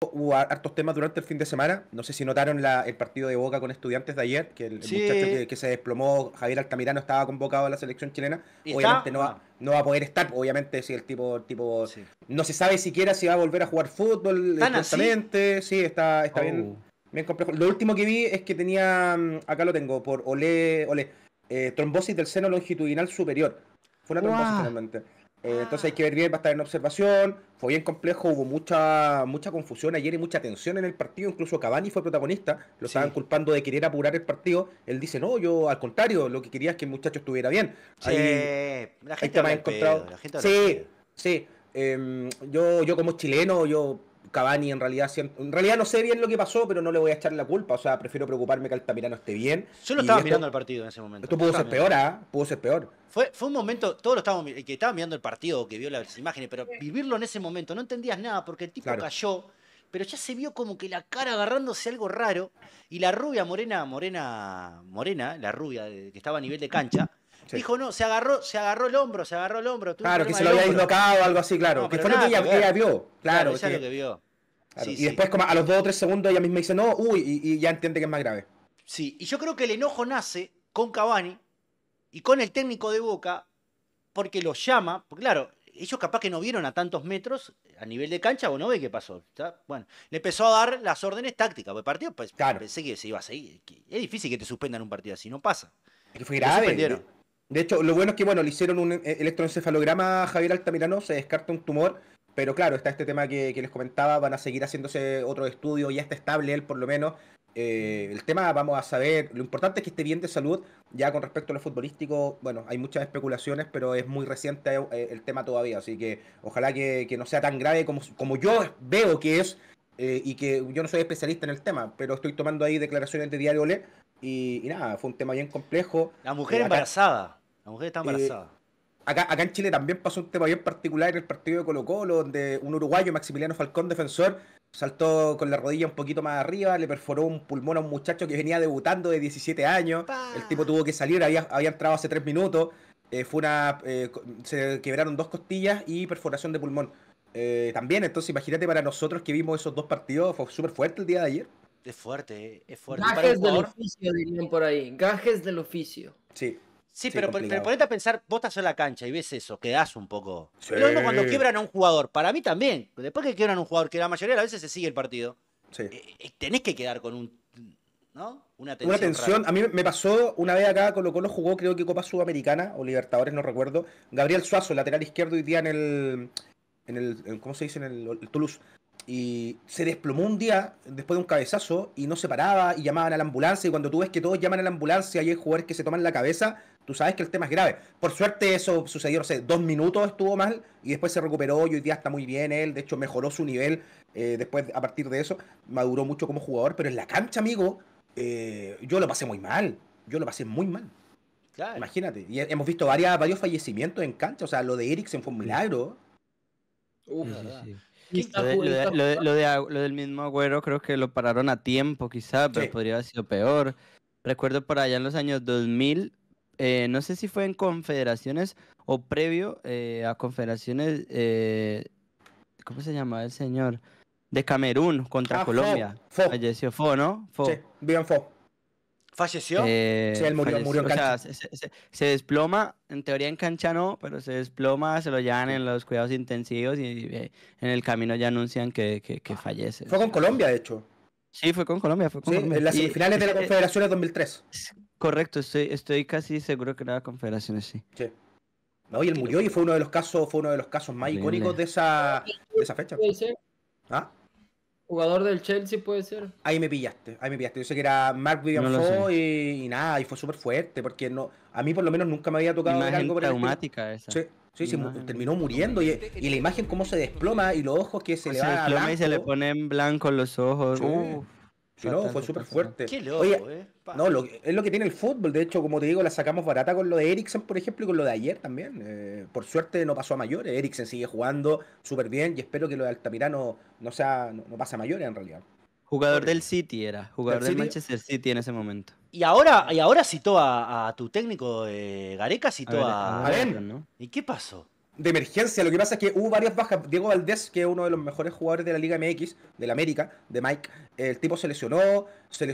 hubo hartos temas durante el fin de semana. No sé si notaron el partido de Boca con estudiantes de ayer, que el, muchacho que, se desplomó, Javier Altamirano, estaba convocado a la selección chilena. Obviamente no va, ah. no va a poder estar, obviamente si el tipo, tipo no se sabe siquiera si va a volver a jugar fútbol exactamente. Eh, sí, está, está oh. bien, complejo. Lo último que vi es que tenía, mm, acá lo tengo, por Olé, Olé, eh, trombosis del seno longitudinal superior. Fue una trombosis eh, ah. Entonces hay que ver bien, va a estar en observación. Fue bien complejo, hubo mucha, mucha confusión ayer y mucha tensión en el partido. Incluso Cavani fue protagonista, lo estaban culpando de querer apurar el partido. Él dice, no, yo al contrario, lo que quería es que el muchacho estuviera bien. Sí, la gente, ha encontrado... Sí, sí. Em, yo, yo como chileno, yo Cavani en realidad, en realidad no sé bien lo que pasó, pero no le voy a echar la culpa. O sea, prefiero preocuparme que Altamirano esté bien. Yo lo estaba mirando al partido en ese momento. Esto pudo ser peor, ¿ah? Pudo ser peor. Fue, fue un momento, todos lo estábamos, que estaba mirando el partido, que vio las imágenes, pero vivirlo en ese momento, no entendías nada porque el tipo cayó, pero ya se vio como que la cara agarrándose algo raro y la rubia morena, morena, morena, la rubia que estaba a nivel de cancha. Dijo, no, se agarró, se agarró el hombro, se agarró el hombro. Claro, que se lo había dislocado o algo así, claro. que fue lo que ella, vio. Claro, vio y después, a los 2 o 3 segundos, ella misma dice no, uy, y, ya entiende que es más grave. Sí, y yo creo que el enojo nace con Cavani y con el técnico de Boca, porque lo llama, claro, ellos capaz que no vieron a tantos metros a nivel de cancha, o no ve qué pasó. Bueno, le empezó a dar las órdenes tácticas, porque partido, pues claro. pensé que se iba a seguir. Es difícil que te suspendan un partido así, no pasa. Que fue grave. De, hecho, lo bueno es que, bueno, le hicieron un eh, electroencefalograma a Javier Altamirano, se descarta un tumor pero claro, está este tema que, les comentaba, van a seguir haciéndose otro estudio, ya está estable él por lo menos. Eh, el tema vamos a saber, lo importante es que esté bien de salud, ya con respecto a lo futbolístico, bueno, hay muchas especulaciones, pero es muy reciente eh, el tema todavía, así que ojalá que, no sea tan grave como, como yo veo que es, eh, y que yo no soy especialista en el tema, pero estoy tomando ahí declaraciones de Diario y, nada, fue un tema bien complejo. La mujer embarazada, la mujer está embarazada. Acá, en Chile también pasó un tema bien particular en el partido de Colo Colo, donde un uruguayo, Maximiliano Falcón, defensor, saltó con la rodilla un poquito más arriba, le perforó un pulmón a un muchacho que venía debutando de 17 años, el tipo tuvo que salir, había, entrado hace 3 minutos, eh, fue una, eh, se quebraron dos costillas y perforación de pulmón. Eh, también, entonces imagínate para nosotros que vimos esos dos partidos, fue súper fuerte el día de ayer. Es fuerte, es fuerte. Gajes del oficio, dirían por ahí, gajes del oficio. Sí. Sí, pero, pero, ponete a pensar, vos estás en la cancha y ves eso, quedás un poco. Pero Lo cuando quiebran a un jugador, para mí también. Después que quiebran a un jugador, que la mayoría de las veces se sigue el partido, eh, eh, tenés que quedar con un. ¿No? Una tensión. Una tensión. A mí me pasó una vez acá, con Colo Colo jugó, creo que Copa Sudamericana o Libertadores, no recuerdo. Gabriel Suazo, lateral izquierdo, hoy día en el. En ¿Cómo se dice? En el, el Toulouse y se desplomó un día después de un cabezazo y no se paraba y llamaban a la ambulancia y cuando tú ves que todos llaman a la ambulancia y hay jugadores que se toman la cabeza, Tú sabes que el tema es grave. Por suerte eso sucedió, no sé, dos minutos estuvo mal y después se recuperó y hoy día está muy bien él. De hecho, mejoró su nivel eh, después, a partir de eso. Maduró mucho como jugador, pero en la cancha, amigo, eh, yo lo pasé muy mal. Yo lo pasé muy mal. Imagínate. Y hemos visto varios fallecimientos en cancha. O sea, lo de Eriksen fue un milagro. Lo, del mismo Agüero creo que lo pararon a tiempo quizá, pero podría haber sido peor. Recuerdo por allá en los años 2000 eh, no sé si fue en Confederaciones o previo eh, a Confederaciones, eh, ¿cómo se llamaba el señor? De Camerún contra ah, Colombia. Falleció Fo, ¿no? Sí, bien Fo. ¿Falleció? sí, él murió, en cancha. se, desploma, en teoría en cancha no, pero se desploma, se lo llevan en los cuidados intensivos y, en el camino ya anuncian que, ah, fallece. Fue con Colombia, de hecho. Sí, fue con Colombia, fue con sí, En las semifinales de la Confederación de 2003. Correcto, estoy, estoy casi seguro que era Confederación sí. Sí. No, y él murió y fue uno de los casos, fue uno de los casos más icónicos de esa, esa fecha. Puede ser. ¿Ah? Jugador del Chelsea puede ser. Ahí me pillaste, ahí me pillaste. Yo sé que era Mark William y, nada, y fue súper fuerte, porque no, a mí por lo menos nunca me había tocado ver algo traumática esa. Sí. Sí, terminó muriendo y, la imagen cómo se desploma y los ojos que se, le van Se desploma y se le ponen blancos los ojos no, fue súper fuerte. Eh, no, es lo que tiene el fútbol. De hecho, como te digo, la sacamos barata con lo de Eriksen, por ejemplo, y con lo de ayer también. Eh, por suerte no pasó a mayores. Eriksen sigue jugando súper bien y espero que lo de Altamirano no, sea, no, pase a mayores en realidad. Jugador del City era, jugador del, Manchester City en ese momento. Y ahora, y ahora citó a, tu técnico eh, Gareca, citó a, ¿Y qué pasó? de emergencia. Lo que pasa es que hubo varias bajas. Diego Valdés, que es uno de los mejores jugadores de la Liga MX, del América, de Mike, el tipo se lesionó, se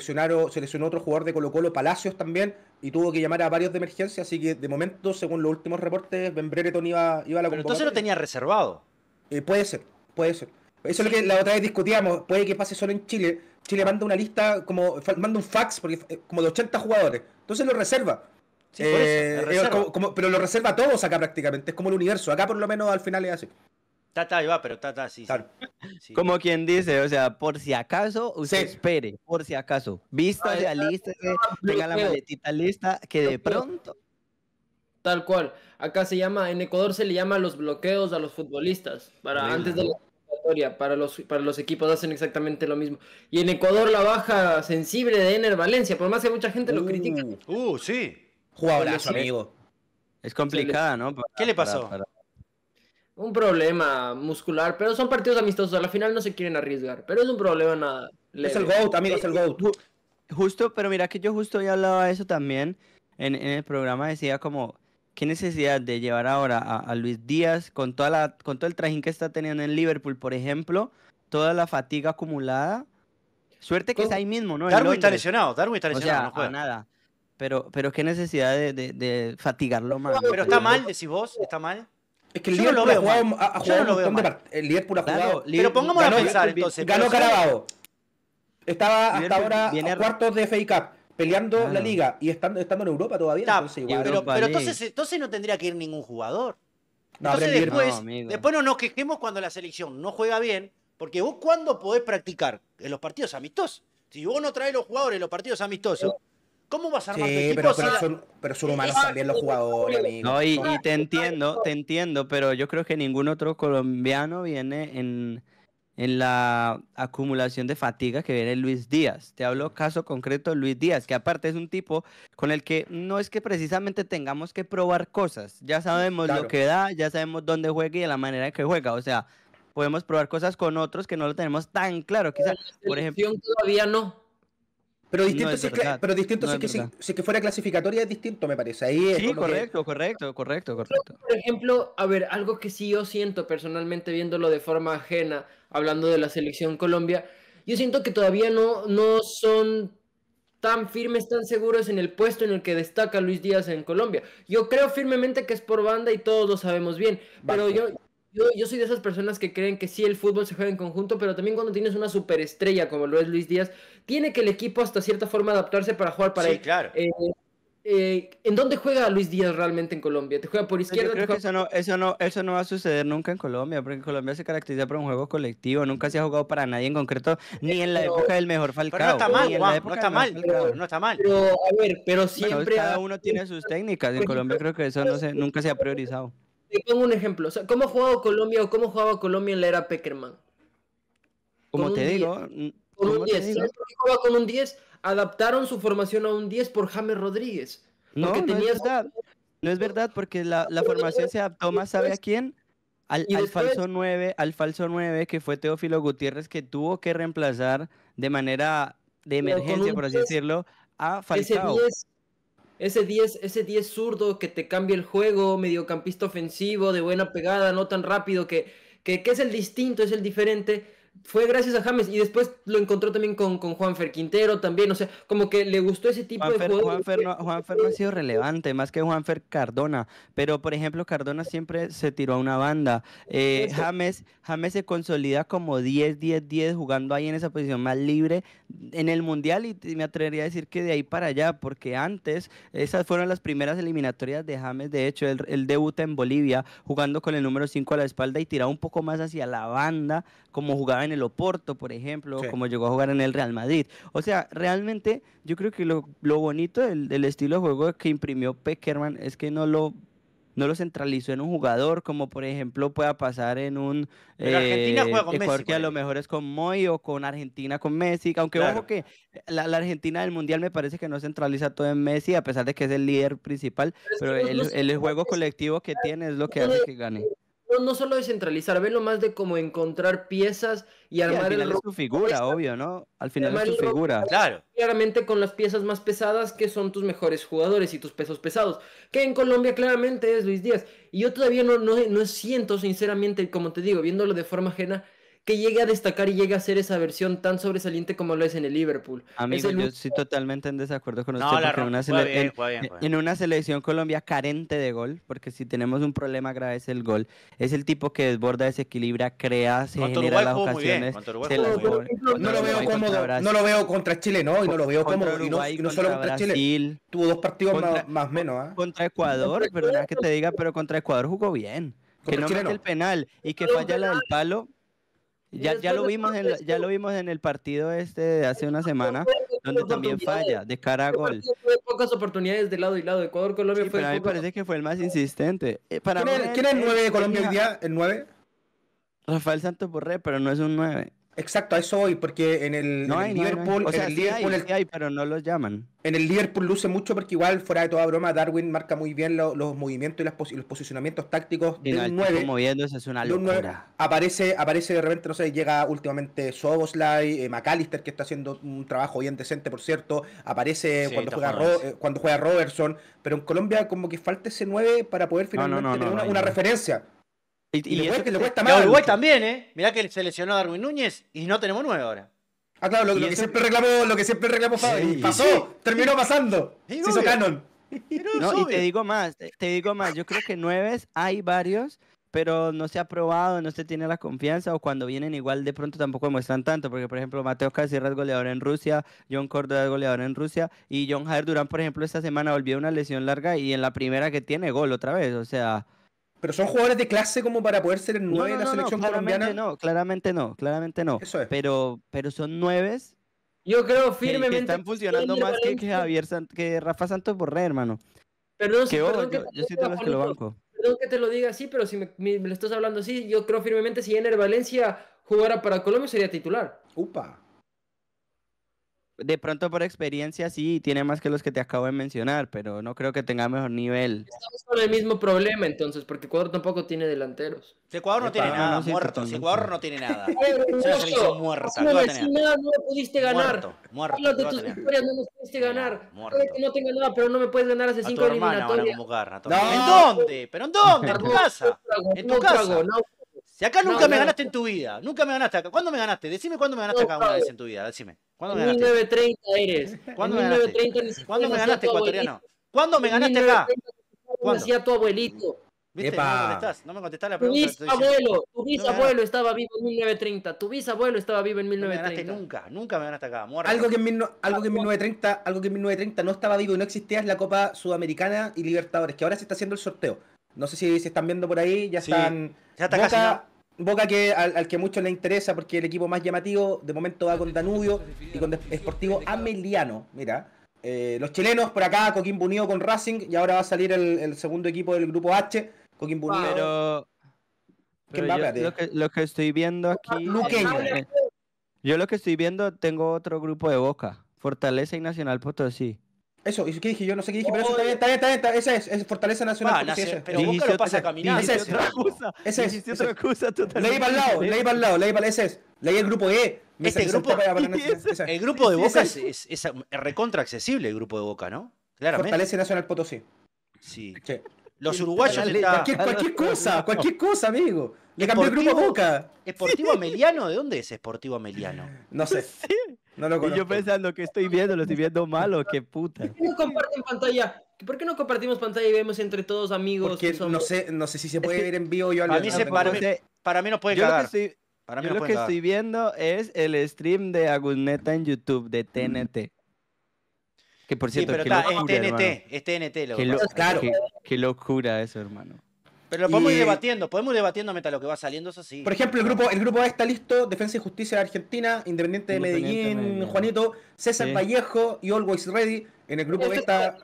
otro jugador de Colo Colo, Palacios también, y tuvo que llamar a varios de emergencia. Así que de momento, según los últimos reportes, Ben Brereton iba, iba a la Pero entonces lo tenía reservado. Eh, puede ser, puede ser. Eso es lo que la otra vez discutíamos. Puede que pase solo en Chile. Chile manda una lista, como manda un fax, eh, como de 80 jugadores. Entonces lo reserva. Eh, eh, pero lo reserva todos acá prácticamente, es como el universo. Acá por lo menos al final es así. Tata, va, pero tata, sí, Como quien dice, o sea, por si acaso, usted espere, por si acaso. vista lista tenga la maletita lista, que de pronto. Tal cual. Acá se llama, en Ecuador se le llama los bloqueos a los futbolistas, para antes de la historia, para los, para los equipos hacen exactamente lo mismo. Y en Ecuador la baja sensible de Ener Valencia, por más que mucha gente lo uh. critica. Uh, sí. Jugadorazo, amigo. Es complicada, ¿no? ¿Qué le pasó? Un problema muscular, pero son partidos amistosos. al final no se quieren arriesgar, pero es un problema nada. Es el GOAT, amigo, es el GOAT. Justo, pero mira que yo justo había hablado de eso también. En, el programa decía como, ¿qué necesidad de llevar ahora a, Luis Díaz con, toda la, con todo el trajín que está teniendo en Liverpool, por ejemplo? Toda la fatiga acumulada. Suerte que es ahí mismo, ¿no? Darwin está lesionado, Darwin está lesionado. no juega. nada. Pero, pero es que necesidad de, fatigarlo más. Pero, está mal, decís vos, está mal. Es que el Liverpool ha jugado, El Liverpool ha jugado. pero pongámoslo a pensar entonces. Ganó Carabao. Estaba hasta ahora en a cuartos de FA Cup peleando la liga y estando, estando en Europa todavía. entonces, pero, entonces, entonces no tendría que ir ningún jugador. No, entonces después no, después nos quejemos cuando la selección no juega bien, porque vos cuándo podés practicar en los partidos amistosos. Si vos no traes los jugadores en los partidos amistosos, ¿Cómo vas a armar sí, Pero, son, pero, son, eh, humanos ah, también los jugadores, eh, No, y, ah, te entiendo, te entiendo, pero yo creo que ningún otro colombiano viene en, la acumulación de fatiga que viene Luis Díaz. Te hablo caso concreto de Luis Díaz, que aparte es un tipo con el que no es que precisamente tengamos que probar cosas. Ya sabemos lo que da, ya sabemos dónde juega y de la manera en que juega. O sea, podemos probar cosas con otros que no lo tenemos tan claro. Quizás, por ejemplo. Todavía no pero distinto, si, que, fuera clasificatoria es distinto, me parece. Ahí sí, correcto, correcto, correcto, correcto. Por ejemplo, a ver, algo que sí yo siento personalmente viéndolo de forma ajena, hablando de la selección Colombia, yo siento que todavía no, no son tan firmes, tan seguros en el puesto en el que destaca Luis Díaz en Colombia. Yo creo firmemente que es por banda y todos lo sabemos bien, pero yo, yo, yo, soy de esas personas que creen que sí, el fútbol se juega en conjunto, pero también cuando tienes una superestrella como lo es Luis Díaz, tiene que el equipo hasta cierta forma adaptarse para jugar para sí, claro. Eh, eh, ¿En dónde juega Luis Díaz realmente en Colombia? ¿Te juega por pues izquierda? Yo creo que eso no, eso, no, eso no va a suceder nunca en Colombia, porque Colombia se caracteriza por un juego colectivo, nunca se ha jugado para nadie en concreto, ni en la época del mejor Falcao. Pero no está mal, no está mal, no está mal. Pero, a ver, pero siempre... cada uno tiene sus técnicas, en Colombia creo que eso nunca se ha priorizado. Te pongo un ejemplo, ¿cómo ha jugado Colombia o cómo jugaba Colombia en la era Peckerman? Como te digo, con un 10. ¿eh? Adaptaron su formación a un 10 por James Rodríguez. No, es verdad. No es verdad, porque la, formación se adaptó más, ¿sabe a quién? Al, falso 9, al falso 9, que fue Teófilo Gutiérrez, que tuvo que reemplazar de manera de emergencia, por así decirlo, a Falcao. Ese 10, ese 10 zurdo que te cambia el juego, mediocampista ofensivo, de buena pegada, no tan rápido, que, que, que es el distinto, es el diferente fue gracias a James y después lo encontró también con, con Juanfer Quintero también, o sea, como que le gustó ese tipo de juego. Juanfer, no, ha sido relevante, más que Juanfer Cardona, pero por ejemplo Cardona siempre se tiró a una banda. Eh, James, James se consolida como 10-10-10 jugando ahí en esa posición más libre en el Mundial y me atrevería a decir que de ahí para allá, porque antes esas fueron las primeras eliminatorias de James, de hecho, él, él debuta en Bolivia jugando con el número 5 a la espalda y tiraba un poco más hacia la banda como jugaba en en el Oporto, por ejemplo, como llegó a jugar en el Real Madrid. O sea, realmente yo creo que lo, lo bonito del, estilo de juego que imprimió Peckerman es que no lo no lo centralizó en un jugador, como por ejemplo pueda pasar en un Argentina eh, juega Messi, que a lo mejor es con Moy o con Argentina con Messi, aunque bajo ojo que la, Argentina del Mundial me parece que no centraliza todo en Messi, a pesar de que es el líder principal, pero, pero el, el, juego colectivo que tiene es lo que hace que gane no, no solo descentralizar, lo más de cómo encontrar piezas y armar al figura, obvio, ¿no? Al final es figura. Claro. Claramente con las piezas más pesadas que son tus mejores jugadores y tus pesos pesados. Que en Colombia claramente es Luis Díaz. Y yo todavía no, no, no siento, sinceramente, como te digo, viéndolo de forma ajena, que llegue a destacar y llegue a ser esa versión tan sobresaliente como lo es en el Liverpool. Amigo, yo estoy totalmente en desacuerdo con usted. en, una selección Colombia carente de gol, porque si tenemos un problema grave es el gol, es el tipo que desborda, desequilibra, crea, se genera las ocasiones. no, lo veo cómodo, no lo veo contra Chile, ¿no? Y no lo veo como no, solo contra Chile. Tuvo dos partidos más, o menos. ¿ah? Contra Ecuador, perdona que te diga, pero contra Ecuador jugó bien. Que no mete el penal y que falla la del palo, ya, ya, lo vimos en, ya lo vimos en el partido este de hace una semana, donde también falla, de cara a gol. Fue pocas oportunidades de lado y lado. Ecuador, Colombia sí, fue. Pero a mí me parece que fue el más insistente. Eh, ¿Quién, es, el 9 de Colombia hoy día? ¿El 9? Rafael Santos Borré, pero no es un 9. Exacto, a eso hoy, porque en el, Liverpool. el Liverpool pero no los llaman. En el Liverpool luce mucho porque, igual, fuera de toda broma, Darwin marca muy bien los movimientos y, los posicionamientos tácticos de del 9. moviéndose es una aparece, aparece de repente, no sé, llega últimamente Soboslay, eh, McAllister, que está haciendo un trabajo bien decente, por cierto. Aparece cuando, juega eh, cuando juega Robertson, pero en Colombia, como que falta ese 9 para poder finalmente tener una referencia. Y, y, también, ¿eh? Mirá que se lesionó Darwin Núñez y no tenemos nueve ahora. Ah, claro, lo, que siempre reclamó, lo que siempre reclamó pasó, terminó pasando. se hizo canon. y te digo más, te digo más, yo creo que nueve hay varios, pero no se ha probado, no se tiene la confianza, o cuando vienen igual de pronto tampoco demuestran tanto, porque por ejemplo Mateo Casierra es goleador en Rusia, John Córdoba es goleador en Rusia, y John Jair Durán, por ejemplo, esta semana volvió una lesión larga y en la primera que tiene gol otra vez, o sea... Pero son jugadores de clase como para poder ser el 9 la selección colombiana. No, claramente no, claramente no. Eso es. Pero, pero son 9 yo creo firmemente. Que, están funcionando más que, Javier que Rafa Santos Borré, hermano. Perdón, que, perdón, oh, yo, siento que lo banco. Perdón que te lo diga así, pero si me, lo estás hablando así, yo creo firmemente si Ener Valencia jugara para Colombia sería titular. Upa de pronto por experiencia sí, tiene más que los que te acabo de mencionar, pero no creo que tenga mejor nivel. Estamos con el mismo problema entonces, porque Ecuador tampoco tiene delanteros. Si Ecuador no tiene nada, no, muerto. Ecuador no tiene nada. No, nada, no pudiste ganar. Muerto, muerto. de no pudiste ganar. que no tenga nada, pero no me puedes ganar hace cinco en dónde? ¿En tu casa? ¿En tu casa? Si acá nunca me ganaste en tu vida, nunca me ganaste acá. ¿Cuándo me ganaste? Decime cuándo me ganaste acá una vez en tu vida, decime. ¿Cuándo me ganaste? 1930 eres. ¿Cuándo me ganaste? ¿Cuándo me ganaste, ecuatoriano? ¿Cuándo me ganaste acá? ¿Cuándo? Hacía tu abuelito. ¿Viste? No me contestás, no me contestás la pregunta. Tu bisabuelo, tu bisabuelo estaba vivo en 1930. Tu bisabuelo estaba vivo en 1930. nunca, nunca me ganaste acá, muerto. Algo que en, 1930, algo que en 1930 no estaba vivo y no existía es la Copa Sudamericana y Libertadores, que ahora se está haciendo el sorteo. No sé si se están viendo por ahí, ya están. ya Boca, Boca que al, que mucho le interesa porque el equipo más llamativo de momento va con Danubio y con Esportivo Ameliano. Mira, eh, los chilenos por acá, Coquimbo Unido con Racing y ahora va a salir el, segundo equipo del grupo H, Coquimbo Pero, yo, lo, que, que, estoy viendo aquí. yo lo que estoy viendo tengo otro grupo de Boca, Fortaleza y Nacional Potosí. Eso, ¿qué dije? Yo no sé qué dije, pero eso está bien, está bien, está bien, esa es, es Fortaleza Nacional. Potosí pero vos lo pasa a caminar. Esa es, otra excusa es. Ese otra Leí para el lado, leí para el lado, leí para ese es. Leí el grupo E. este grupo, el grupo de Boca es, recontra accesible, el grupo de Boca, ¿no? Claramente. Fortaleza Nacional Potosí. Sí. Los uruguayos está... cualquier, cualquier cosa, cualquier cosa, amigo. Le cambió el grupo Boca. ¿Esportivo Meliano? ¿De dónde es Esportivo Ameliano? No sé. No lo yo pensando que estoy viendo, lo estoy viendo malo, qué puta. ¿Por qué no comparten pantalla? ¿Por qué no compartimos pantalla y vemos entre todos amigos? no sé, no sé si se puede ver en vivo yo a, para, mí, para no puede yo que estoy, yo lo que estoy viendo es el stream de Aguneta en YouTube de TNT. Que por cierto, es TNT, es TNT. qué locura eso, hermano. Pero lo podemos ir debatiendo, podemos ir debatiendo meta lo que va saliendo, eso sí. Por ejemplo, el grupo, el grupo A está listo, Defensa y Justicia de Argentina, Independiente de Medellín, Juanito, César Vallejo y Always Ready. En el grupo B este está...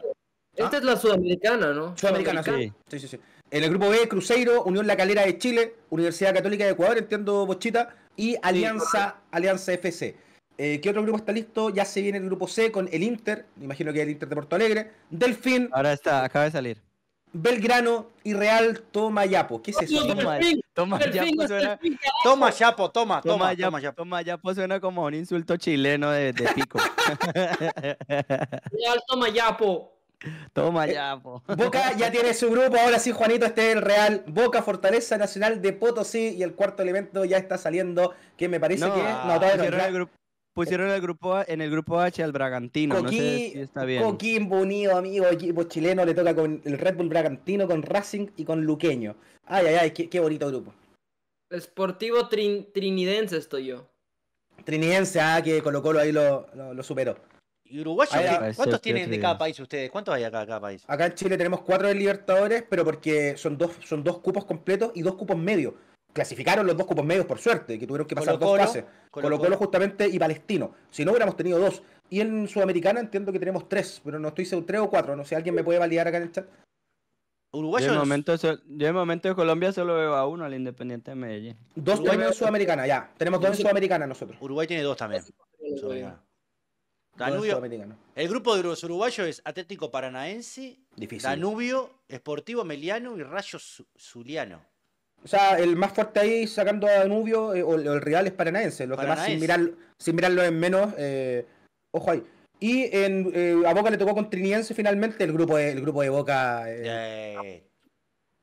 Esta es la sudamericana, ¿no? Sudamericana, sí. sí. sí, sí, En el grupo B, Cruzeiro, Unión La Calera de Chile, Universidad Católica de Ecuador, entiendo, Bochita, y Alianza, Alianza FC. Eh, ¿Qué otro grupo está listo? Ya se viene el grupo C con el Inter, imagino que es el Inter de Porto Alegre, Delfín. Ahora está, acaba de salir. Belgrano y Real Toma Yapo. ¿Qué es eso? Toma, toma Yapo suena. Toma Yapo, toma, toma, Yapo. Toma Yapo suena como un insulto chileno de, pico. Real Toma Yapo. Toma eh, Yapo. Boca ya tiene su grupo, ahora sí, Juanito, este es el Real. Boca, Fortaleza Nacional de Potosí y el cuarto elemento ya está saliendo, que me parece que... No, todavía no pusieron el grupo, en el grupo H al Bragantino. no sé está bien. unido, amigo, equipo chileno, le toca con el Red Bull Bragantino, con Racing y con Luqueño. Ay, ay, ay, qué, bonito grupo. Esportivo Trinidense estoy yo. Trinidense, ah, que Colo ahí lo, superó. ¿Y Uruguayo, ¿Cuántos tienen de cada país ustedes? ¿Cuántos hay acá cada país? Acá en Chile tenemos cuatro de Libertadores, pero porque son dos, son dos cupos completos y dos cupos medios clasificaron los dos cupos medios por suerte, que tuvieron que pasar dos fases. Colo, Colo, justamente y Palestino. Si no hubiéramos tenido dos. Y en Sudamericana entiendo que tenemos tres, pero no estoy seguro, tres o cuatro. No sé, alguien me puede validar acá en el chat. Uruguayos. Yo en el momento, de Colombia solo veo a uno al Independiente de Medellín. Dos Uruguay tenemos en Sudamericana, ya. Tenemos dos en Sudamericana nosotros. Uruguay tiene dos también. el grupo de los uruguayos es Atlético Paranaense, Danubio, Esportivo Meliano y Rayo Zuliano. O sea, el más fuerte ahí sacando a Danubio eh, o, el rival es Paranaense. Los demás, sin, mirar, sin mirarlo en menos, eh, ojo ahí. Y en, eh, a Boca le tocó con Triniense finalmente. El grupo de, el grupo de Boca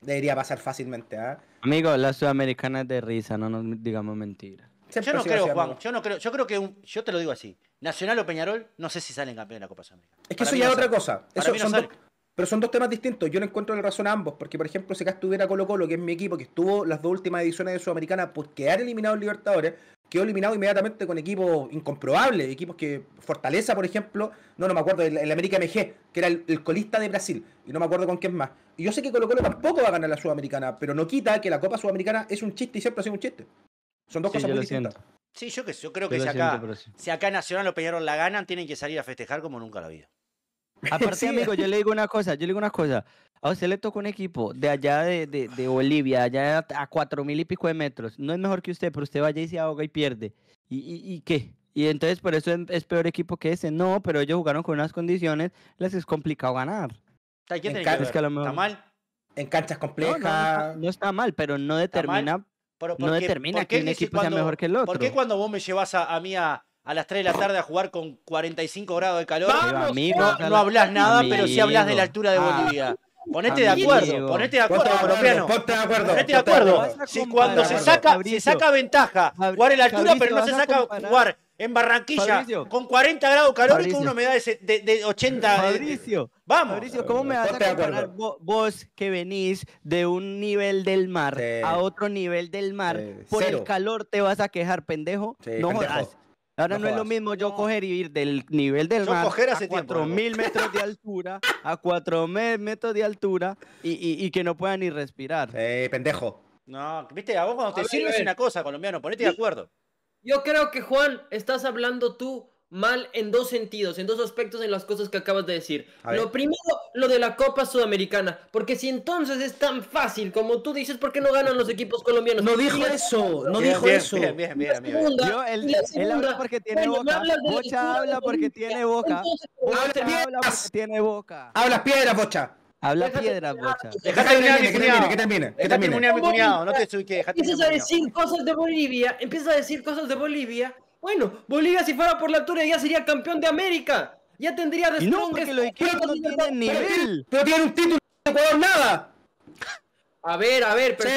debería pasar fácilmente. ¿ah? Amigo, la sudamericana es de risa, no nos digamos mentiras. Yo no creo, Juan. Yo no creo. Yo creo que yo te lo digo así. Nacional o Peñarol, no sé si salen campeones de la Copa Sudamericana. Es que eso ya es otra cosa. eso son pero son dos temas distintos. Yo no encuentro la razón a ambos, porque por ejemplo, si acá estuviera Colo Colo, que es mi equipo, que estuvo las dos últimas ediciones de Sudamericana por quedar eliminado en Libertadores, quedó eliminado inmediatamente con equipos incomprobables, equipos que Fortaleza, por ejemplo, no, no me acuerdo, el, América MG, que era el, colista de Brasil, y no me acuerdo con quién más. Y yo sé que Colo Colo tampoco va a ganar la Sudamericana, pero no quita que la Copa Sudamericana es un chiste y siempre ha sido un chiste. Son dos cosas muy distintas. Sí, yo, que, yo creo que si acá, si acá Nacional lo Peñarol la ganan, tienen que salir a festejar como nunca la había. Aparte, amigo, yo le digo una cosa, yo le digo una cosa. A usted le tocó un equipo de allá de, Bolivia, allá a cuatro mil y pico de metros. No es mejor que usted, pero usted vaya y se ahoga y pierde. ¿Y, qué? Y entonces por eso es, peor equipo que ese. No, pero ellos jugaron con unas condiciones les es complicado ganar. en Está mal. En canchas complejas. No, está mal, pero no determina, no determina que un equipo sea mejor que el otro. ¿Por qué cuando vos me llevas a, a mí a, a las 3 de la tarde a jugar con 45 grados de calor. amigo, no hablas nada, pero sí hablas de la altura de ah, Bolivia. Ponete de acuerdo, ponete de acuerdo, colombiano. de acuerdo. Ponete de acuerdo. Si cuando se saca, se saca ventaja jugar en la altura, pero no se saca jugar en Barranquilla con 40 grados calor y con una humedad de, de, 80. Fabricio, vamos. Fabricio, ¿cómo me vas a comparar vos, que venís de un nivel del mar a otro nivel del mar? Por el calor te vas a quejar, pendejo. no jodas. Ahora no, es lo mismo yo coger y ir del nivel del yo mar a 4000 metros de altura, a 4000 metros de altura y, y, que no pueda ni respirar. Eh, pendejo. No, viste, a vos cuando te sirve una cosa, colombiano, ponete de acuerdo. Yo creo que Juan, estás hablando tú mal en dos sentidos, en dos aspectos en las cosas que acabas de decir. Lo primero, lo de la Copa Sudamericana, porque si entonces es tan fácil como tú dices, ¿por qué no ganan los equipos colombianos? No dijo eso, no dijo eso. Bien, bien, bien. él habla porque tiene boca. Bocha habla porque tiene boca. habla piedra, Bocha. Habla piedra, bocha. Déjate de mi cuñado. ¿Qué termina? ¿Qué mi cuñado, no te a decir cosas de Bolivia, empiezas a decir cosas de Bolivia bueno, Bolivia si fuera por la altura ya sería campeón de América. Ya tendría de no, porque los equipos no tienen nivel. Pero tiene un título de Ecuador nada. A ver, a ver, pero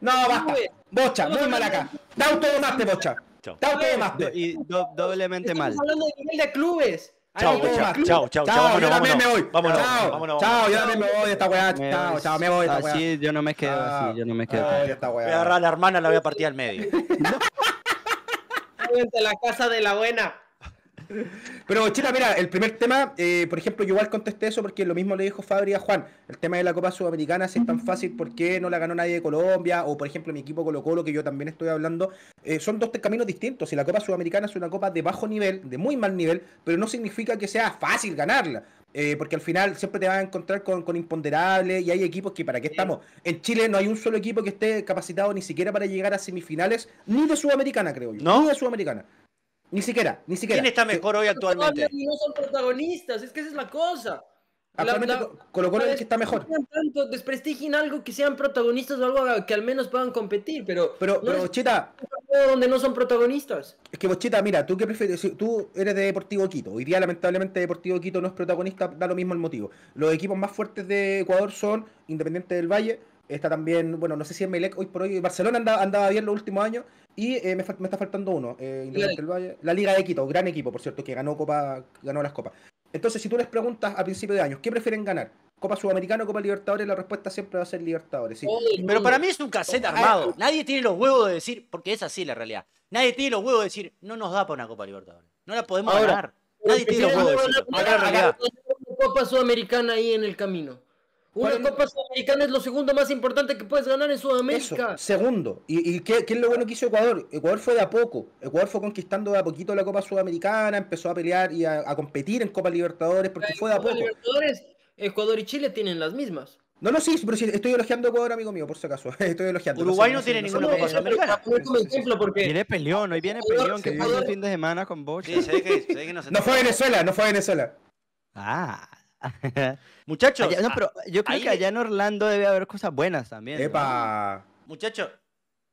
No, basta. Bocha, muy mal acá. Da un todo más Bocha. Da un todo más Y doblemente mal. Estamos hablando de nivel de clubes. Chao, chao, chao, chao, chao, yo también me voy. Vámonos, chao, vámonos, chao, yo también me voy de esta weá. Chao, chao, me voy de esta Así yo no me quedo, así yo no me quedo. Voy a agarrar a la hermana, la voy a partir al medio. de la casa de la buena. Pero Chita, mira, el primer tema, eh, por ejemplo, yo igual contesté eso porque lo mismo le dijo Fabri a Juan. El tema de la Copa Sudamericana, si es tan fácil, porque no la ganó nadie de Colombia? O, por ejemplo, mi equipo Colo Colo, que yo también estoy hablando, eh, son dos caminos distintos. y la Copa Sudamericana es una copa de bajo nivel, de muy mal nivel, pero no significa que sea fácil ganarla. Eh, porque al final siempre te vas a encontrar con, con imponderables y hay equipos que, ¿para qué estamos? En Chile no hay un solo equipo que esté capacitado ni siquiera para llegar a semifinales, ni de Sudamericana, creo yo. ¿No? Ni de Sudamericana. Ni siquiera, ni siquiera. ¿Quién está mejor hoy actualmente? no son protagonistas, es que esa es la cosa. Actualmente la, es el que está mejor. Tanto desprestigien algo que sean protagonistas o algo que al menos puedan competir, pero. Pero, Bochita. Donde no son protagonistas. Es que Bochita, mira, tú qué prefieres. Tú eres de Deportivo Quito. Hoy día, lamentablemente, Deportivo Quito no es protagonista, da lo mismo el motivo. Los equipos más fuertes de Ecuador son Independiente del Valle. Está también, bueno, no sé si es Melec hoy por hoy. Barcelona andaba, bien los últimos años. Y eh, me, está faltando uno, eh, Independiente del Valle. La Liga de Quito, gran equipo, por cierto, que ganó, copa, ganó las copas. Entonces, si tú les preguntas a principio de año, ¿qué prefieren ganar? Copa Sudamericana o Copa Libertadores, la respuesta siempre va a ser Libertadores. Pero para mí es un cassette armado. Nadie tiene los huevos de decir, porque es así la realidad. Nadie tiene los huevos de decir, no nos da para una Copa Libertadores. No la podemos ganar. Nadie tiene los huevos de decir. Copa Sudamericana ahí en el camino. Una Copa Sudamericana es lo segundo más importante que puedes ganar en Sudamérica. Eso, segundo. ¿Y, qué, es lo bueno que hizo Ecuador? Ecuador fue de a poco. Ecuador fue conquistando de a poquito la Copa Sudamericana, empezó a pelear y a, competir en Copa Libertadores porque fue de a poco. Libertadores, Ecuador y Chile tienen las mismas. No, no, sí, pero estoy elogiando a Ecuador, amigo mío, por si acaso. Estoy elogiando. Uruguay no, tiene ninguna Copa Sudamericana. Viene peleón, hoy viene peleón, que fue el fin de semana con Bosch. Sí, sé que, no, se no fue Venezuela, no fue Venezuela. Ah, Muchachos. no, ah, pero yo creo que allá en Orlando debe haber cosas buenas también. Muchachos.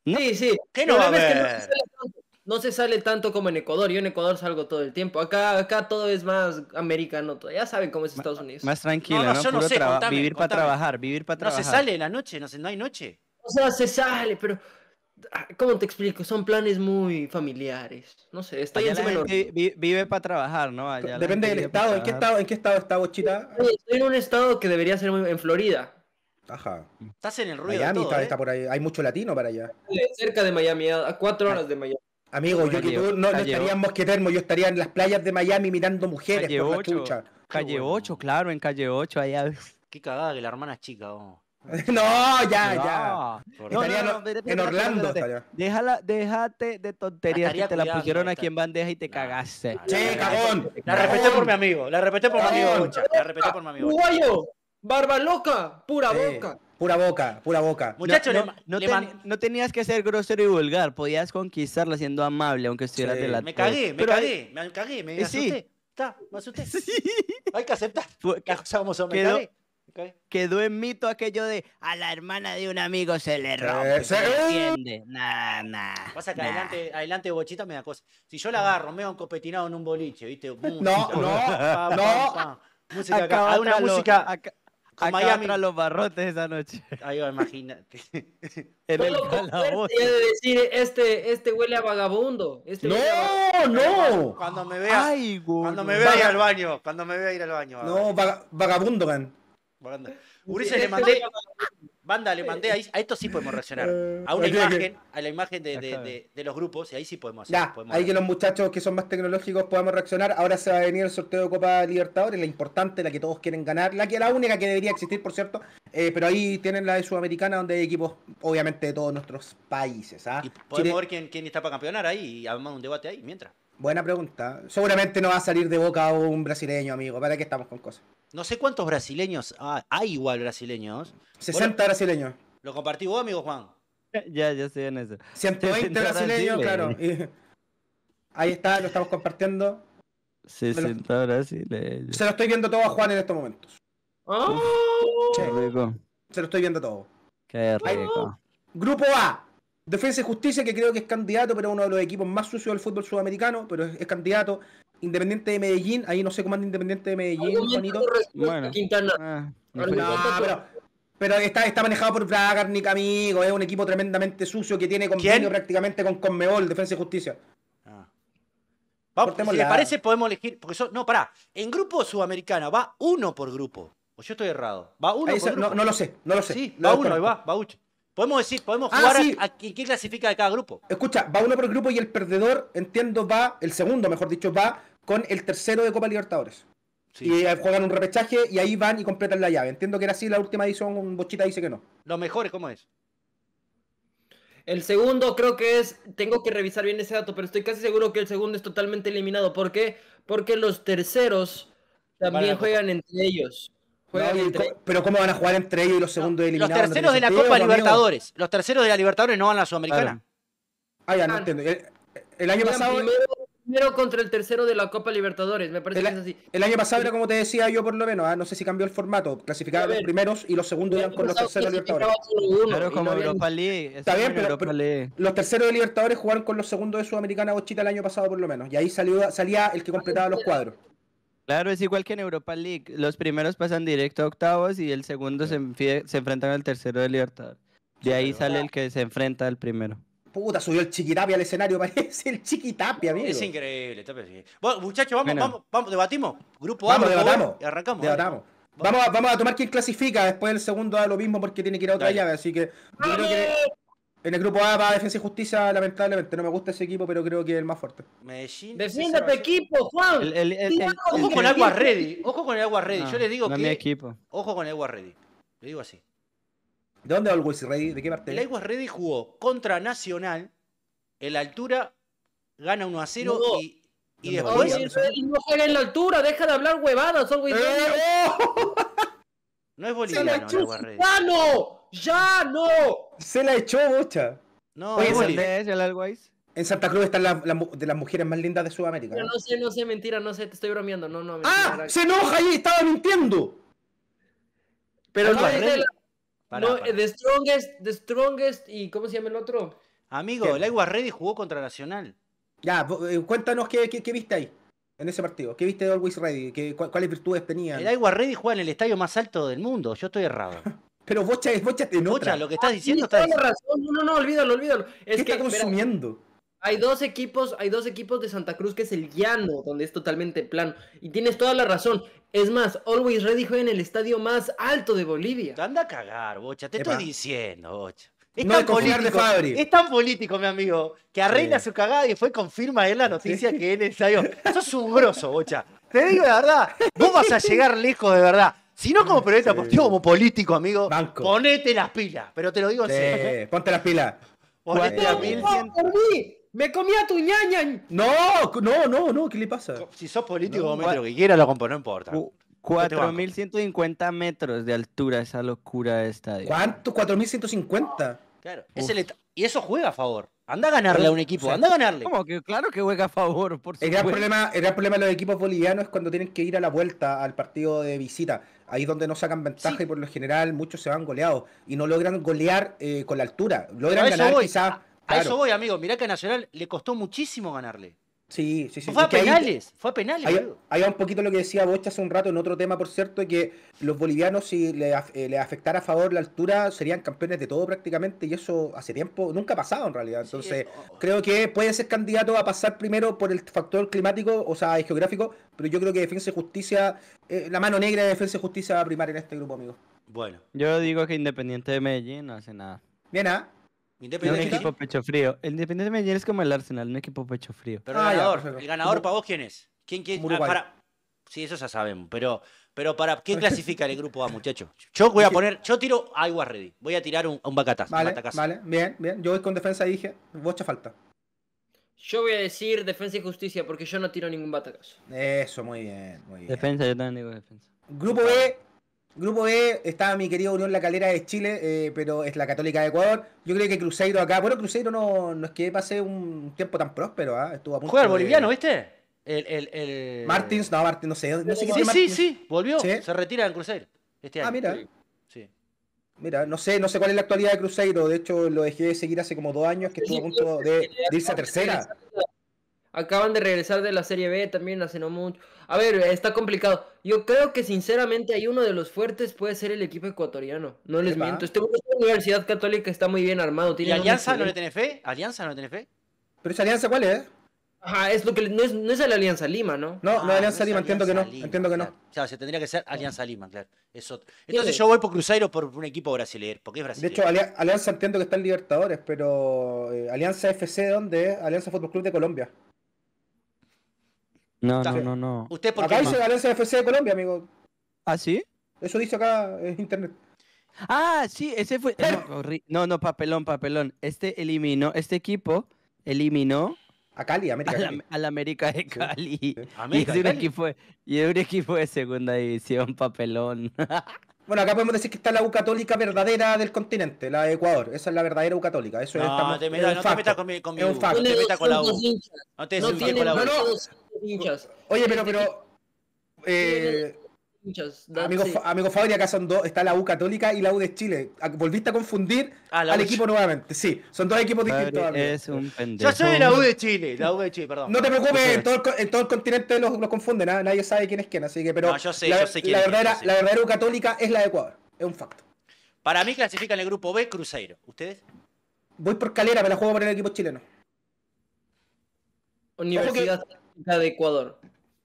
Sí, sí. no, se sale tanto, como en Ecuador. Yo en Ecuador salgo todo el tiempo. Acá, acá todo es más americano. Ya saben cómo es Estados Unidos. Más tranquilo, ¿no? vivir para trabajar, vivir para trabajar. No se sale en la noche, no, no hay noche. O sea, se sale, pero Ah, ¿Cómo te explico? Son planes muy familiares. No sé, está Allá en vive para trabajar, ¿no? Depende del estado. ¿En qué estado, está Bochita? Estoy en un estado que debería ser en Florida. Ajá. Estás en el ruido. Miami ¿eh? está, por ahí. Hay mucho latino para allá. Cerca de Miami, a cuatro ah, horas de Miami. Amigo, yo que tú no, no estaría en Mosquetermo, yo estaría en las playas de Miami mirando mujeres calle 8. Calle 8, claro, en calle 8, allá. Qué cagada que la hermana chica, Oh. No, ya, ya. en Orlando. Déjala, déjate de tonterías que te la pusieron aquí en bandeja y te cagaste. Che, cagón. La respeté por mi amigo, la respeté por mi amigo, La respeté por mi amigo. Uruguayo, barba loca, pura boca. Pura boca, pura boca. Muchachos, no, tenías que ser grosero y vulgar, podías conquistarla siendo amable, aunque estuvieras de la Me cagué, me cagué, me cagué, me asusté. Sí. Está, me asusté. Sí. Hay que aceptar Qué cosa como Quedó en mito aquello de a la hermana de un amigo se le rompe. ¿Se entiende? Nah, nah. Pasa que adelante, adelante bochita me da cosa. Si yo la agarro, me da un copetinado en un boliche, ¿viste? no, no, no. música acá, una música. Acá, Miami. a los barrotes esa noche. Ahí va, imagínate. en el decir, este, este huele a vagabundo. Este no, no. Cuando me vea, Ay, cuando me vea ir al baño, cuando me vea ir al baño. No, vagabundo, gan. Banda. le mandé. Banda, le mandé. Ahí, a esto sí podemos reaccionar. Eh, a una imagen, a la imagen de, los grupos, y ahí sí podemos hacer. Ya, ahí que los muchachos que son más tecnológicos Podemos reaccionar. Ahora se va a venir el sorteo de Copa Libertadores, la importante, la que todos quieren ganar, la que la única que debería existir, por cierto. Eh, pero ahí tienen la de Sudamericana, donde hay equipos, obviamente, de todos nuestros países. ¿ah? podemos ver quién, está para campeonar ahí y armar un debate ahí mientras. Buena pregunta. Seguramente no va a salir de boca un brasileño, amigo. ¿Para qué estamos con cosas? No sé cuántos brasileños. Ah, hay igual brasileños. 60 brasileños. Lo compartí vos, amigo Juan. ya, ya estoy en eso. 120 brasileños, claro. Eh. Ahí está, lo estamos compartiendo. 60 brasileños. Se lo estoy viendo todo a Juan en estos momentos. Se lo estoy viendo todo. Qué rico. Grupo A. Defensa y Justicia, que creo que es candidato, pero uno de los equipos más sucios del fútbol sudamericano, pero es, candidato. Independiente de Medellín, ahí no sé cómo anda Independiente de Medellín, Bueno, Quintana. Ah, ah, pero, está, está, manejado por Bragarnik, amigo. Es un equipo tremendamente sucio que tiene convenio prácticamente con Conmebol, Defensa y Justicia. Ah. si te parece, podemos elegir. Porque eso no, pará. En grupo sudamericano va uno por grupo. O yo estoy errado. Va uno por grupo. No, lo sé, no lo sé. Sí, va uno, ahí va, va Podemos decir, podemos ah, jugar ah, sí. clasifica de cada grupo. Escucha, va uno por el grupo y el perdedor, entiendo, va, el segundo, mejor dicho, va con el tercero de Copa Libertadores. Y eh, juegan un repechaje y ahí van y completan la llave. Entiendo que era así la última edición, un bochita dice que no. Los mejores, ¿cómo es? El segundo creo que es, tengo que revisar bien ese dato, pero estoy casi seguro que el segundo es totalmente eliminado. ¿Por qué? Porque los terceros también juegan entre ellos. Pero ¿cómo van a jugar entre ellos y los segundos eliminados? Los terceros de la Copa Libertadores. Los terceros de la Libertadores no van a la Sudamericana. Ah, ya, no entiendo. El, año pasado... Primero, primero, contra el tercero de la Copa Libertadores, me parece que es así. El año pasado era como te decía yo por lo menos, ah, no sé si cambió el formato. Clasificaban los primeros y los segundos iban con los terceros de Libertadores. Pero como Europa League. Está bien, pero, los terceros de Libertadores jugaron con los segundos de Sudamericana ochita el año pasado por lo menos. Y ahí salió, salía el que completaba los cuadros. Claro, es igual que en Europa League. Los primeros pasan directo a octavos y el segundo se, enfrentan al tercero de Libertadores. De ahí sale el que se enfrenta al primero. Puta, subió el Chiquitapia al escenario, parece el Chiquitapia, amigo. Es increíble, Bueno, muchachos, vamos, vamos, debatimos. Grupo A, vamos, debatamos. arrancamos. ¿eh? Debatamos. Vamos. vamos a, tomar quien clasifica. Después el segundo da lo mismo porque tiene que ir a otra llave. Así que en el grupo A para Defensa y Justicia, lamentablemente. No me gusta ese equipo, pero creo que es el más fuerte. Medellín. Defiende tu equipo, Juan. ojo con el agua ready. Ojo con el agua ready. Yo le digo no que. Mi equipo. Ojo con el agua ready. Le digo así. ¿De dónde va el Wiz Ready? ¿De qué parte? El agua Ready jugó contra Nacional. En la altura gana 1 a 0 y, y no juega en la altura, deja de hablar huevadas, son ¡Eh, oh! No es boliviano, el agua ready. ¡Ya no! Se la echó, bocha. No, es el Always. En Santa Cruz están las de las mujeres más lindas de Sudamérica. No, sé, no sé, mentira, no sé, te estoy bromeando, no, no. ¡Ah! ¡Se enoja ahí! estaba mintiendo! Pero no, es de no, eh, The Strongest, The Strongest y ¿cómo se llama el otro? Amigo, el Agua Ready jugó contra Nacional. Ya, eh, cuéntanos qué, viste ahí, en ese partido. ¿Qué viste de Always Ready? ¿Cuáles virtudes tenía? El Agua Ready juega en el estadio más alto del mundo, yo estoy errado. Pero bocha es bocha te nocha Lo que estás ah, diciendo está razón. No, no, no, olvídalo, olvídalo. Es ¿Qué que, está consumiendo? hay dos equipos, hay dos equipos de Santa Cruz que es el llano, donde es totalmente plano. Y tienes toda la razón. Es más, Always Ready fue en el estadio más alto de Bolivia. Anda a cagar, bocha. Te estoy diciendo, bocha. Es, tan político, es tan político, mi amigo, que arregla su cagada y fue confirma en la noticia que él Eso es un grosso, bocha. Te digo de verdad, vos vas a llegar lejos de verdad. Si no como periodista deportivo, como político, amigo, ponete las pilas, pero te lo digo así. ¿eh? Ponte las pilas. Ponete las pilas. Me comía tu ñaña. No, no, no, no, ¿qué le pasa? Si sos político, lo que quieras, lo compro, no importa. 4.150 metros de altura, esa locura de estadio. ¿Cuánto? 4.150. Claro. y eso juega a favor. Anda a ganarle a un equipo, anda a ganarle. claro que juega a favor, por el gran, problema, el gran problema de los equipos bolivianos es cuando tienen que ir a la vuelta al partido de visita ahí es donde no sacan ventaja y por lo general muchos se van goleados y no logran golear eh, con la altura. Logran ganar quizás. a eso voy, amigo. Mirá que a Nacional le costó muchísimo ganarle. Sí, sí, sí. Fue a penales, fue a penales. Hay, un poquito lo que decía Bocha hace un rato en otro tema, por cierto, que los bolivianos, si le, eh, afectara a favor la altura, serían campeones de todo prácticamente, y eso hace tiempo nunca ha pasado en realidad. Entonces, oh. creo que puede ser candidato a pasar primero por el factor climático, o sea, geográfico, pero yo creo que Defensa y Justicia, eh, la mano negra de Defensa y Justicia va a primar en este grupo, amigos. Bueno. Yo digo que Independiente de Medellín no hace nada. Bien, ¿ah? Independiente un equipo pecho frío. El Independiente Medellín es como el Arsenal, un equipo pecho frío. Pero el ah, ganador, el ganador para vos quién es? ¿Quién quién ah, Sí, eso ya sabemos, pero pero para qué clasifica el grupo A, muchachos? Yo voy a poner, yo tiro agua ready. Voy a tirar un, un bacatazo, vale, Vale, bien, bien. Yo voy con defensa y dije, te falta. Yo voy a decir defensa y justicia porque yo no tiro ningún batacazo. Eso, muy bien, muy bien. Defensa, yo también digo defensa. Grupo B, Grupo B está mi querido Unión La Calera de Chile, eh, pero es la Católica de Ecuador. Yo creo que Cruzeiro acá. Bueno, Cruzeiro no, no es que pase un tiempo tan próspero, ¿ah? Estuvo a punto Juega el boliviano, ¿viste? El, el, el... Martins, no, Martins, no sé. No sé sí, sí, sí, volvió. Se retira del Cruzeiro este ah, año. Ah, mira. Sí. Mira, no sé, no sé cuál es la actualidad de Cruzeiro. De hecho, lo dejé de seguir hace como dos años que estuvo a punto de irse a tercera. Acaban de regresar de la Serie B también hace no mucho. A ver, está complicado. Yo creo que sinceramente hay uno de los fuertes puede ser el equipo ecuatoriano. No les miento. Este, esta Universidad Católica está muy bien armado. Tiene ¿Y Alianza no le tiene fe? ¿Alianza no le tiene fe? ¿Pero esa Alianza cuál es? Ajá, es lo que no es, no la Alianza Lima, ¿no? No, no, ah, Alianza Lima, entiendo que no, entiendo que no. O sea, se tendría que ser Alianza Lima, claro. Entonces yo voy por Cruzeiro por un equipo brasileño, porque es brasileño. De hecho, Alianza entiendo que está en Libertadores, pero eh, Alianza FC, ¿dónde Alianza Fútbol Club de Colombia. No, no, no, no. ¿Usted por acá dice Valencia FC de Colombia, amigo. ¿Ah, sí? Eso dice acá en internet. Ah, sí, ese fue. No, no, papelón, papelón. Este eliminó, este equipo eliminó. A Cali, América. América de Cali. A la América de Cali. y es un equipo de segunda división, papelón. Bueno, acá podemos decir que está la U católica verdadera del continente, la de Ecuador. Esa es la verdadera U católica. Eso no, estamos, te metas, es no te metas con mi, con mi U. No te metas con la U. No te metas con la Oye, pero, pero... Eh, muchos. Amigo, Fabri, acá son dos, está la U Católica y la U de Chile. Ah, Volviste a confundir ah, al equipo nuevamente. Sí, son dos equipos distintos. Es un pendejo. Yo soy de la U de Chile, No te preocupes, en, todo el, continente nos los confunden, ¿ah? nadie sabe quién es quién, así que pero la, verdadera, U Católica es la de Ecuador, es un facto. Para mí clasifican el grupo B Cruzeiro. ¿Ustedes? Voy por Calera, me la juego por el equipo chileno. Universidad de Ecuador.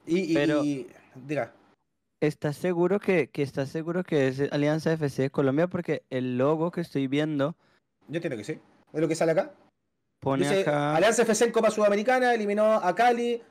Y, y... diga. ¿Estás seguro que, que estás seguro que es Alianza FC es Colombia? Porque el logo que estoy viendo. Yo entiendo que sí. ¿Es lo que sale acá? Pone acá. Alianza FC en Copa Sudamericana, eliminó a Cali.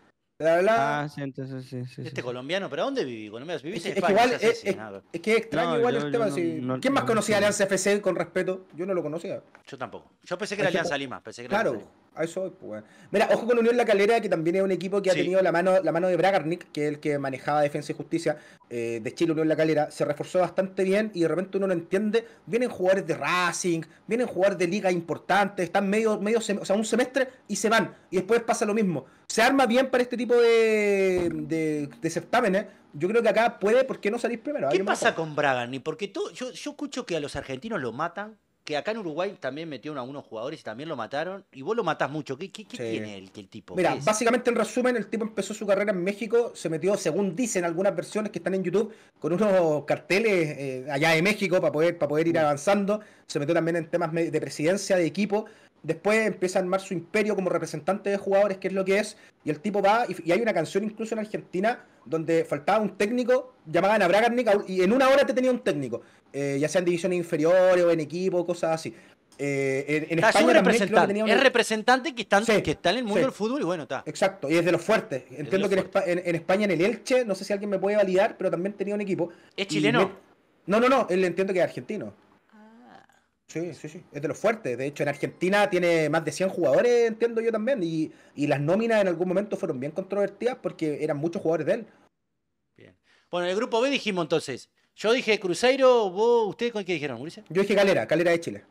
Ah, sí, entonces sí, sí, Este colombiano, ¿pero dónde vivís? Colombia, vivís es, en España. Es, que es, extraño igual el tema. ¿Quién más conocía Alianza FC con respeto? Yo no lo conocía. Yo tampoco. Yo pensé que era Alianza Lima. claro. A eso pues, Mira, ojo con Unión La Calera, que también es un equipo que ha tenido la mano, la mano de Bragarnik, que es el que manejaba Defensa y Justicia eh, de Chile, Unión La Calera. Se reforzó bastante bien y de repente uno no entiende. Vienen jugadores de Racing, vienen jugadores de ligas importantes, están medio, medio o sea, un semestre y se van. Y después pasa lo mismo. Se arma bien para este tipo de, de, certámenes. Yo creo que acá puede, ¿por qué no salir primero? ¿Qué pasa con Bragarnik? Porque tú yo, yo escucho que a los argentinos lo matan acá en Uruguay también metieron a unos jugadores y también lo mataron. Y vos lo matás mucho. ¿Qué, qué, el, tipo? Mira, básicamente en resumen, el tipo empezó su carrera en México, se metió, según dicen algunas versiones que están en YouTube, con unos carteles eh, allá de México para poder, para poder ir avanzando. Se metió también en temas de presidencia de equipo después empieza a armar su imperio como representante de jugadores, que es lo que es, y el tipo va, y, hay una canción incluso en Argentina donde faltaba un técnico, llamaban a y en una hora te tenía un técnico, eh, ya sea en divisiones inferiores o en equipo, cosas así. Eh, en, España representante. Es representante que, está en el mundo del fútbol y bueno, está. Exacto, y es de los fuertes. Entiendo que En, España, en el Elche, no sé si alguien me puede validar, pero también tenía un equipo. ¿Es chileno? No, no, no, él entiendo que es argentino. Sí, sí, sí. Es de los fuertes. De hecho, en Argentina tiene más de 100 jugadores, entiendo yo también. Y, las nóminas en algún momento fueron bien controvertidas porque eran muchos jugadores de él. Bien. Bueno, en el grupo B dijimos entonces. Yo dije Cruzeiro, vos, ¿ustedes con qué dijeron, Mauricio? Yo dije Calera, Calera de Chile.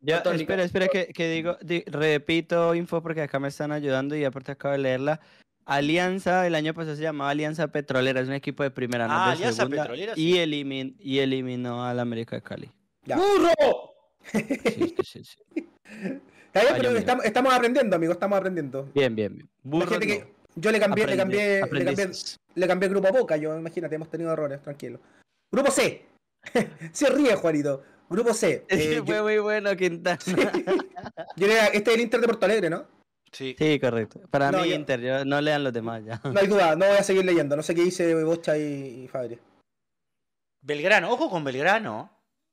Ya, espera, espera, que, digo, repito info porque acá me están ayudando y aparte acabo de leerla. Alianza, el año pasado se llamaba Alianza Petrolera, es un equipo de primera, no ah, Alianza Petrolera, y, elimin, y eliminó al América de Cali. Ya. ¡Burro! estamos, aprendiendo, amigo, estamos aprendiendo. Bien, bien, yo le cambié, le cambié, le cambié, grupo a Boca, yo imagínate, hemos tenido errores, tranquilo. Grupo C. Se ríe, Juanito. Grupo C. Eh, muy bueno, Quintana. este es el Inter de Porto Alegre, ¿no? Sí. sí. correcto. Para mí, Inter, no lean los demás ya. No hay duda, no voy a seguir leyendo. No sé qué dice Bocha y, Fabri. Belgrano, ojo con Belgrano.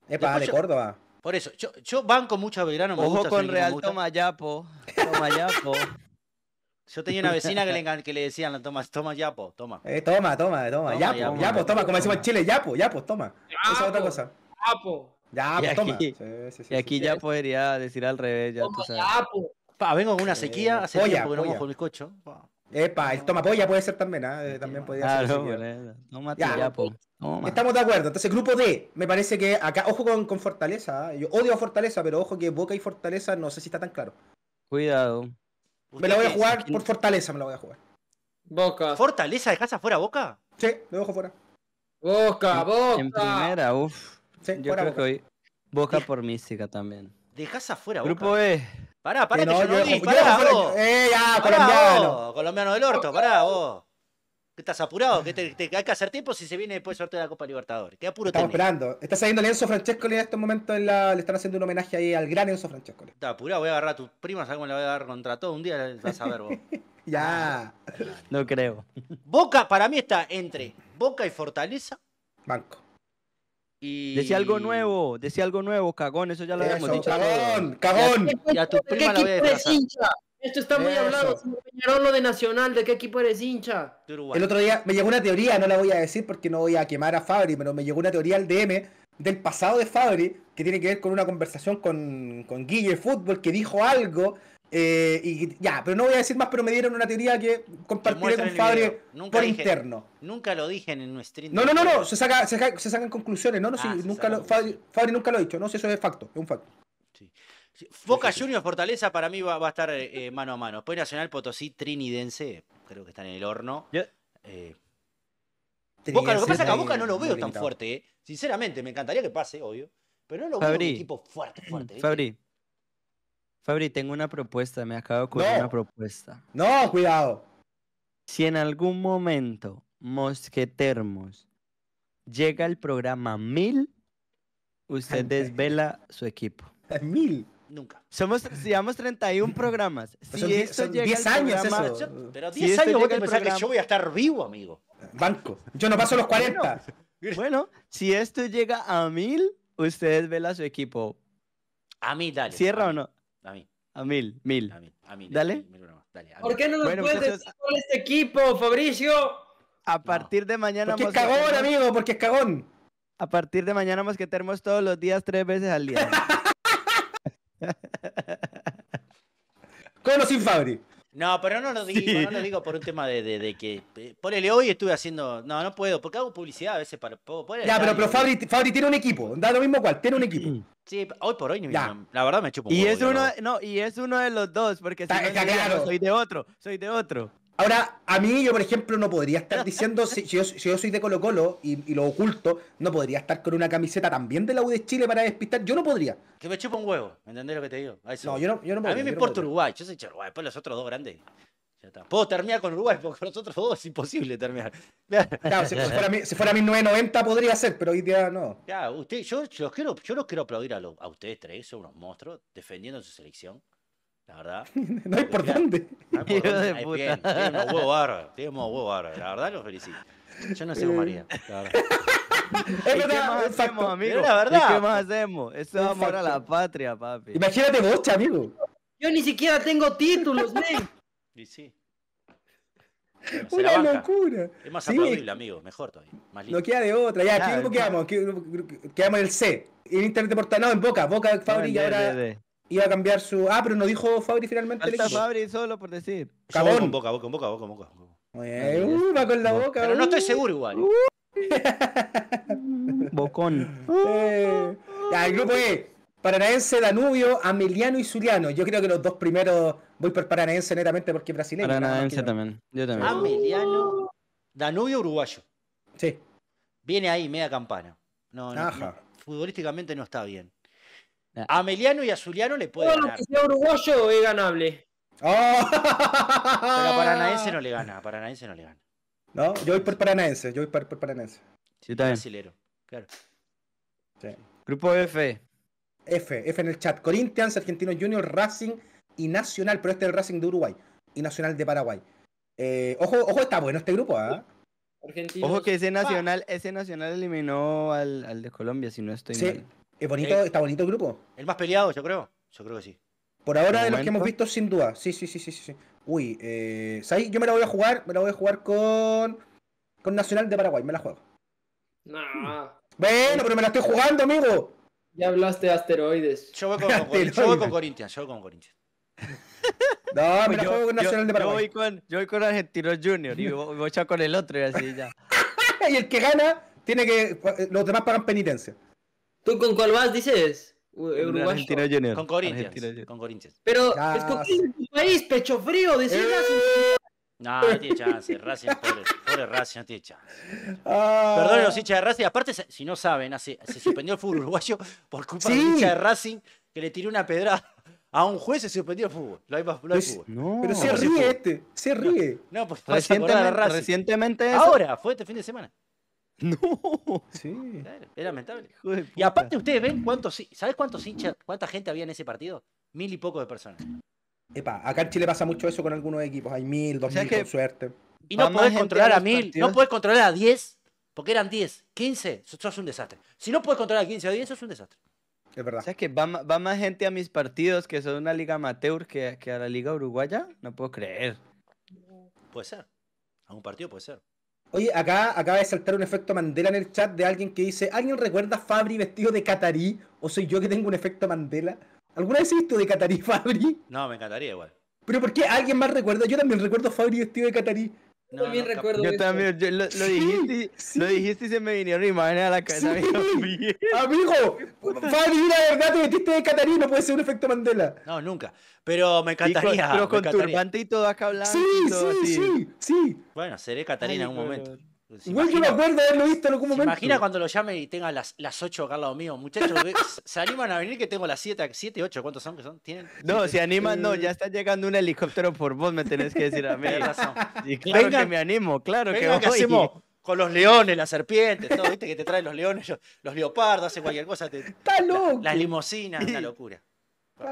Es para de Córdoba. Por eso, yo, yo banco mucho a Belgrano. Me Ojo con Real toma Yapo, toma Yapo. Yo tenía una vecina que le, decían, toma, toma Yapo, toma. Eh, toma, toma, toma, yapo, yapo, toma, como decimos en Chile, Yapo, Yapo, toma. Esa es otra cosa. Yapo. Yapo, toma. sí, sí, sí, y aquí ya podría decir al revés, ya Yapo. Pa, vengo con una eh, sequía, hace ya con que polla. no mojo el bizcocho. Epa, el toma polla puede ser también, ¿ah? eh, También podría ser. No toma Yapo. Estamos de acuerdo. Entonces, grupo D, me parece que acá, ojo con, con Fortaleza. ¿eh? Yo odio a Fortaleza, pero ojo que Boca y Fortaleza no sé si está tan claro. Cuidado. Me la voy a jugar por Fortaleza, me la voy a jugar. Boca. ¿Fortaleza dejas afuera Boca? Sí, me dejo fuera. Boca, Boca. En primera, uff. Sí, yo creo que hoy Boca por mística también. Dejas afuera, Boca. Grupo E. Pará, pará, que no, yo no vi, pará, Eh, ya, pará, colombiano. colombiano del orto, pará, vos. ¿Qué estás apurado? que te, hay que hacer tiempo si se viene después suerte de la Copa Libertadores. Qué apuro Estamos esperando. Está saliendo el Enzo Francescoli en estos momentos. le están haciendo un homenaje ahí al gran Enzo Francescoli. Está apurado. Voy a agarrar a tu prima. ¿Sabes cómo la voy a agarrar contra todo? Un día vas a ver vos. ya. No creo. Boca para mí está entre Boca y Fortaleza. Banco. Decía algo nuevo. Decía algo nuevo, cagón. Eso ya lo habíamos dicho. Cagón, cagón. Ya tu prima la voy esto está muy hablado, señor lo de Nacional, ¿de qué equipo eres hincha? El otro día me llegó una teoría, no la voy a decir porque no voy a quemar a Fabri, pero me llegó una teoría al DM del pasado de Fabri que tiene que ver con una conversación con, Guille Fútbol que dijo algo eh, y ya, pero no voy a decir más, pero me dieron una teoría que compartiré con Fabri por interno. Nunca lo dije en nuestro No, no, no, no, se, sacan conclusiones, no, no, ah, nunca Fabri, nunca lo ha dicho, no, sé si eso es facto, es un facto. Boca Juniors Fortaleza para mí va, a estar eh, eh, mano a mano. Puebla Nacional Potosí, Trinidense, creo que están en el horno. Eh, Boca, lo que pasa es que a Boca no lo veo tan fuerte, sinceramente, me encantaría que pase, obvio. Pero no lo veo un equipo fuerte, fuerte. Fabri. Fabri, tengo una propuesta, me acabo de ocurrir una propuesta. No, cuidado. Si en algún momento Mosquetermos llega al programa 1000, usted desvela su equipo. ¿Mil? Nunca. Somos, llevamos 31 programas. Si son esto 10 años eso. Pero 10 años voy a pensar que yo voy a estar vivo, amigo. Banco. Yo no paso los 40. Bueno, si esto llega a mil, ustedes velan a su equipo. A mí, dale. ¿Cierra o no? A mí. A mil, mil. A mí, Dale. ¿Por qué no nos puedes decir con este equipo, Fabricio? A partir de mañana... Porque es cagón, amigo, porque es cagón. A partir de mañana vamos que termos todos los días, tres veces al día. Con o sin Fabri. No, pero no lo digo, no lo digo por un tema de, que. Eh, ponele hoy estuve haciendo. No, no puedo, porque hago publicidad a veces ya, pero, pero Fabri, Fabri, tiene un equipo, da lo mismo cual, tiene un equipo. Sí, hoy por hoy la verdad me chupo un y es uno, y es uno de los dos, porque soy de otro, soy de otro. Ahora, a mí yo, por ejemplo, no podría estar diciendo, si, yo, soy de Colo Colo y, lo oculto, no podría estar con una camiseta también de la U de Chile para despistar. Yo no podría. Que me chupa un huevo, ¿entendés lo que te digo? No, yo no, A mí me importa Uruguay, yo soy Uruguay, después los otros dos grandes. Puedo terminar con Uruguay, porque con los otros dos es imposible terminar. Claro, si, fuera, si, fuera, 1990 podría ser, pero hoy día no. Ya, usted, yo, yo, los quiero, yo los quiero aplaudir a, los a ustedes tres, son unos monstruos, defendiendo su selección. La verdad. no es por dónde. No tiene huevo La verdad lo felicito. Yo no sé cómo María. Eh, la verdad. ¿Qué más hacemos, amigo? La verdad. qué más hacemos? Eso es amor a la patria, papi. Imagínate vos, amigo. Yo ni siquiera tengo títulos, Ney. Y sí. Una locura. Es más aplaudible, amigo. Mejor todavía. Más No queda de otra. Ya, ¿qué quedamos? quedamos en el C. En Internet No, en Boca. Boca, Fabri ahora iba a cambiar su. Ah, pero no dijo Fabri finalmente. Falta el Fabri solo por decir. Cabón. con boca, boca, boca, boca, boca. uh, va con la boca. Pero no estoy seguro igual. Bocón. Eh, el grupo E. Paranaense, Danubio, Ameliano y Zuliano. Yo creo que los dos primeros voy por Paranaense netamente porque es brasileño. Paranaense también. Yo también. Ameliano, Danubio, uruguayo. Sí. Viene ahí, media campana. No, no futbolísticamente no está bien. A Meliano y a Zuliano le puede ganar. Todo lo que sea uruguayo es ganable. Oh. Pero a Paranaense no le gana, Paranaense no le gana. No, yo voy por Paranaense, yo voy por, Paranaense. Yo también. Brasilero, claro. Grupo F. F, F en el chat. Corinthians, Argentino Junior, Racing y Nacional, pero este es el Racing de Uruguay y Nacional de Paraguay. Eh, ojo, ojo, está bueno este grupo, ¿ah? Ojo que ese ah. Nacional, ese Nacional eliminó al, al, de Colombia, si no estoy sí. mal. Es bonito, eh, Está bonito el grupo. El más peleado, yo creo. Yo creo que sí. Por ahora, de los que hemos visto, sin duda. Sí, sí, sí, sí. sí. Uy, eh, yo me la voy a jugar. Me la voy a jugar con. Con Nacional de Paraguay. Me la juego. ¡No! Bueno, pero me la estoy jugando, amigo. Ya hablaste de asteroides. Yo voy con, yo voy con Corinthians. Yo voy con Corinthians. No, me la pues juego con Nacional de Paraguay. Yo voy con, yo voy con Argentinos Junior y voy, voy con el otro y así ya. y el que gana tiene que. Los demás pagan penitencia. ¿Tú con cuál vas, dices? Uruguayo. Con Corinthians. Pero es tu país, pecho frío, decís eh. No, no tiene chance, Racing, pobre, Racing, no tiene chance. Ah. Perdón los hinchas de Racing, aparte, si no saben, se suspendió el fútbol uruguayo por culpa de un hincha de Racing que le tiró una pedrada a un juez y se suspendió el fútbol. Lo pues, pero se ríe este, se ríe. No, pues recientemente, recientemente Ahora, fue este fin de semana. No. Sí. es lamentable. y aparte, ustedes ven cuántos. ¿Sabes cuántos hinchas, cuánta gente había en ese partido? Mil y poco de personas. Epa, acá en Chile pasa mucho eso con algunos equipos. Hay mil, dos mil, con suerte. Y no puedes controlar a mil, no puedes controlar a diez, porque eran diez. Quince, eso es un desastre. Si no puedes controlar a quince o diez, es un desastre. Es verdad. Sabes que va, más gente a mis partidos que son una liga amateur que, que a la liga uruguaya. No puedo creer. Puede ser. A un partido puede ser. Oye, acá acaba de saltar un efecto Mandela en el chat de alguien que dice: ¿Alguien recuerda a Fabri vestido de catarí? ¿O soy yo que tengo un efecto Mandela? ¿Alguna vez he visto de catarí Fabri? No, me encantaría igual. ¿Pero por qué alguien más recuerda? Yo también recuerdo a Fabri vestido de catarí yo también recuerdo yo también, lo, dijiste, lo dijiste y se me vinieron imágenes a la cabeza. Amigo, Fabi, la verdad te metiste de Catarina, puede ser un efecto Mandela. No, nunca. Pero me encantaría. pero con, me con turbante y todo acá Sí, sí, sí, sí. Bueno, seré Catarina en un momento. Pues Igual me acuerdo haberlo visto en algún momento. Imagina cuando lo llame y tenga las, las 8 acá al lado mío. Muchachos, ¿se animan a venir que tengo las 7, 8? ¿Cuántos son que son? No, si animan, no. Ya eh, está llegando un helicóptero por vos, me tenés que decir a mí. Razón. claro que me animo, claro que voy. hacemos con los leones, las serpientes, todo, viste que te traen los leones, los leopardos, hace cualquier cosa. Te, Las la limosinas, una locura.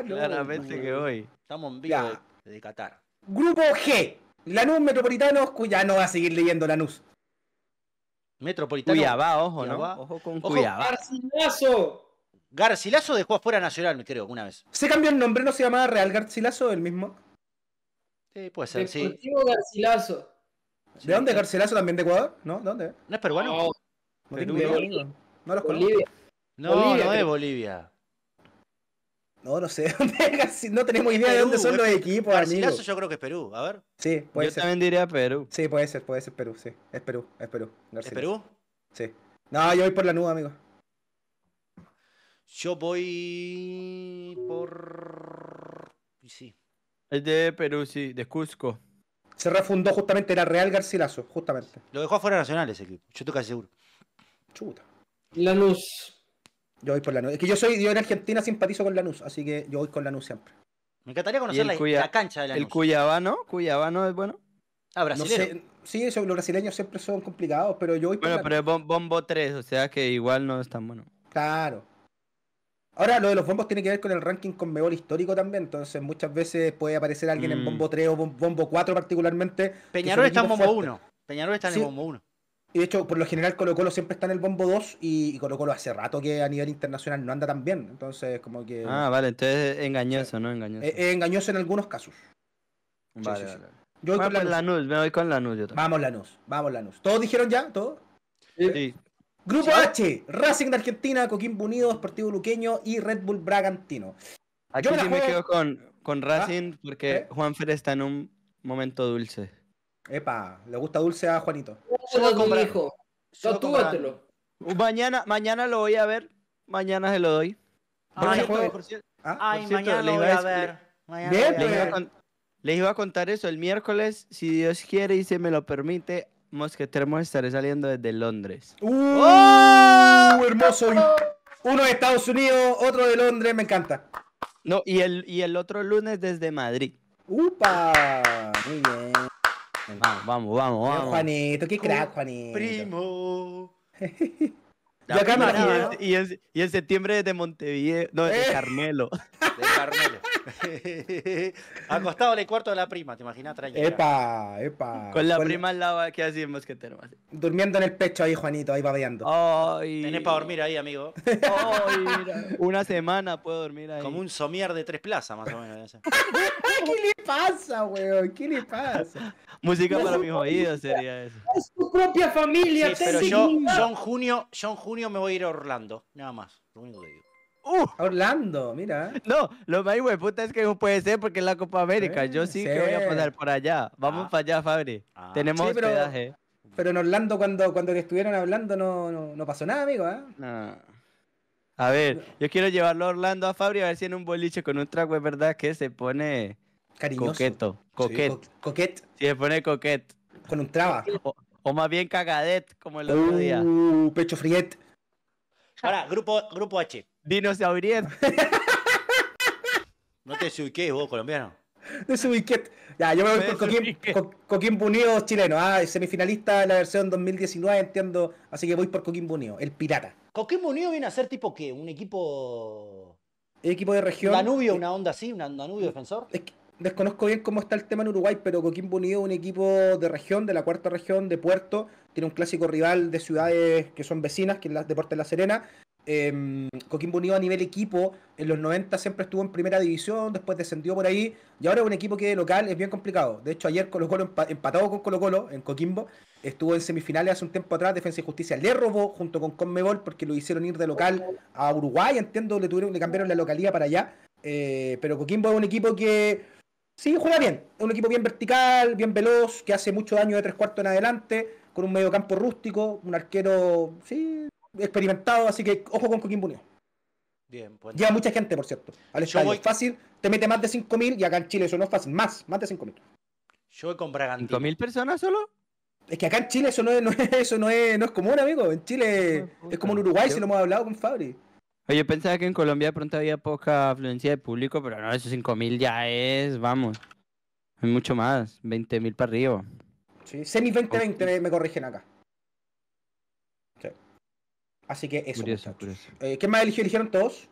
Claramente que voy. Estamos en vivo de, Qatar. Grupo G. Lanús Metropolitanos, cuya no va a seguir leyendo Lanús. Metropolitano. va, ojo, no ¿no? Ojo con Garcilazo Garcilazo, Garcilaso. dejó afuera Nacional, me creo, una vez. ¿Se cambió el nombre? ¿No se llamaba Real Garcilaso el mismo? Sí, puede ser, Deportivo sí. Garcilaso. ¿De dónde es Garcilaso también? ¿De Ecuador? ¿No? ¿De dónde? ¿No es peruano? No, no, Perú, los Bolivia. No, no es Bolivia. No, no sé no tenemos idea de dónde son los equipos, amigo. yo creo que es Perú, a ver. Sí, puede yo también diría Perú. Sí, puede ser, puede ser Perú, sí. Es Perú, es Perú. ¿Es Perú? Sí. No, yo voy por la nube, amigo. Yo voy por... Sí. Es de Perú, sí, de Cusco. Se refundó justamente, era Real Garcilaso, justamente. Lo dejó afuera Nacional ese equipo, yo estoy casi seguro. Chuta. La luz... Yo voy por Lanús. Es que yo soy, yo en Argentina simpatizo con Lanús, así que yo voy con Lanús siempre. Me encantaría conocer la, cancha de Lanús. ¿El Cuyabano? ¿Cuyabano es bueno? Ah, brasileño. sí, eso, los brasileños siempre son complicados, pero yo voy por Bueno, pero es bombo 3, o sea que igual no es tan bueno. Claro. Ahora, lo de los bombos tiene que ver con el ranking con mejor histórico también, entonces muchas veces puede aparecer alguien en mm. bombo 3 o bombo 4 particularmente. Peñarol está en bombo 1. Peñarol está en bombo 1. Y de hecho, por lo general, Colo Colo siempre está en el bombo 2 y, Colo Colo hace rato que a nivel internacional no anda tan bien. Entonces, como que. Ah, vale, entonces es engañoso, ¿no? Engañoso. engañoso en algunos casos. Vale, sí, sí, vale. voy con me voy con nuz, yo también. Vamos nuz, vamos nuz. ¿Todos dijeron ya? todo Sí. Grupo H, Racing de Argentina, Coquimbo Unido, Esportivo Luqueño y Red Bull Bragantino. Aquí me, quedo con, ah, Racing porque ¿eh? Juan Fer está en un momento dulce. Epa, le gusta dulce a Juanito. Yo hijo. Uh, mañana, mañana lo voy a ver. Mañana se lo doy. Ay, mañana lo voy a, pues. ver. Bien, les iba a contar eso. El miércoles, si Dios quiere y se me lo permite, Mosquetermos estaré saliendo desde Londres. ¡Uh! ¡Oh! Hermoso. Uno de Estados Unidos, otro de Londres, me encanta. No, y el, y el otro lunes desde Madrid. ¡Upa! Muy bien. Vamos, vamos, vamos, vamos. Juanito, qué crack, Juanito. Primo. y, en, en, septiembre desde Montevideo, no, desde eh. Carmelo. De Carmelo. Acostado en el cuarto de la prima, te imaginas trayendo. Epa, epa. Con la prima al lado que así en mosquetero. Durmiendo en el pecho ahí, Juanito, ahí babeando. Ay. Tenés para dormir ahí, amigo. Una semana puedo dormir ahí. Como un somier de tres plazas, más o menos. ¿Qué le pasa, weón? ¿Qué le pasa? Música para mis oídos sería eso. Es tu propia familia, sí, Pero yo, en junio, junio me voy a ir a Orlando. Nada más. Lo único que digo. ¡Uh! Orlando, mira. No, lo más puta es que no puede ser porque es la Copa América. Yo sí, que voy a pasar por allá. Vamos ah. para allá, Fabri. Ah. Tenemos sí, pero, Pero en Orlando, cuando, cuando estuvieron hablando, no, no, pasó nada, amigo. ¿eh? No. A ver, yo quiero llevarlo a Orlando a Fabri a ver si en un boliche con un trago es verdad que se pone Cariñoso. coqueto. coqueto. Sí, se pone coquet. Con un traba. O, más bien cagadet, como el otro uh, Pecho friet. Ahora, grupo, grupo H. Dinosauriet. No te subiques vos, colombiano. No Ya, yo me voy con Coquín, Co chileno, ah, semifinalista de la versión 2019, entiendo. Así que voy por Coquín Unido el pirata. ¿Coquín Unido viene a ser tipo qué? ¿Un equipo. equipo de región. ¿Danubio, eh, una onda así? ¿Un Danubio defensor? desconozco bien cómo está el tema en Uruguay, pero Coquimbo Unido es un equipo de región, de la cuarta región, de Puerto, tiene un clásico rival de ciudades que son vecinas, que es el Deportes La Serena, Em, Coquimbo Unido a nivel equipo en los 90 siempre estuvo en primera división, después descendió por ahí y ahora es un equipo que de local es bien complicado. De hecho, ayer Colo Colo empatado con Colo Colo en Coquimbo, estuvo en semifinales hace un tiempo atrás, Defensa y Justicia le robó junto con Conmebol porque lo hicieron ir de local a Uruguay, entiendo, le, tuvieron, le cambiaron la localidad para allá. Eh, pero Coquimbo es un equipo que sí juega bien, es un equipo bien vertical, bien veloz, que hace mucho daño de tres cuartos en adelante, con un medio campo rústico, un arquero, sí, experimentado, así que ojo con Coquimbo Unido. Bien, pues Lleva mucha gente, por cierto. Al estadio fácil, te mete más de 5.000 y acá en Chile eso no es fácil, más, más de 5.000. Yo voy con Bragantino. ¿5.000 personas solo? Es que acá en Chile eso no es, eso no es, no es común, amigo. En Chile es como en Uruguay, si lo hemos hablado con Fabri. Oye, pensaba que en Colombia de pronto había poca afluencia de público, pero no, esos 5.000 ya es, vamos. Hay mucho más, 20.000 para arriba. Sí, semi 2020 me corrigen acá. Así que es Curioso, eh, ¿Qué más eligió? ¿Eligieron todos?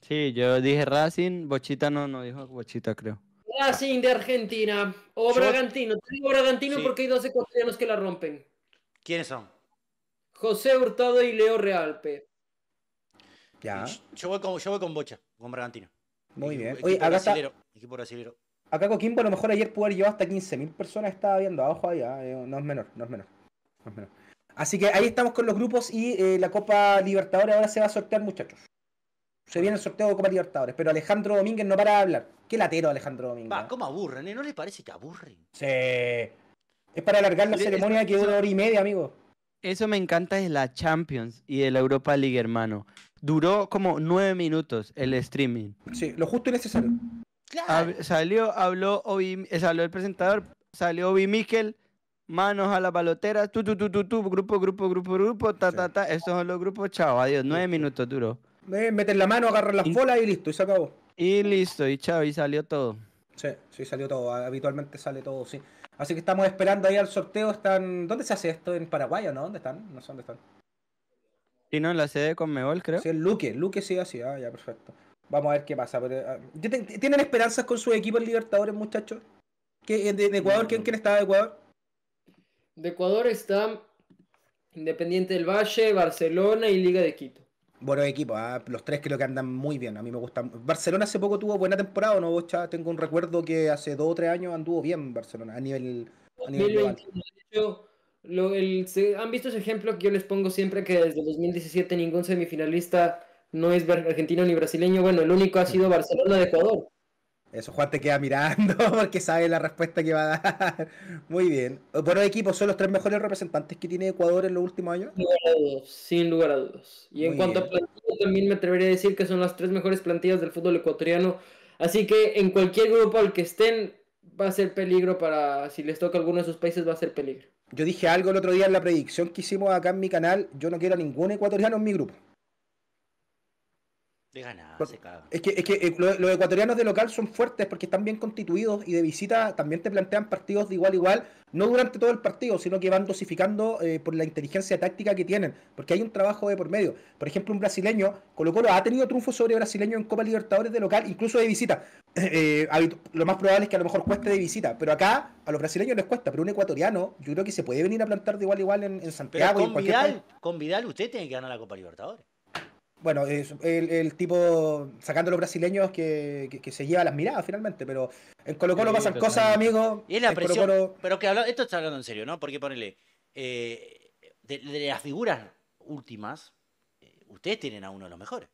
Sí, yo dije Racing, Bochita no, no dijo Bochita, creo. Racing de Argentina, o Bragantino. Te digo Bragantino porque hay dos ecuatorianos que la rompen. ¿Quiénes son? José Hurtado y Leo Realpe. Ya. Yo voy con, Bocha, con Bragantino. Muy bien. acá brasilero, Acá Coquimbo a lo mejor ayer pudo haber llevado hasta 15.000 personas, estaba viendo abajo allá, ah, eh, no menor, no es menor. No es menor. Así que ahí estamos con los grupos y eh, la Copa Libertadores ahora se va a sortear, muchachos. Se viene el sorteo de Copa Libertadores, pero Alejandro Domínguez no para de hablar. Qué latero Alejandro Domínguez. Va, ¿eh? ¿cómo aburren? Eh, ¿No le parece que aburren? Sí. Es para alargar la ceremonia que dura hora y media, amigo. Eso me encanta de la Champions y de la Europa League, hermano. Duró como nueve minutos el streaming. Sí, lo justo y necesario. Claro. salió, habló, Obi, salió el presentador, salió Obi Mikkel manos a la balotera, tu, tu, tu, tu, tu, grupo, grupo, grupo, grupo, ta, ta, ta. Esos son los grupos, chao, adiós, nueve minutos duro. Meten la mano, agarran las bolas y listo, y se acabó. Y listo, y chao, y salió todo. Sí, sí, salió todo. Habitualmente sale todo, sí. Así que estamos esperando ahí al sorteo. Están. ¿Dónde se hace esto? ¿En Paraguay o no? ¿Dónde están? No sé dónde están. Sí, no, en la sede con Mebol, creo. Sí, en Luque, Luque sí, así, ah, ya, perfecto. Vamos a ver qué pasa. Pero, ah, ¿Tienen esperanzas con su equipo en Libertadores, muchachos? ¿Qué, Ecuador? ¿Quién, ¿Quién está de Ecuador? De Ecuador está Independiente del Valle, Barcelona y Liga de Quito. Bueno, equipos, ah, los tres creo que andan muy bien, a mí me gustan. Barcelona hace poco tuvo buena temporada, ¿no, Tengo un recuerdo que hace dos o tres años anduvo bien Barcelona a nivel, lo, han visto ese ejemplo que yo les pongo siempre que desde 2017 ningún semifinalista no es argentino ni brasileño. Bueno, el único ha sido Barcelona de Ecuador. Eso, Juan te queda mirando porque sabe la respuesta que va a dar. Muy bien. el equipo, ¿son los tres mejores representantes que tiene Ecuador en los últimos años? Sin lugar a dudas. Sin lugar a dudas. Y en cuanto a plantillas, también me atrevería a decir que son las tres mejores plantillas del fútbol ecuatoriano. Así que en cualquier grupo al que estén, va a ser peligro para, si les toca alguno de sus países, va a ser peligro. Yo dije algo el otro día en la predicción que hicimos acá en mi canal, yo no quiero a ningún ecuatoriano en mi grupo. De ganar, Es que, eh, los, ecuatorianos de local son fuertes porque están bien constituidos y de visita también te plantean partidos de igual a igual, no durante todo el partido, sino que van dosificando eh, por la inteligencia táctica que tienen, porque hay un trabajo de por medio. Por ejemplo, un brasileño, Colo Colo ha tenido triunfo sobre brasileño en Copa Libertadores de local, incluso de visita. Eh, lo más probable es que a lo mejor cueste de visita, pero acá a los brasileños les cuesta, pero un ecuatoriano yo creo que se puede venir a plantar de igual a igual en, Santiago. con, Vidal, con Vidal usted tiene que ganar la Copa Libertadores bueno, es el, tipo sacando los brasileños que, se lleva las miradas finalmente, pero en Colo Colo pasan cosas, amigo. Y la presión. Pero que esto está hablando en serio, ¿no? Porque ponele, eh, de, las figuras últimas, eh, ustedes tienen a uno de los mejores.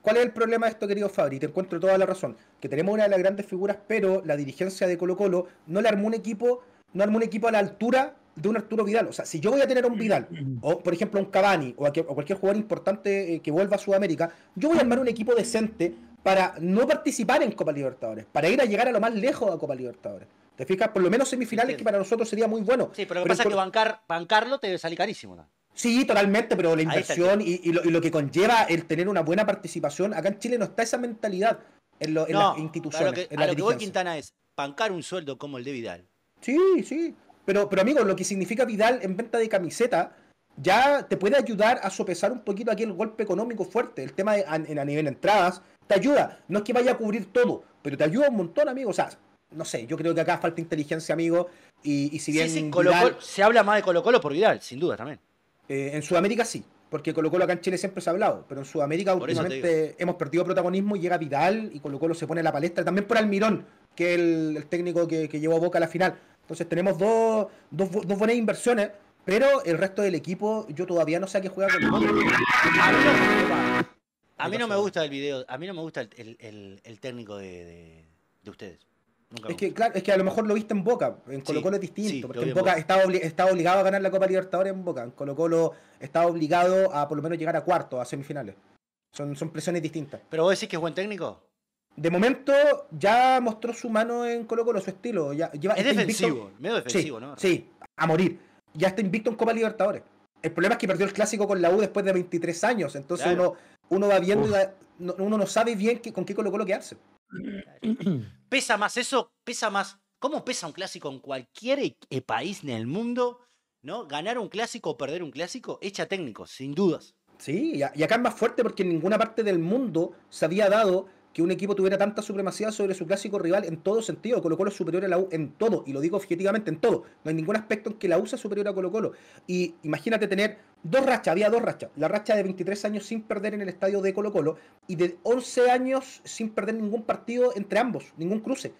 ¿Cuál es el problema de esto, querido Fabri? Te encuentro toda la razón. Que tenemos una de las grandes figuras, pero la dirigencia de Colo Colo no le armó un equipo, no armó un equipo a la altura de un Arturo Vidal. O sea, si yo voy a tener un Vidal, mm. o por ejemplo un Cavani, o, cualquier jugador importante eh, que vuelva a Sudamérica, yo voy a armar un equipo decente para no participar en Copa Libertadores, para ir a llegar a lo más lejos a Copa Libertadores. ¿Te fijas? Por lo menos semifinales, que para nosotros sería muy bueno. Sí, pero lo que pasa es que bancarlo te sale carísimo. Sí, totalmente, pero la inversión y, lo, que conlleva el tener una buena participación, acá en Chile no está esa mentalidad en, las instituciones. que, a lo que voy Quintana es bancar un sueldo como el de Vidal. Sí, sí. Pero, pero lo que significa Vidal en venta de camiseta ya te puede ayudar a sopesar un poquito aquí el golpe económico fuerte. El tema de, a, nivel de entradas te ayuda. No es que vaya a cubrir todo, pero te ayuda un montón, amigo. O sea, no sé, yo creo que acá falta inteligencia, amigo. Y, si bien. Colo Colo, se habla más de Colo Colo por Vidal, sin duda también. Eh, en Sudamérica sí, porque Colo Colo acá en Chile siempre se ha hablado, pero en Sudamérica últimamente hemos perdido protagonismo y llega Vidal y Colo Colo se pone a la palestra. También por Almirón, que es el, técnico que, que llevó a Boca a la final. Entonces tenemos dos, dos, buenas inversiones, pero el resto del equipo yo todavía no sé a qué juega con el A mí no me gusta el video, a mí no me gusta el, técnico de, ustedes. es que, claro, es que a lo mejor lo viste en Boca, en Colo Colo es distinto, porque en Boca, Estaba, obligado a ganar la Copa Libertadores en Boca, en Colo Colo estaba obligado a por lo menos llegar a cuarto, a semifinales. Son, son presiones distintas. ¿Pero vos decís que es buen técnico? De momento ya mostró su mano en Colo Colo, su estilo. es este defensivo, medio defensivo, ¿no? Sí, a morir. Ya está invicto en Copa Libertadores. El problema es que perdió el clásico con la U después de 23 años. Entonces uno, va viendo, uno no sabe bien con qué Colo Colo quedarse. Pesa más eso, pesa más. ¿Cómo pesa un clásico en cualquier e, eh, país en el mundo? ¿No? Ganar un clásico o perder un clásico echa técnico, sin dudas. Sí, y acá es más fuerte porque en ninguna parte del mundo se había dado que un equipo tuviera tanta supremacía sobre su clásico rival en todo sentido. Colo Colo es superior a la U en todo, y lo digo objetivamente en todo. No hay ningún aspecto en que la U sea superior a Colo Colo. Y imagínate tener dos rachas, había dos rachas. La racha de 23 años sin perder en el estadio de Colo Colo y de 11 años sin perder ningún partido entre ambos, ningún cruce.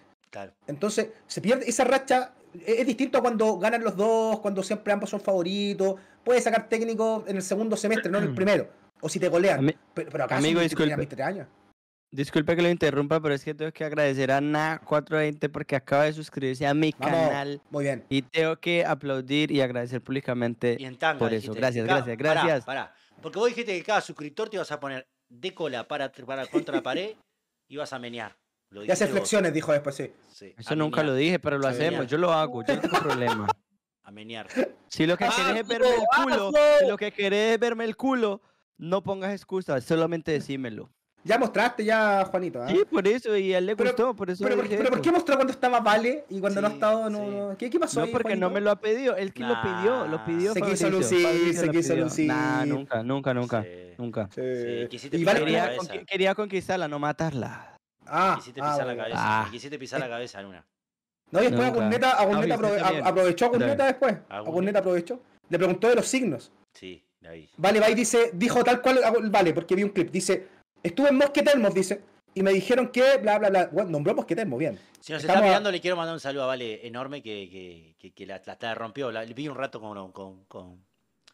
Entonces, se pierde esa racha. E-, es, distinto cuando ganan los dos, cuando siempre ambos son favoritos. Puedes sacar técnico en el segundo semestre, no en el primero. O si te golean. pero, acá amigo, disculpe. 23 años. Disculpe que lo interrumpa, pero es que tengo que agradecer a Na420 porque acaba de suscribirse a mi canal. Muy bien. Y tengo que aplaudir y agradecer públicamente por eso. gracias, gracias, gracias. Pará, pará. Porque vos dijiste que cada suscriptor te ibas a poner de cola para, contra la pared y vas a menear. y hace flexiones, dijo después, sí. eso nunca lo dije, pero lo hacemos. Yo lo hago, yo no tengo problema. A menear. Si lo que ah, quieres es verme el culo, si lo que querés es verme el culo, no pongas excusas, solamente decímelo. Ya mostraste ya, Juanito. ¿ah? Sí, por eso, y a él le gustó, por eso. Pero, por, qué mostró cuando estaba Vale y cuando no ha estado? No, ¿Qué, ¿Qué, pasó? No, porque no me lo ha pedido. Él que lo pidió, lo ah. pidió. Se quiso lucir, se quiso lucir. Nah, nunca, nunca, nunca. Nunca. quería, conquistarla, no matarla. Ah. Quisiste ah, pisar ah, la cabeza. Ah. Quisiste pisar la cabeza en una. No, y después Aguneta, aprovechó Aguneta después. Aguneta aprovechó. Le preguntó de los signos. Sí, ahí. Vale, va y dice, dijo tal cual, vale, porque vi un clip. Dice. Estuve en Mosquetelmos, dice. Y me dijeron que, bla, bla, bla. Bueno, nombró Mosquetelmos, bien. Si nos está mirando, le quiero mandar un saludo a Vale enorme que, que, la, está rompió. La, vi un rato con, con, con,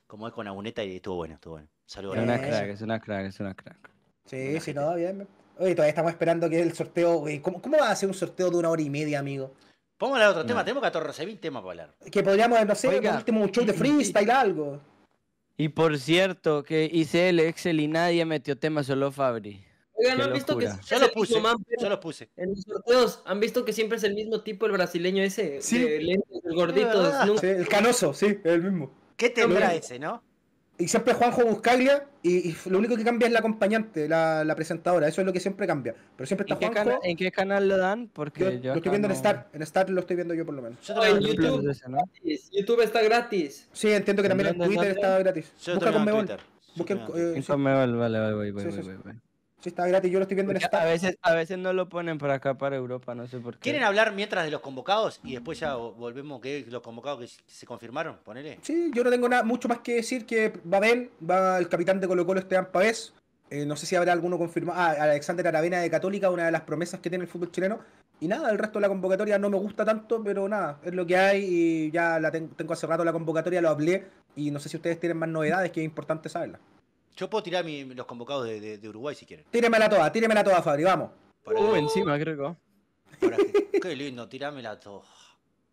como es con Aguneta y estuvo bueno, estuvo bueno. Saludos. Es una crack, es una crack, es una crack. Sí, sí, si no, bien. Oye, todavía estamos esperando que el sorteo. ¿Cómo, cómo va a ser un sorteo de una hora y media, amigo? Póngale otro tema, tenemos 14.000 temas para hablar. Que podríamos, no sé, Oiga, un show de freestyle, algo. Y por cierto, que hice el Excel y nadie metió tema, solo Fabri. Oigan, han visto que puse, En los sorteos, ¿han visto que siempre es el mismo tipo el brasileño ese? Sí. El, gordito. el canoso, sí, el mismo. ¿Qué tendrá ese, no? y siempre Juanjo Buscaglia y, lo único que cambia es la acompañante, la, presentadora, eso es lo que siempre cambia. Pero siempre está ¿En Juanjo. Qué ¿En qué canal lo dan? Porque lo estoy viendo en Star, en Star lo estoy viendo yo por lo menos. Ah, en YouTube, YouTube está gratis. Sí, entiendo que también en Twitter está gratis. Busca con Mebol. Busca, eh, en vale, vale, vale, Sí, está gratis, yo lo estoy viendo en A veces, a veces no lo ponen para acá, para Europa, no sé por qué. ¿Quieren hablar mientras de los convocados? Y después ya volvemos que los convocados que se confirmaron, ponele. Sí, yo no tengo nada, mucho más que decir que va Babel, va el capitán de Colo Colo Esteban Pavés. Eh, no sé si habrá alguno confirmado. Ah, Alexander Aravena de Católica, una de las promesas que tiene el fútbol chileno. Y nada, el resto de la convocatoria no me gusta tanto, pero nada, es lo que hay y ya la tengo, tengo hace rato la convocatoria, lo hablé y no sé si ustedes tienen más novedades que es importante saberla yo puedo tirar mi, los convocados de, Uruguay si quieren. Tíremela toda, tíremela toda, Fabri, vamos. Uy, uh, encima, creo Qué lindo, tíramela toda.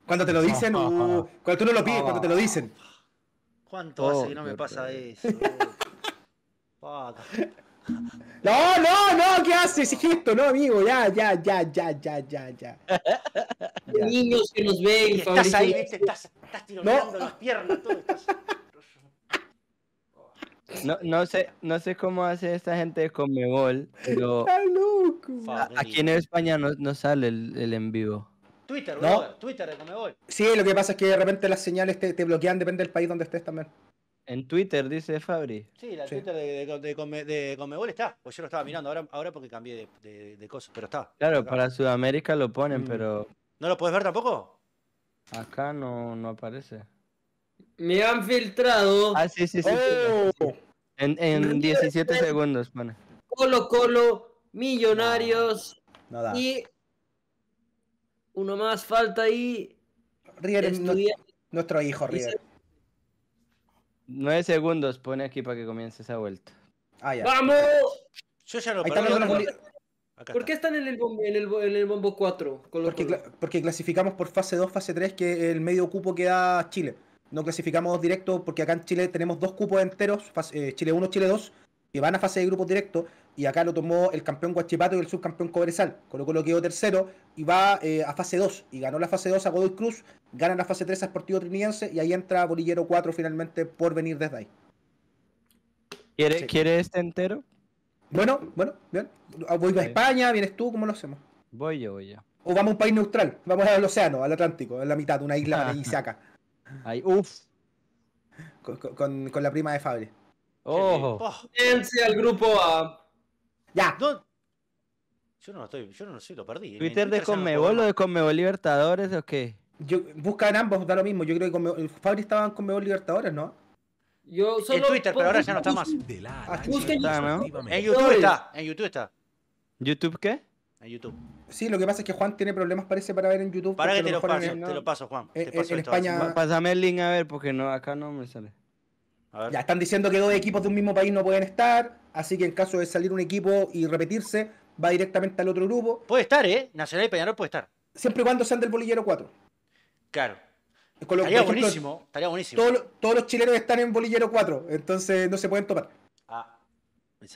Cuando te lo dicen, uh, cuando tú no lo pides, cuando te lo dicen. ¿Cuánto hace que no me pasa eso? no, no, no, ¿qué haces, hijito? No, amigo, ya, ya, ya, ya, ya, ya, ya. Niños que nos ven, Estás ahí, viste, estás, estás tironeando las piernas, todo no, sé, no sé cómo hace esta gente de Comebol, pero aquí en España no, sale el, en vivo. Twitter, ¿No? Twitter de Comebol. Sí, lo que pasa es que de repente las señales te, bloquean, depende del país donde estés también. En Twitter, dice Fabri. Sí, la Twitter de, de, Comebol está. Pues yo lo estaba mirando ahora, ahora porque cambié de, cosas, pero está. Claro, para Sudamérica lo ponen, mm. pero. ¿No lo puedes ver tampoco? Acá no, no aparece. Me han filtrado. Ah, sí, sí, sí. Oh. En, en 17 segundos, Colo Colo, Millonarios. y uno más falta ahí. nuestro hijo, River. 9 segundos pone aquí para que comience esa vuelta. Ah, ¡Vamos! Yo ya lo ¿Por qué están en el, bombo, en 4? porque, porque clasificamos por fase 2, fase 3, que el medio cupo queda Chile no clasificamos directo porque acá en Chile tenemos dos cupos enteros, eh, Chile 1, Chile 2, que van a fase de grupos directo y acá lo tomó el campeón Guachipato y el subcampeón Cobresal. Colocó lo quedó tercero y va eh, a fase 2 y ganó la fase 2 a Godoy Cruz, gana la fase 3 a Sportivo Trinidense y ahí entra Bolillero 4 finalmente por venir desde ahí. ¿Quieres este entero? Bueno, bueno, bien. Ah, voy a España, vienes tú, ¿cómo lo hacemos? Voy yo, voy yo. O vamos a un país neutral, vamos al océano, al Atlántico, en la mitad, de una isla y se acá. Ahí, uff. Con, con, con, la prima de Fabri. ¡Ojo! Oh. al grupo A. ¡Ya! Yo no lo estoy, yo no lo sé, lo perdí. Eh. ¿Twitter de Conmebol o de Conmebol Libertadores o qué? Yo, buscan ambos, da lo mismo. Yo creo que Conmebol, Fabri estaba en Conmebol Libertadores, ¿no? Yo solo en Twitter, pero ahora ya no está más. Ah, en YouTube está. En YouTube está. ¿YouTube qué? en YouTube. Sí, lo que pasa es que Juan tiene problemas, parece, para ver en YouTube. Para que te lo, paso, te lo paso, Juan. Eh, te eh, en, en España. Pásame el link a ver, porque acá no me sale. Ya están diciendo que dos equipos de un mismo país no pueden estar, así que en caso de salir un equipo y repetirse, va directamente al otro grupo. Puede estar, ¿eh? Nacional y Peñarol puede estar. Siempre y cuando sean del bolillero 4. Claro. estaría, buenísimo, estaría buenísimo. Todos, todos los chilenos están en bolillero 4, entonces no se pueden topar.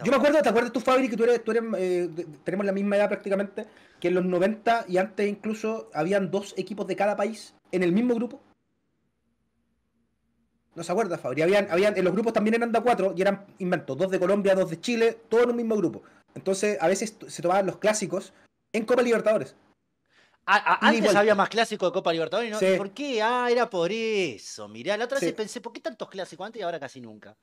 Yo me acuerdo, ¿te acuerdas tú, Fabri, que tú eres, tú eres eh, tenemos la misma edad prácticamente, que en los 90 y antes incluso habían dos equipos de cada país en el mismo grupo? No se acuerdas Fabri. Habían, en los grupos también eran de cuatro y eran inventos, dos de Colombia, dos de Chile, todos en un mismo grupo. Entonces, a veces se tomaban los clásicos en Copa Libertadores. Ah, ah, antes había más clásicos de Copa Libertadores, ¿no? ¿Por qué? Ah, era por eso. Mirá, la otra vez pensé, ¿por qué tantos clásicos antes y ahora casi nunca?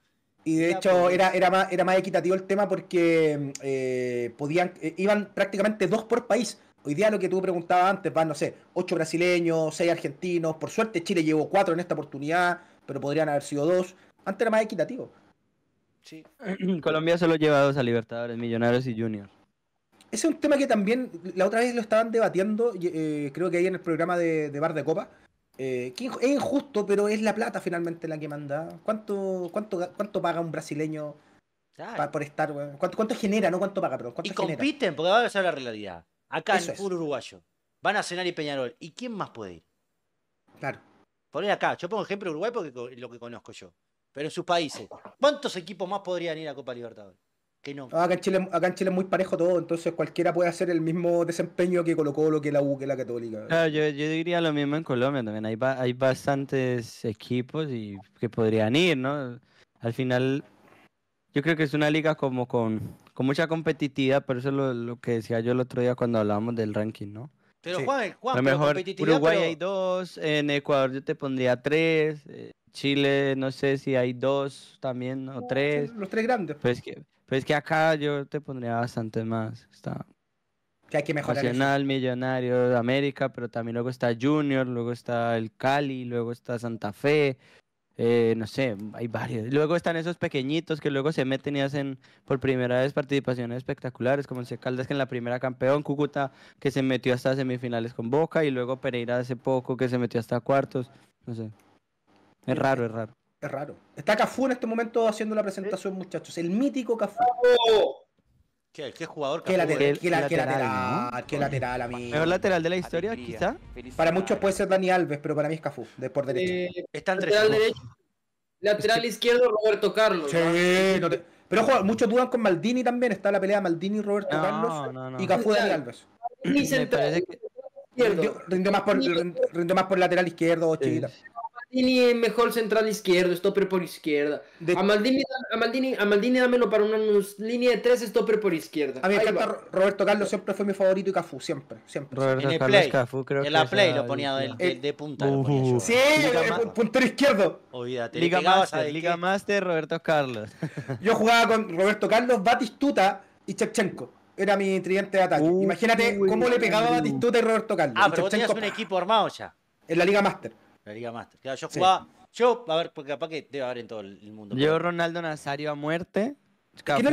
Y de hecho pues, era, era, más, era más equitativo el tema porque eh, podían eh, iban prácticamente dos por país. Hoy día lo que tú preguntabas antes, van, no sé, ocho brasileños, seis argentinos. Por suerte Chile llevó cuatro en esta oportunidad, pero podrían haber sido dos. Antes era más equitativo. Sí. Colombia solo lleva dos a Libertadores, Millonarios y Junior. Ese es un tema que también la otra vez lo estaban debatiendo, eh, creo que ahí en el programa de Bar de Copa eh, es injusto, pero es la plata finalmente la que manda. ¿Cuánto, cuánto, cuánto paga un brasileño por estar, ¿Cuánto, genera? No cuánto paga, pero cuánto Y compiten, porque va a ser la realidad. Acá en un uruguayo. Van a cenar y Peñarol. ¿Y quién más puede ir? Claro. Poner acá, yo pongo ejemplo Uruguay porque es lo que conozco yo. Pero en sus países, ¿cuántos equipos más podrían ir a Copa Libertadores? Acá en, Chile, acá en Chile es muy parejo todo, entonces cualquiera puede hacer el mismo desempeño que colocó lo que la U, que la Católica. yo, diría lo mismo en Colombia también. Hay, hay bastantes equipos y que podrían ir, ¿no? Al final, yo creo que es una liga como con, con mucha competitividad, por eso lo, que decía yo el otro día cuando hablábamos del ranking, ¿no? Pero Juan, Juan, mejor, Uruguay hay dos, en Ecuador yo te pondría tres, eh, Chile no sé si hay dos también o uh, tres. Los tres grandes. Pues que, pues que acá yo te pondría bastante más. Está que hay que mejorar. Nacional, Millonarios, América, pero también luego está Junior, luego está el Cali, luego está Santa Fe. Eh, no sé, hay varios. Luego están esos pequeñitos que luego se meten y hacen por primera vez participaciones espectaculares, como el Caldas que en la primera campeón, Cúcuta que se metió hasta semifinales con Boca y luego Pereira hace poco que se metió hasta cuartos. No sé. Es raro, es raro. Es raro. Está Cafú en este momento haciendo la presentación, muchachos. El mítico Cafú. ¡Oh! ¿Qué, jugador ¿Qué, eh? lateral, ¿Qué, lateral, ¿qué lateral, el lateral, ¿Mejor lateral de la historia, quizá? Para muchos puede ser Dani Alves, pero para mí es Cafú, de por derecho. Eh, Está lateral, derecho, lateral izquierdo, Roberto Carlos. Sí, Pero ojo, muchos dudan con Maldini también. Está la pelea Maldini, Roberto Carlos y Cafú, Dani Alves. ni central Rindió, más por, más por, lateral izquierdo chiquita. Maldini mejor central izquierdo, stopper por izquierda. A, Maldini, a, Maldini, a, Maldini, dámelo para una línea de tres, stopper por izquierda. A mí encanta Roberto Carlos, siempre fue mi favorito y Cafú, siempre. siempre. en el play, creo que. En la play lo ponía eh, de, punta. Uh. sí, eh, puntero izquierdo. Liga, Master, Liga Master, Roberto Carlos. yo jugaba con Roberto Carlos, Batistuta y Chechenko, era mi tridente de ataque. Imagínate cómo le pegaba uh. Batistuta y Roberto Carlos. Ah, pero tenías un equipo armado ya. En la Liga Master. La Liga yo jugaba. Yo, a ver, porque capaz que en todo el mundo. Yo, Ronaldo Nazario a muerte. es, que no,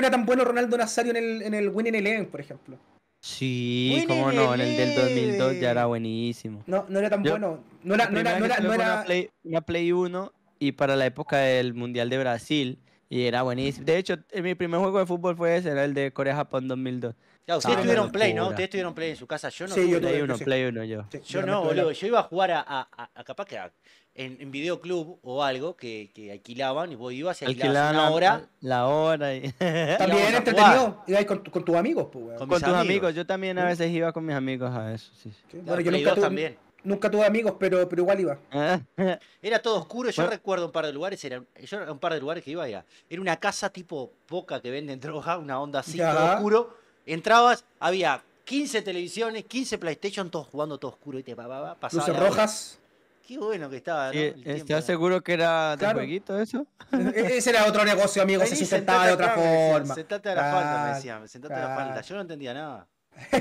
era tan bueno, Ronaldo Nazario en el, en el Winning Eleven, por ejemplo. Sí, cómo no, en el del 2002 ya era buenísimo. No, no era tan bueno. No era, no era, no era, era... Una, Play, uno Play, 1 y para la época del Mundial de Brasil y era buenísimo. De hecho, mi primer juego de fútbol fue ese, era el de Corea-Japón 2002. Claro, ustedes tuvieron Play, ¿no? Ustedes tuvieron Play en su casa. Yo no tuve yo Play yo. yo no, boludo. Yo iba a jugar a, a, a, capaz que en, en, videoclub o algo que, que, alquilaban y vos ibas y la hora. La hora. Y... También entretenido. Ibas con, con tus amigos, pues, Con, tus amigos. Yo también a veces iba con mis amigos a eso. Sí. yo nunca tuve, también. Nunca tuve amigos, pero, pero igual iba. Era todo oscuro. Yo recuerdo un par de lugares. Era, yo un par de lugares que iba. Era, era una casa tipo poca que venden droga, una onda así, todo oscuro Entrabas, había 15 televisiones, 15 PlayStation, todos jugando todo oscuro y te bababa, Luces rojas. Qué bueno que estaba. ¿no? Eh, ¿Estás seguro que era de jueguito eso? E-, ese era otro negocio, amigo, se sentaba de otra forma. sentate a la falta, falda, me decían, sentate a la falta. Yo no entendía nada.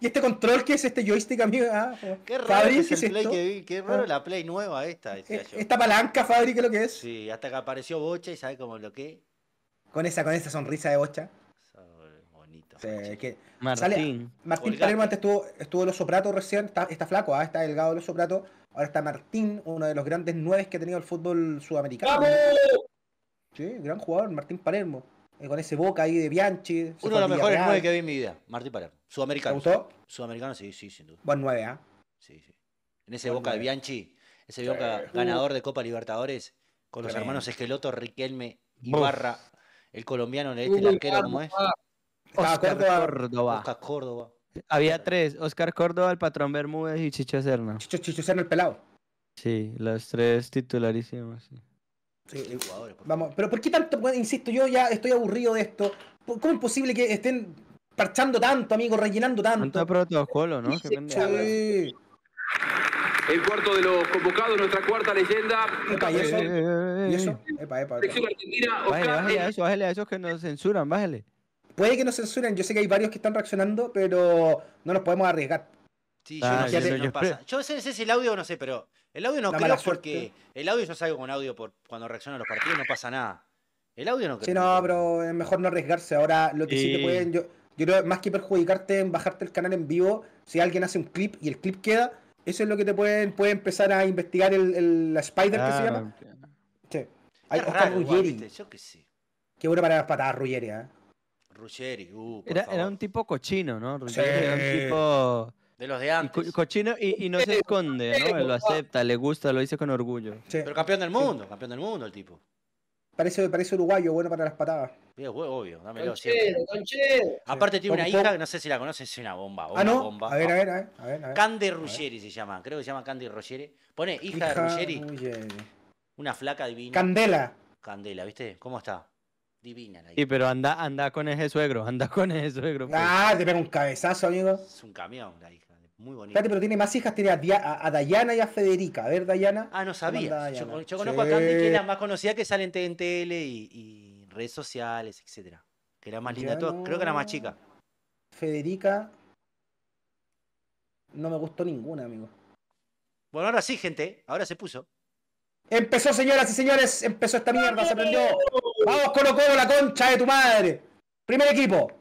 ¿Y este control qué es este joystick, amigo? Ah, qué raro, que Qué raro ah. la Play nueva esta. Eh, esta palanca, Fabri, ¿qué es lo que es? Sí, hasta que apareció Bocha y sabe cómo lo que. Con esa, con esa sonrisa de Bocha que Martín. Martín Palermo antes estuvo, estuvo Los Soprato recién, está, flaco, ¿ah? está delgado Los Soprato. Ahora está Martín, uno de los grandes nueves que ha tenido el fútbol sudamericano. Sí, gran jugador, Martín Palermo. Eh, con ese boca ahí de Bianchi. Uno de los mejores nueve que vi en mi vida, Martín Palermo. Sudamericano. ¿Te gustó? Sudamericano, sí, sí, sin duda. Buen nueve, ¿ah? ¿eh? Sí, sí. En ese boca de Bianchi, ese boca uh. ganador de Copa Libertadores, con los hermanos Esqueloto, Riquelme, y Barra el colombiano, el, este, el arquero, ¿cómo es? Oscar, Córdoba. Había tres, Oscar Córdoba, el patrón Bermúdez y Chicho Serna. Chicho, Chicho Serna, el pelado. Sí, los tres titularísimos, sí. Eh, vamos, pero ¿por qué tanto? insisto, yo ya estoy aburrido de esto. ¿Cómo es posible que estén parchando tanto, amigos, rellenando tanto? Tanto ¿no? El cuarto de los convocados, nuestra cuarta leyenda. Epa, ¿Y eso? Eh, eh, epa, a eso, bájale a esos que nos censuran, bájale. Puede que nos censuren, yo sé que hay varios que están reaccionando, pero no nos podemos arriesgar. Sí, yo ah, no sé si sé, si el audio no sé, pero el audio no porque el audio yo salgo con audio por cuando reaccionan los partidos no pasa nada. El audio no creo. Sí, no, pero es mejor no arriesgarse. Ahora lo que sí, te eh. pueden yo, creo más que perjudicarte en bajarte el canal en vivo, si alguien hace un clip y el clip queda, eso es lo que te pueden puede empezar a investigar el, Spider que se ah, llama. sí. Hay Oscar yo que sí. Qué bueno para las patadas Ruggeri, ¿eh? Ruggeri. Uh, era, un tipo cochino, ¿no? era un tipo... De los de antes. cochino y, no se esconde, ¿no? lo acepta, le gusta, lo dice con orgullo. Sí. Pero campeón del mundo, campeón del mundo el tipo. Parece, parece uruguayo, bueno para las patadas. obvio, dámelo siempre. Aparte tiene una hija, no sé si la conoces, es una bomba. Una ah, no. Bomba. Ah. A, ver, a ver, a ver, Candy Ruggeri se llama, creo que se llama Candy Ruggeri. Pone hija, de Ruggeri. Una flaca divina. Candela. Candela, ¿viste? ¿Cómo está? divina la hija. Sí, pero anda, anda con ese suegro, anda con ese suegro. Pues. Ah, te pega un cabezazo, amigo. Es un camión la hija, muy bonita. Espérate, pero tiene más hijas, tiene a, Dayana y a Federica. A ver, Dayana. Ah, no sabía. Yo, conozco a Candy, que es la más conocida que sale en TNTL y, redes sociales, etcétera. Que era más linda Creo que era más chica. Federica. No me gustó ninguna, amigo. Bueno, ahora sí, gente. Ahora se puso. Empezó, señoras y señores. Empezó esta mierda. Se prendió. Vamos, Colo Colo, la concha de tu madre. Primer equipo.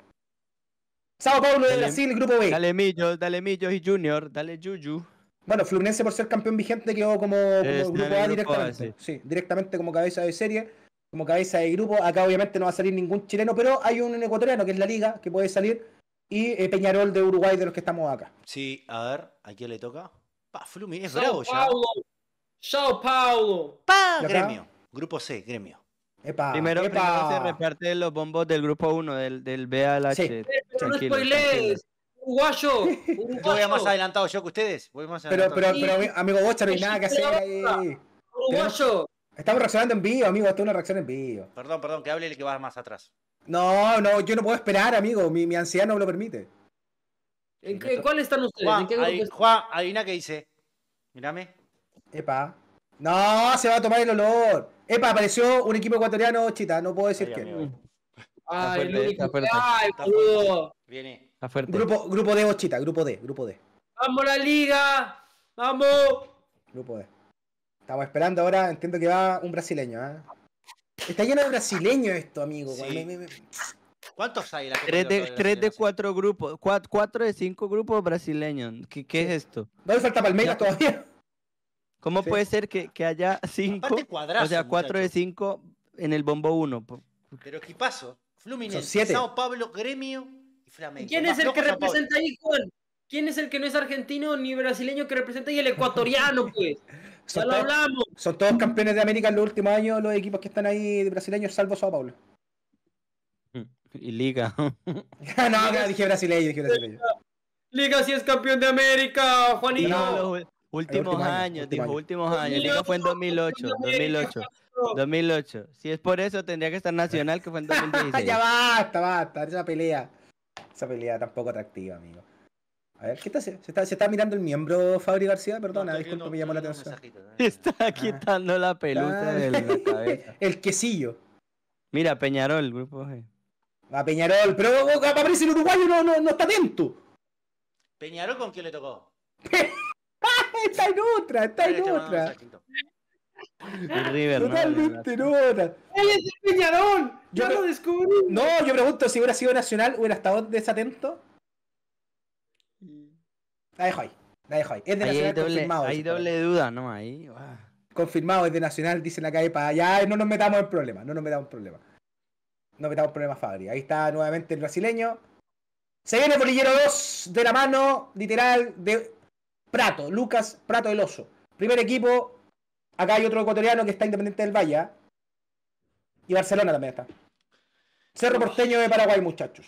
Sao Paulo de Brasil, grupo B. Dale Millo, dale Millo y Junior, dale Juju. Bueno, Fluminense por ser campeón vigente quedó como, eh, grupo A directamente. sí. directamente como cabeza de serie, como cabeza de grupo. Acá obviamente no va a salir ningún chileno, pero hay un ecuatoriano que es la liga que puede salir y eh, Peñarol de Uruguay de los que estamos acá. Sí, a ver, ¿a quién le toca? Pa, Fluminense, bravo Sao Paulo. Pa, gremio. Grupo C, gremio primero, epa. primero, se reparten los bombos del grupo 1, del, del no spoilers. Uruguayo, Yo voy más adelantado yo que ustedes. Voy más pero, pero, pero, amigo vos no hay nada que hacer ahí. Uruguayo. Estamos reaccionando en vivo, amigo. Esto es una reacción en vivo. Perdón, perdón, que hable el que va más atrás. No, no, yo no puedo esperar, amigo. Mi, mi ansiedad no me lo permite. ¿En qué, cuál están ustedes? Juan, ¿En qué Juan, adivina qué dice. Mírame. Epa. No, se va a tomar el olor. Epa, apareció un equipo ecuatoriano chita, no puedo decir quién. Ay, el único. Ay, Viene. Grupo, grupo D, Bochita, grupo D, grupo D. ¡Vamos la liga! ¡Vamos! Grupo D. Estamos esperando ahora, entiendo que va un brasileño, ¿eh? Está lleno de brasileños esto, amigo. ¿Cuántos hay? tres de, cuatro grupos, cuatro, de cinco grupos brasileños. ¿Qué, qué es esto? No le falta Palmeiras todavía. ¿Cómo puede ser que, haya cinco, o sea, cuatro de cinco en el bombo 1? Pero equipazo, Fluminense, Sao Pablo, Gremio y Flamengo. ¿Quién es el que representa ahí, Juan? ¿Quién es el que no es argentino ni brasileño que representa Y el ecuatoriano, pues? son, lo todos, hablamos. son todos campeones de América en los últimos años los equipos que están ahí de brasileños, salvo Sao Paulo. Mm, y Liga. no, dije brasileño, dije brasileño. Liga sí es campeón de América, Juanito. Últimos años, dijo, últimos años. Dijo fue en 2008, 2008, 2008. Si es por eso, tendría que estar Nacional, que fue en 2016. ya basta, basta, esa pelea. Esa pelea tampoco atractiva, amigo. A ver, ¿qué está, se, está, se está mirando el miembro Fabri García? Perdona, a disculpa, me llamó la atención. Está ah. quitando la pelota ah. Del de el quesillo. Mira, Peñarol, grupo G. A Peñarol, pero oh, aparece el uruguayo, no, no, no está atento. ¿Peñarol con quién le tocó? está en otra, está en otra. River, Totalmente no, no, es el Peñarol! yo lo descubrí! No, yo pregunto si hubiera sido Nacional, hubiera estado desatento. La dejo ahí, la dejo ahí. Es de Nacional hay doble, confirmado. Hay doble duda, ¿no? Ahí, Confirmado, es de Nacional, dicen la calle para allá. No nos metamos en problemas, no nos metamos en problemas. No metamos en problemas, Fabri. Ahí está nuevamente el brasileño. Se viene Bolillero 2 de la mano, literal, de Prato, Lucas Prato del Oso. Primer equipo, acá hay otro ecuatoriano que está independiente del Valle. ¿eh? Y Barcelona también está. Cerro Porteño de Paraguay, muchachos.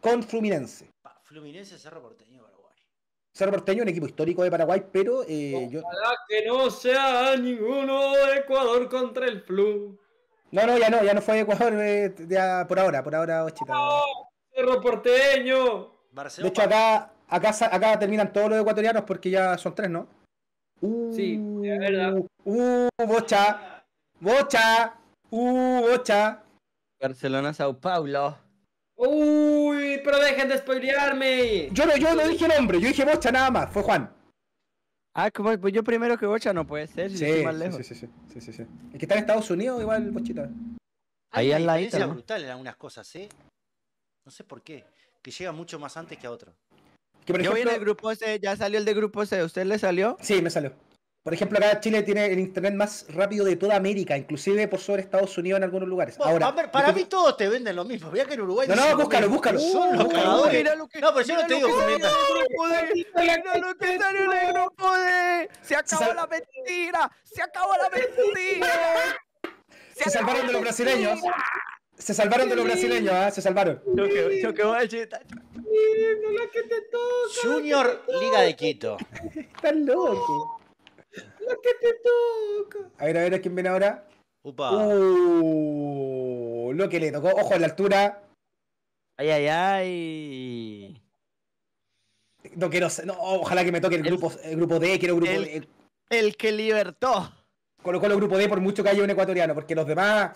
Con Fluminense. Fluminense, Cerro Porteño de Paraguay. Cerro Porteño, un equipo histórico de Paraguay, pero eh, Ojalá que no sea ninguno de Ecuador contra el Flu. No, no, ya no, ya no fue Ecuador eh, ya, por ahora, por ahora, ¡No! ¡Cerro Porteño! Barcelona. De hecho, acá Acá, terminan todos los ecuatorianos porque ya son tres, ¿no? Uh, sí, es uh, verdad. Uh, bocha. Bocha. Uh, bocha. Barcelona, Sao Paulo. Uy, pero dejen de spoilearme. Yo no, yo no dije nombre, yo dije bocha nada más, fue Juan. Ah, como pues yo primero que Bocha no puede ser, sí, más lejos. Sí, sí, sí, sí, sí, Es que está en Estados Unidos igual Bochita. Ahí en la Es brutal en algunas cosas, ¿eh? No sé por qué, que llega mucho más antes que a otro. Que por ejemplo, el grupo C, ya salió el de grupo C, ¿usted le salió? Sí, me salió. Por ejemplo, acá Chile tiene el internet más rápido de toda América, inclusive por sobre Estados Unidos en algunos lugares. Ahora, para mí todos te venden lo mismo. Mira que en Uruguay. No, no, búscalo, búscalo. Son los No, pero yo no te digo que en grupo Se acabó la mentira. Se acabó la mentira. Se, salvaron de los brasileños. Se salvaron de los brasileños, ¿ah? Se salvaron. Junior Liga de Quito. Estás loco. Lo que te toca. A ver, a ver a quién viene ahora. Upa. Uh, lo que le tocó. Ojo a la altura. Ay, ay, ay. No quiero. No, ojalá que me toque el, grupo, el grupo D. Quiero grupo el, D. El que libertó. Colocó el grupo D por mucho que haya un ecuatoriano, porque los demás.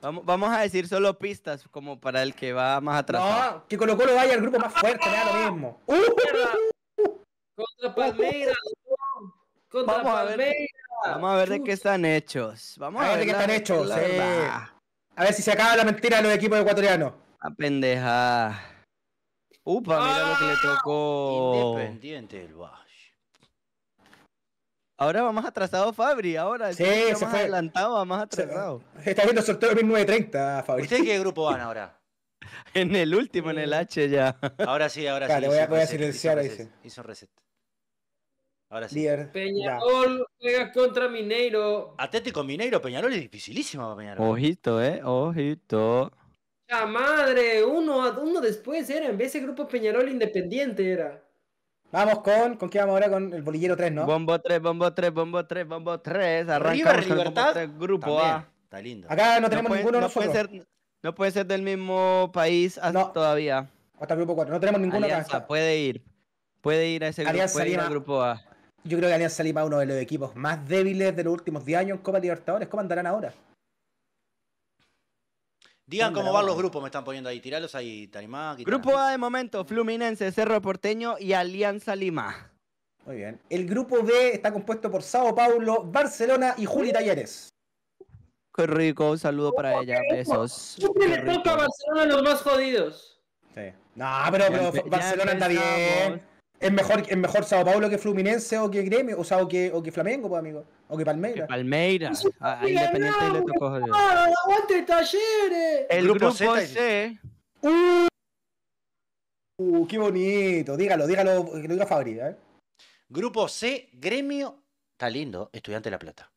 Vamos, a decir solo pistas, como para el que va más atrás. No, que Colo lo vaya al grupo más fuerte, lo mismo. ¡Uh! Contra Palmeiras. Contra vamos Palmeiras. A ver, vamos a ver de qué están hechos. Vamos a ver, de qué están hechos. A ver si se acaba la mentira de los equipos ecuatorianos. A pendeja. Upa, mira lo que le tocó. Independiente el Ahora va más atrasado Fabri, ahora. se más adelantado, va más atrasado. está viendo sorteo de 1930, Fabri. ¿Ustedes qué grupo van ahora? en el último, en el eh, H ya. Ahora sí, ahora sí. Le voy, a, silenciar ahí. Hizo reset. Ahora sí. Peñarol juega contra Mineiro. Atlético Mineiro, Peñarol es dificilísimo para Peñarol. Ojito, eh, ojito. La madre, uno, uno después era, en vez de grupo Peñarol Independiente era. Vamos con. ¿Con qué vamos ahora? Con el bolillero 3, ¿no? Bombo 3, bombo 3, bombo 3, bombo 3. Arriba, Libertad. 3, grupo A. Está lindo. Acá no tenemos ninguno no nosotros. Puede ser, no puede ser del mismo país hasta no. todavía. Hasta el grupo 4. No tenemos ninguno Alianza Puede ir. Puede ir a ese grupo, puede ir al grupo A. Yo creo que Alianza Lima es uno de los equipos más débiles de los últimos 10 años en Copa Libertadores. ¿Cómo andarán ahora? Digan cómo van los grupos, me están poniendo ahí. tirarlos ahí, Tarimá. Grupo A de momento, Fluminense, Cerro Porteño y Alianza Lima. Muy bien. El grupo B está compuesto por Sao Paulo, Barcelona y Juli Talleres. Qué rico, un saludo para ella, besos. Siempre le toca a Barcelona los más jodidos. Sí. No, pero Barcelona está bien. Es mejor, es mejor Sao Paulo que Fluminense o que Gremio, o sea, que, o que Flamengo, pues, amigo. O que Palmeiras. Que Palmeiras. Ah, Independiente no, le tocó aguante Talleres! El, grupo, C. Uh, qué bonito. Dígalo, dígalo, que lo diga ¿eh? Grupo C, Gremio. Está lindo, Estudiante de La Plata.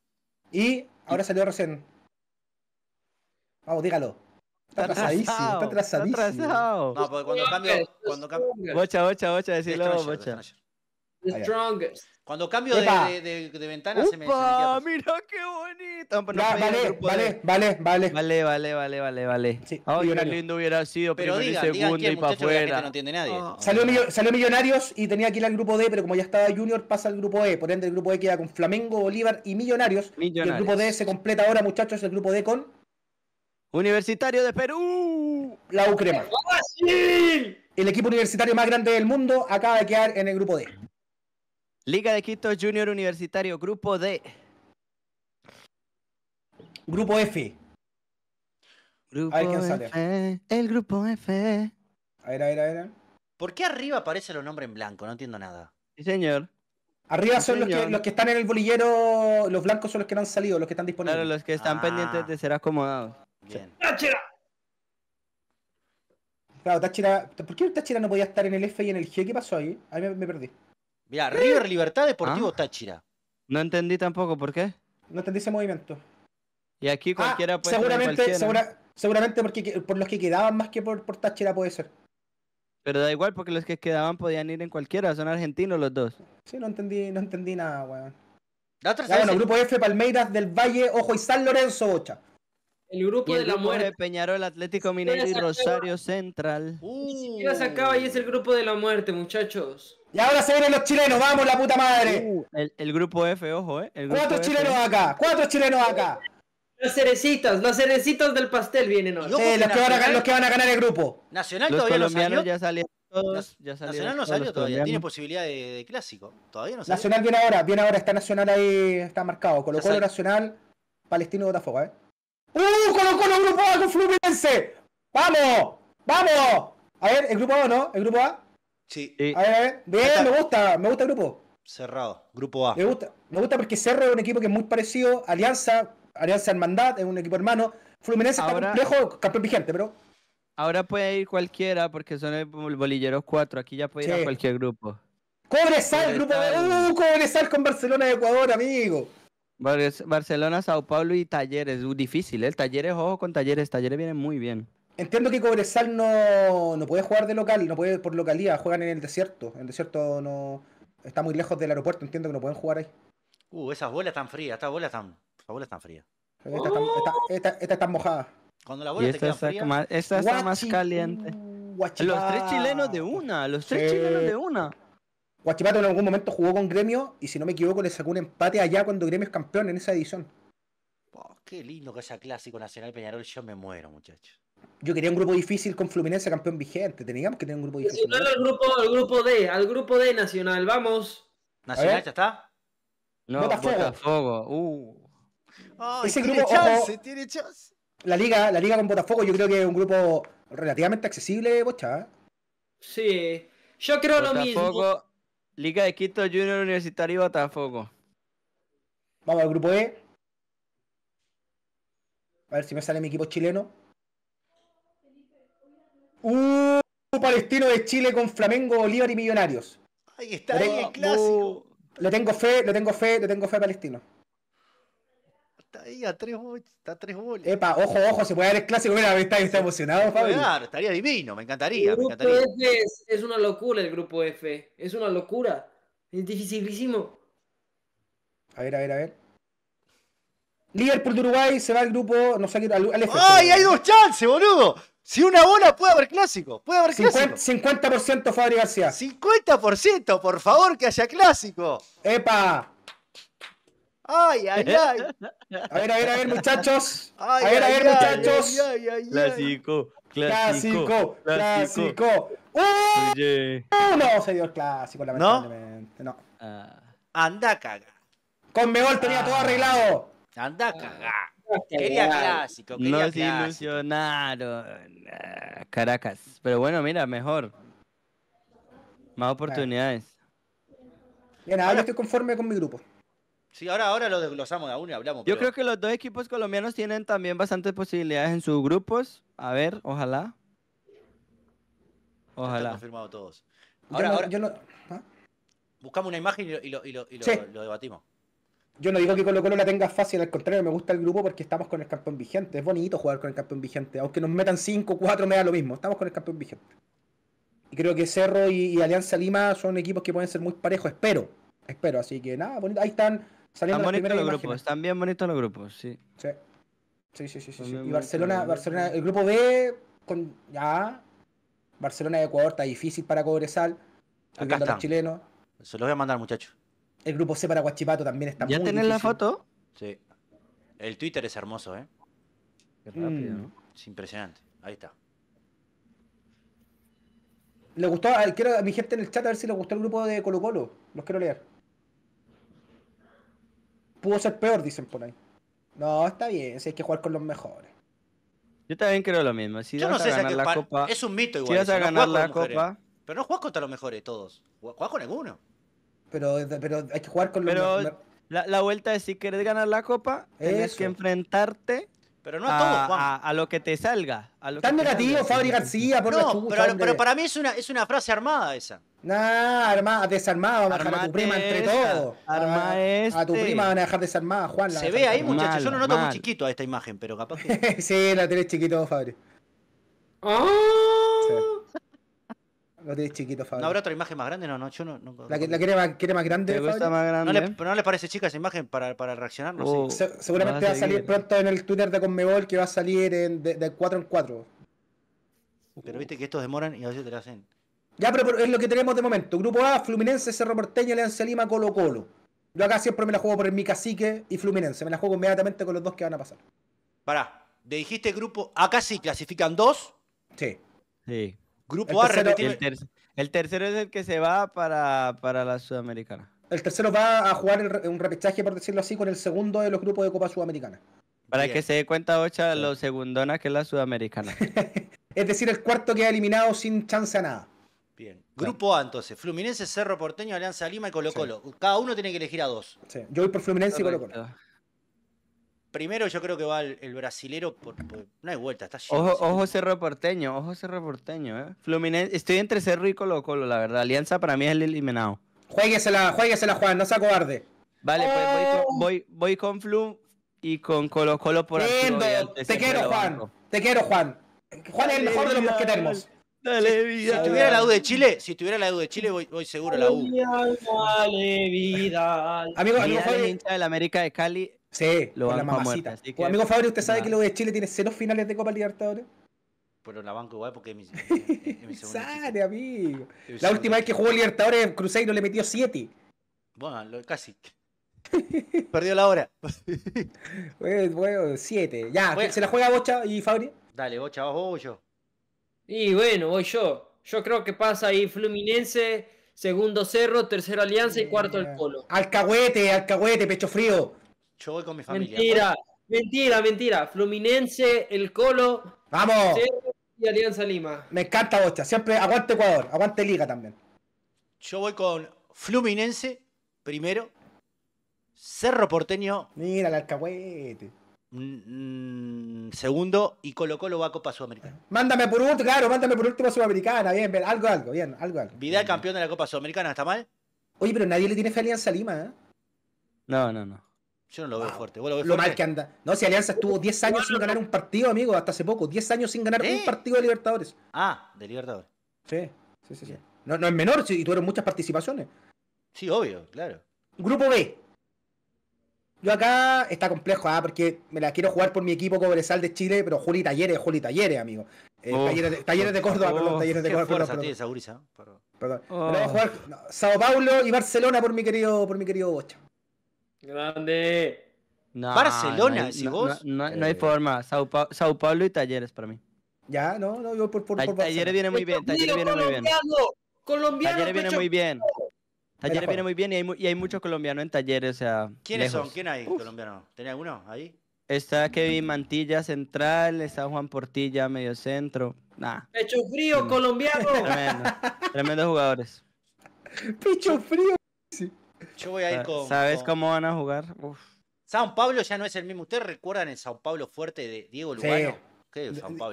Y ahora salió recién. Vamos, dígalo. Está atrasadísimo, está atrasadísimo. No, porque cuando cambio. Cuando cambio bocha, bocha, bocha, decirlo, bocha. strongest. Cuando cambio de, de, de, ventana se me. ¡Mira qué bonito! vale, vale, vale, vale. Vale, vale, vale, vale, vale. qué lindo hubiera sido, pero y segundo y para afuera. No nadie. Salió, Millonarios y tenía que ir al grupo D, pero como ya estaba Junior, pasa al grupo E. Por ende, el grupo E queda con Flamengo, Bolívar y Millonarios. Y el grupo D se completa ahora, muchachos, el grupo D con Universitario de Perú. La Ucrema. ¡Oh, el equipo universitario más grande del mundo acaba de quedar en el grupo D. Liga de Quito Junior Universitario, grupo D. Grupo F. Grupo a ver quién sale. el grupo F. A ver, a ver, a ver. ¿Por qué arriba aparece los nombres en blanco? No entiendo nada. Sí, señor. Arriba son Los, que, están en el bolillero, los blancos son los que no han salido, los que están disponibles. Claro, los que están ah. pendientes de ser acomodados. ¡Táchira! ¡Ah, claro, Táchira. ¿Por qué Táchira no podía estar en el F y en el G? ¿Qué pasó ahí? Ahí me, perdí. Mira, River Libertad Deportivo ah. Táchira. No entendí tampoco por qué. No entendí ese movimiento. Y aquí ah, cualquiera puede seguramente, seguramente por los que quedaban más que por, Táchira puede ser. Pero da igual porque los que quedaban podían ir en cualquiera, son argentinos los dos. Sí, no entendí, no entendí nada, weón. bueno, grupo F, Palmeiras del Valle, Ojo y San Lorenzo, Bocha. El grupo de la muerte. De Peñarol, Atlético Mineiro y Rosario Central. Uh. acaba y es el grupo de la muerte, muchachos. Y ahora se vienen los chilenos, vamos, la puta madre. Uh, el, grupo F, ojo, eh. cuatro chilenos acá, cuatro chilenos acá. los cerecitas, los cerecitos del pastel vienen hoy. los, que van a, ganar el grupo. Nacional todavía no salió. Ya ya Nacional no salió todavía, tiene posibilidad de, clásico. Todavía no salió. Nacional viene ahora, viene ahora, está Nacional ahí, está marcado. Colocó Nacional, Palestino Botafogo, eh. ¡Uh! Colo el grupo A con Fluminense. ¡Vamos! ¡Vamos! A ver, ¿el grupo A no? ¿El grupo A? Sí. A ver, Bien, me gusta, me gusta el grupo. Cerrado, grupo A. Me gusta, me gusta porque Cerro es un equipo que es muy parecido. Alianza, Alianza Hermandad es un equipo hermano. Fluminense Ahora... está complejo, campeón vigente, pero. Ahora puede ir cualquiera porque son el bolilleros 4. Aquí ya puede ir a cualquier grupo. Cobresal, grupo. ¡Uh! Cobresal con Barcelona de Ecuador, amigo. Barcelona, Sao Paulo y Talleres. Uh, difícil, ¿eh? Talleres, ojo con Talleres. Talleres vienen muy bien. Entiendo que Cobresal no, no puede jugar de local, y no puede por localía, juegan en el desierto. En el desierto no está muy lejos del aeropuerto, entiendo que no pueden jugar ahí. Uh, esas bolas están frías, estas bolas están... estas bolas tan frías. Uh. Esta, está, esta, está mojada. Cuando la bola te fría. esta está más caliente. los tres chilenos de una, los tres chilenos de una. Guachipato en algún momento jugó con Gremio y si no me equivoco le sacó un empate allá cuando Gremio es campeón en esa edición. qué lindo que sea clásico nacional Peñarol, yo me muero, muchachos. Yo quería un grupo difícil con Fluminense campeón vigente, teníamos que tener un grupo difícil. no, al grupo, al grupo D, al grupo D Nacional, vamos. ¿Nacional ya está? No, Botafogo. Uh. Ese grupo, La liga, la liga con Botafogo yo creo que es un grupo relativamente accesible, bocha. ¿eh? Sí, yo creo lo mismo. Liga de Quito Junior Universitario Botafogo. Vamos al grupo E. A ver si me sale mi equipo chileno. Un uh, Palestino de Chile con Flamengo, Bolívar y Millonarios. Ahí está, tengo, clásico. Uh, le tengo fe, le tengo fe, le tengo fe Palestino a tres está tres Epa, ojo, ojo, se puede dar el clásico. Mira, está, está emocionado, Fabio. Claro, estaría divino, me encantaría. El grupo F es, una locura el grupo F. Es una locura. Es dificilísimo. A ver, a ver, a ver. Liverpool de Uruguay se va el grupo, no sé al, ¡Ay, hay dos chances, boludo! Si una bola puede haber clásico, puede haber clásico. 50%, 50% Fabri García. 50%, por favor, que haya clásico. ¡Epa! ¡Ay, ay, ay! A ver, a ver, a ver, muchachos. Ay, a ver, a ver, ay, muchachos. Clásico, clásico, clásico. clásico. No se dio el clásico, lamentablemente. No. no. Ah. Anda caga. Con mejor tenía todo ah. arreglado. Anda caga. Ah, quería clásico, quería Nos Caracas. Pero bueno, mira, mejor. Más oportunidades. Bien, ahora estoy conforme con mi grupo. Sí, ahora, ahora lo desglosamos de y hablamos. Yo creo que los dos equipos colombianos tienen también bastantes posibilidades en sus grupos. A ver, ojalá. Ojalá. confirmado todos. Ahora, ahora ¿ah? buscamos una imagen y, lo, debatimos. Yo no digo que Colo Colo la tenga fácil, al contrario, me gusta el grupo porque estamos con el campeón vigente. Es bonito jugar con el campeón vigente. Aunque nos metan 5, 4, me da lo mismo. Estamos con el campeón vigente. Y creo que Cerro y, y Alianza Lima son equipos que pueden ser muy parejos, espero. Espero, así que nada, bonito. Ahí están están los grupos, están bien bonitos los grupos, sí. Sí, sí, sí, sí. Y Barcelona, Barcelona, el grupo B, con ya. Barcelona y Ecuador está difícil para Cobresal. Acá Se los voy a mandar, muchachos. El grupo C para Guachipato también está ¿Ya tenés la foto? Sí. El Twitter es hermoso, ¿eh? Qué rápido, mm. ¿no? Es impresionante. Ahí está. Le gustó, ah, quiero a mi gente en el chat a ver si le gustó el grupo de Colo Colo. Los quiero leer. Pudo ser peor, dicen por ahí. No, está bien, si hay que jugar con los mejores. Yo también creo lo mismo. Yo no sé a ganar la copa. Es un mito igual. Si vas a ganar la copa. Pero no juegas contra los mejores todos. Juegas con ninguno. Pero, hay que jugar con los mejores. La, la, vuelta es si querés ganar la copa, tienes que enfrentarte pero no a, todos, Juan. A, lo que te salga. Tan negativo, Fabri García, por No, pero, pero, para mí es una, es una frase armada esa. Nah, armada, desarmada, van a tu prima entre todos. Armada, A tu este. prima van a dejar desarmada, Juan. Se ve ahí, muchachos. Yo no noto muy chiquito a esta imagen, pero capaz que. sí, la tenés chiquito, Fabri. ¡Ah! Lo tienes chiquito, Fabio. ¿No habrá otra imagen más grande? No, no, yo no. ¿La, que, la más, grande? ¿Te más grande? ¿No le, ¿No les parece chica esa imagen para, para reaccionar? Uh, seguramente va a salir pronto en el Twitter de Conmebol que va a salir de, 4 en 4. Pero viste que estos demoran y a veces te la hacen. Ya, pero, es lo que tenemos de momento. Grupo A, Fluminense, Cerro Porteño, Alianza Lima, Colo Colo. Yo acá siempre me la juego por el mi cacique y Fluminense. Me la juego inmediatamente con los dos que van a pasar. Pará, de dijiste grupo? Acá sí clasifican dos. Sí. Sí. Grupo el tercero, A, el, tercero es el que se va para, para la Sudamericana. El tercero va a jugar un repechaje, por decirlo así, con el segundo de los grupos de Copa Sudamericana. Para que se dé cuenta, Ocha, lo segundona que es la Sudamericana. es decir, el cuarto queda eliminado sin chance a nada. Bien. Grupo A, entonces. Fluminense, Cerro Porteño, Alianza Lima y Colo Colo. Cada uno tiene que elegir a dos. Yo voy por Fluminense y Colo Colo. Primero yo creo que va el, brasilero por, No hay vuelta, está chido Ojo, ojo Cerro Porteño, ojo Cerro Porteño, eh. Fluminense, estoy entre Cerro y Colo Colo, la verdad. Alianza para mí es el eliminado. Jueguesela, jueguesela, Juan, no sea cobarde. Vale, pues voy con, oh. voy, con Flu y con Colo Colo por ahí. Te quiero, Juan. Te quiero, Juan. Juan es el mejor de los tenemos. Dale, vida. Si tuviera la U de Chile, si tuviera la U de Chile, voy, seguro a la U. Dale, vida. Amigo, amigo, el hincha del América de Cali Sí, lo la mamacita. Muerte, Amigo Fabri, ¿usted sabe que lo de Chile tiene cero finales de Copa Libertadores? Pero la banco igual porque es mi, segundo amigo. la última vez que jugó Libertadores, Cruzeiro le metió siete Bueno, casi. Perdió la hora. bueno, siete. Ya, ¿se la juega Bocha y Fabri? Dale, Bocha, vos, vos yo. Y bueno, voy yo. Yo creo que pasa ahí Fluminense, segundo Cerro, tercero Alianza y cuarto el eh, Polo Alcahuete, alcahuete, pecho frío. Yo voy con mi familia. Mentira, mentira, mentira. Fluminense, El Colo. Vamos. Cerro y Alianza Lima. Me encanta hostia. Siempre aguante Ecuador, aguante Liga también. Yo voy con Fluminense primero. Cerro Porteño. Mira el alcahuete. Mm, mm, segundo y Colo Colo va a Copa Sudamericana. Mándame por último, claro, mándame por último Sudamericana, bien, bien, algo, algo, bien, algo, algo. campeón de la Copa Sudamericana, ¿está mal? Oye, pero nadie le tiene fe a Alianza Lima, ¿eh? No, no, no. Yo no lo veo fuerte. lo, mal que anda. No, si Alianza estuvo 10 años sin ganar un partido, amigo, hasta hace poco. 10 años sin ganar un partido de Libertadores. Ah, de Libertadores. Sí, sí, sí. No, es menor, y tuvieron muchas participaciones. Sí, obvio, claro. Grupo B. Yo acá está complejo, ¿ah? porque me la quiero jugar por mi equipo Cobresal de Chile, pero Juli Talleres, Juli Talleres, amigo. Eh, oh. talleres, de, Córdoba, oh, perdón, Talleres de Córdoba. Perdón, Pero oh. a jugar Sao Paulo y Barcelona por mi querido, por mi querido Bocha. Grande. Barcelona, no hay, hay forma. Sao, Paulo y Talleres para mí. Ya, no, no, yo por, por, Talleres viene muy bien, Talleres viene muy bien. Colombiano, Talleres viene muy bien. Talleres viene muy bien y hay, hay muchos colombianos en Talleres, o sea, ¿Quiénes son? ¿Quién hay colombiano? Tenía alguno ahí? Está Kevin Mantilla central, está Juan Portilla medio centro. Pecho frío, mm. colombiano. Tremendo. Tremendos jugadores. Pecho frío. ¿Sabes cómo van a jugar? Uf. Sao Paulo ya no es el mismo. ¿Ustedes recuerdan el Sao Pablo fuerte de Diego Lugano? Sí.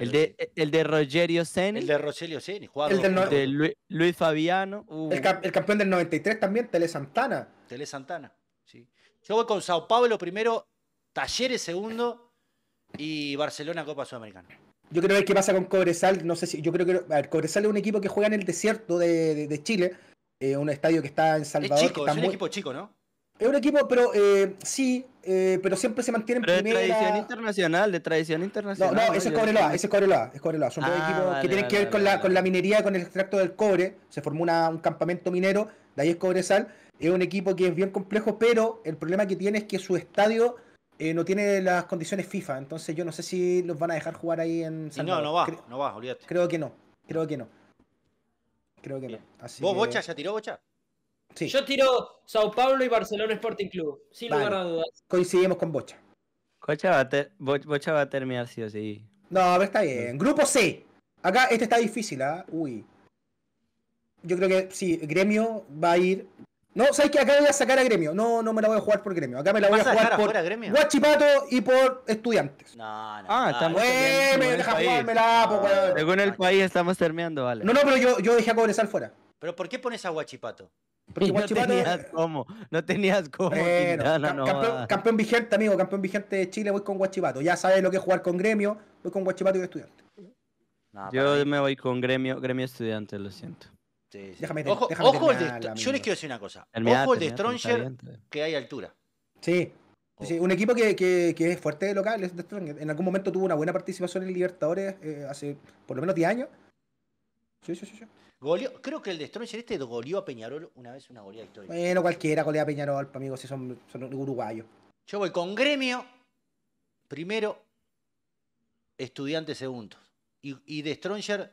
El de, el de Rogerio Ceni. El de Rogerio Ceni, El de Luis, Fabiano. Uh. El, campeón del 93 también, Tele Santana. Tele Santana, sí. Yo voy con Sao Pablo primero, Talleres segundo y Barcelona Copa Sudamericana. Yo creo que qué pasa con Cobresal, no sé si, yo creo que Cobresal es un equipo que juega en el desierto de Chile, eh, un estadio que está en Salvador. Es un equipo chico, ¿no? Es un equipo, pero eh, sí, eh, pero siempre se mantiene en primera. De tradición internacional, de tradición internacional. No, no, ese es Cobreloa, ese es Cobreloa, es Cobreloa. Son dos ah, equipos que tienen que ver con, la, minería, con el extracto del cobre. Se formó un campamento minero, de ahí es Cobresal. Es un equipo que es bien complejo, pero el problema que tiene es que su estadio no tiene las condiciones FIFA. Entonces yo no sé si los van a dejar jugar ahí en San No, no va, no va, olvídate. Creo que no, creo que no. Creo que no. ¿Vos, Bocha, ya tiró Bocha? Sí. Yo tiro Sao Paulo y Barcelona Sporting Club, sin lugar a dudas. Coincidimos con Bocha. Bocha va, a terminar sí o sí. No, está bien. Grupo C. Acá este está difícil, ¿ah? Uy. Yo creo que sí, Gremio va a ir no, ¿sabes que Acá voy a sacar a gremio. No, no me la voy a jugar por gremio. Acá me la voy a jugar por Guachipato y por estudiantes. No, no. Ah, estamos. Eh, me deja jugármela, no, Según el país estamos terminando, vale. No, no, pero yo, yo dejé a Cobresal fuera. ¿Pero por qué pones a Guachipato? Porque no tenías cómo, no tenías cómo. Bueno, no, campeón, vigente, amigo, campeón vigente de Chile, voy con Guachipato. Ya sabes lo que es jugar con gremio, voy con Guachipato y estudiante. yo me voy con gremio, gremio estudiante, lo siento yo les quiero decir una cosa. ojo el de Stronger que hay altura. Sí. un equipo que, es fuerte de local. En algún momento tuvo una buena participación en Libertadores eh, hace por lo menos 10 años. Sí, sí, sí. sí. creo que el de Stronger este goleó a Peñarol una vez una goleada histórica. Bueno, cualquiera golea a Peñarol, amigos, si son, son uruguayos. Yo voy con gremio primero, Estudiante segundos. Y, y de Stronger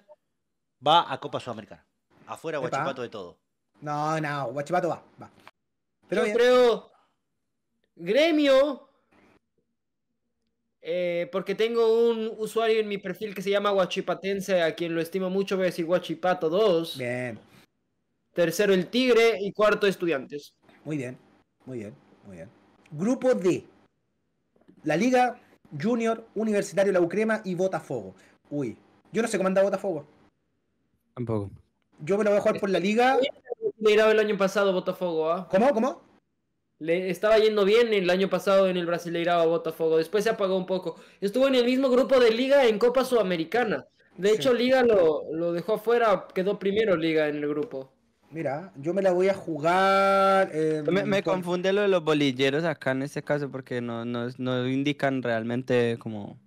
va a Copa Sudamericana. Afuera Guachipato de todo. No, no, Guachipato va, va. Pero creo. Gremio. Eh, porque tengo un usuario en mi perfil que se llama Guachipatense, a quien lo estimo mucho, voy a decir Guachipato 2. Bien. Tercero el Tigre y cuarto estudiantes. Muy bien, muy bien, muy bien. Grupo D. La Liga, Junior, Universitario La Ucrema y Botafogo. Uy, yo no sé cómo anda Botafogo. Tampoco. Yo me la voy a jugar por la liga. irá el año pasado Botafogo, ¿ah? ¿Cómo? ¿Cómo? Le estaba yendo bien el año pasado en el Brasileirao a Botafogo. Después se apagó un poco. Estuvo en el mismo grupo de Liga en Copa Sudamericana. De hecho, Liga lo, lo dejó afuera. Quedó primero Liga en el grupo. Mira, yo me la voy a jugar. me, me confunde lo de los bolilleros acá en este caso porque no, indican realmente como.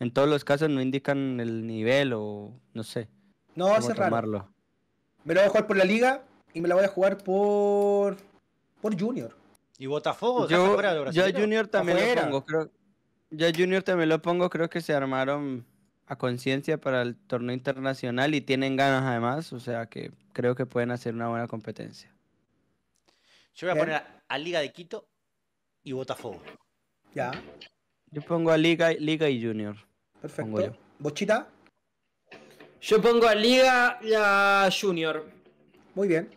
En todos los casos no indican el nivel o no sé. No, es raro. Me la voy a jugar por la liga y me la voy a jugar por. por Junior. Y Botafogo, yo, Junior también lo pongo, creo. Ya Junior también lo pongo, creo que se armaron a conciencia para el torneo internacional y tienen ganas además, o sea que creo que pueden hacer una buena competencia. Yo voy a poner a, Liga de Quito y Botafogo. Ya. Yo pongo a Liga, Liga y Junior. Perfecto. Bochita. Yo pongo a Liga la Junior. Muy bien,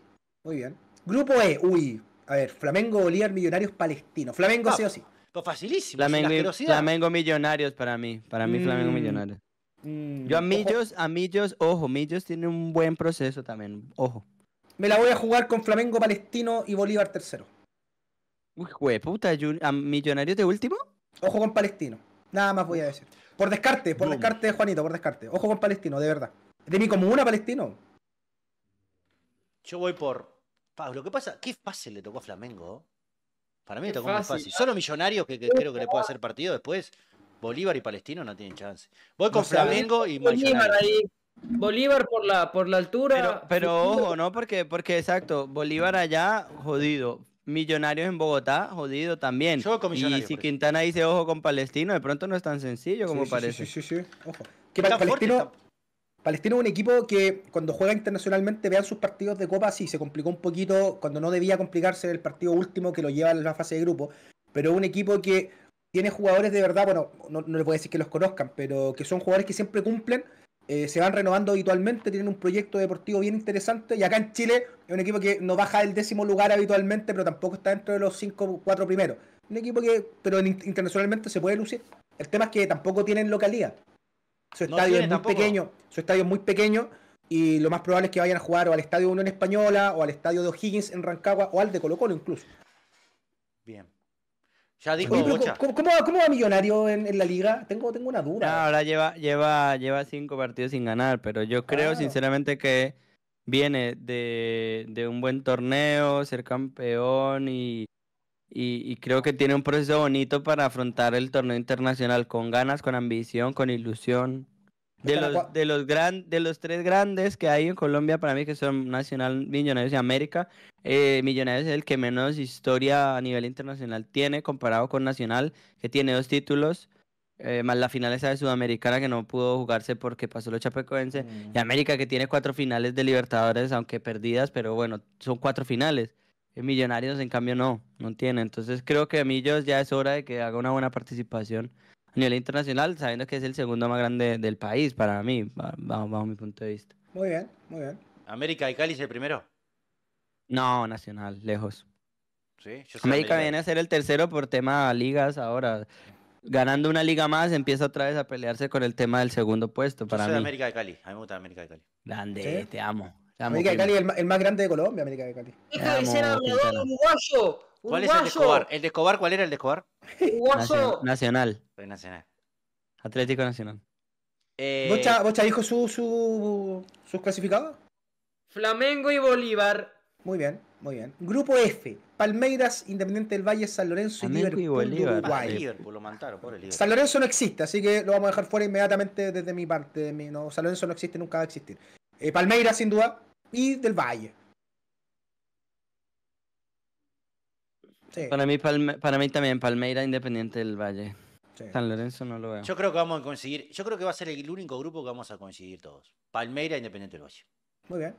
muy bien. Grupo E, uy, a ver, Flamengo, Bolívar, Millonarios, Palestino. Flamengo ah, sí o sí. facilísimo. Flamengo, Millonarios para mí, para mí Flamengo mm, Millonarios. Mm, Yo a Millos, ojo. a Millos, ojo, Millos tiene un buen proceso también, ojo. Me la voy a jugar con Flamengo, Palestino y Bolívar tercero. Uy, puta, ¿a Millonarios de último? Ojo con Palestino. Nada más voy a decir. Por descarte, por descarte, Juanito, por descarte. Ojo con Palestino, de verdad. De mí como una Palestino. Yo voy por. Pablo, ¿qué pasa? Qué fácil le tocó a Flamengo. Para mí le tocó más fácil. Solo Millonarios, que, creo que le puede hacer partido después. Bolívar y Palestino no tienen chance. Voy con Flamengo y Bolívar Bolívar por la, por la altura. Pero, ojo, ¿no? Porque, porque exacto, Bolívar allá, jodido. Millonarios en Bogotá, jodido también. y si Quintana dice ojo con Palestino, de pronto no es tan sencillo como parece. Sí, sí, sí, ojo. Palestino, Palestino es un equipo que cuando juega internacionalmente vean sus partidos de Copa, sí, se complicó un poquito cuando no debía complicarse el partido último que lo lleva a la fase de grupo, pero es un equipo que tiene jugadores de verdad, bueno, no, no les voy a decir que los conozcan, pero que son jugadores que siempre cumplen eh, se van renovando habitualmente, tienen un proyecto deportivo bien interesante. Y acá en Chile es un equipo que no baja del décimo lugar habitualmente, pero tampoco está dentro de los cinco, cuatro primeros. Un equipo que, pero internacionalmente se puede lucir. El tema es que tampoco tienen localidad. Su estadio es muy pequeño, su estadio es muy pequeño y lo más probable es que vayan a jugar o al Estadio Unión Española o al Estadio de O'Higgins en Rancagua o al de Colo Colo incluso. Bien. Ya dijo ¿cómo, va Millonario en, la liga? Tengo, tengo una dura ahora lleva, lleva, lleva cinco partidos sin ganar, pero yo creo ah. sinceramente que viene de, un buen torneo, ser campeón y, y, creo que tiene un proceso bonito para afrontar el torneo internacional con ganas, con ambición, con ilusión. De los, de, de los tres grandes que hay en Colombia, para mí que son Nacional, Millonarios y América, eh, Millonarios es el que menos historia a nivel internacional tiene comparado con Nacional, que tiene dos títulos, eh, más la final esa de Sudamericana que no pudo jugarse porque pasó lo chapecoense, y mm. América que tiene cuatro finales de Libertadores, aunque perdidas, pero bueno, son cuatro finales. Millonarios en cambio no, no tiene. Entonces creo que a Millos ya es hora de que haga una buena participación a nivel internacional, sabiendo que es el segundo más grande del país para mí, bajo, mi punto de vista. Muy bien, muy bien. ¿América y Cali es el primero? No, Nacional, lejos. América viene a ser el tercero por tema ligas ahora. Ganando una liga más, empieza otra vez a pelearse con el tema del segundo puesto. Para América de Cali, a mí me gusta América de Cali. Grande, te amo. América de Cali, el, el, más grande de Colombia, América de Cali. ¿Cuál es el de Escobar? ¿El de Escobar cuál era el de Escobar? Nacional. nacional. Atlético Nacional. Eh, ¿Bocha, dijo su, sus clasificados? Flamengo y Bolívar. Muy bien, muy bien. Grupo F. Palmeiras, Independiente del Valle, San Lorenzo y Liverpool. Bolívar. Ah, San Lorenzo no existe, así que lo vamos a dejar fuera inmediatamente desde mi parte. no, San Lorenzo no existe, nunca va a existir. Eh, Palmeiras, sin duda, y del Valle. Para, mí, para mí también, Palmeira Independiente del Valle. San Lorenzo no lo veo. Yo creo que vamos a conseguir, yo creo que va a ser el único grupo que vamos a conseguir todos. Palmeira Independiente del Valle. Muy bien.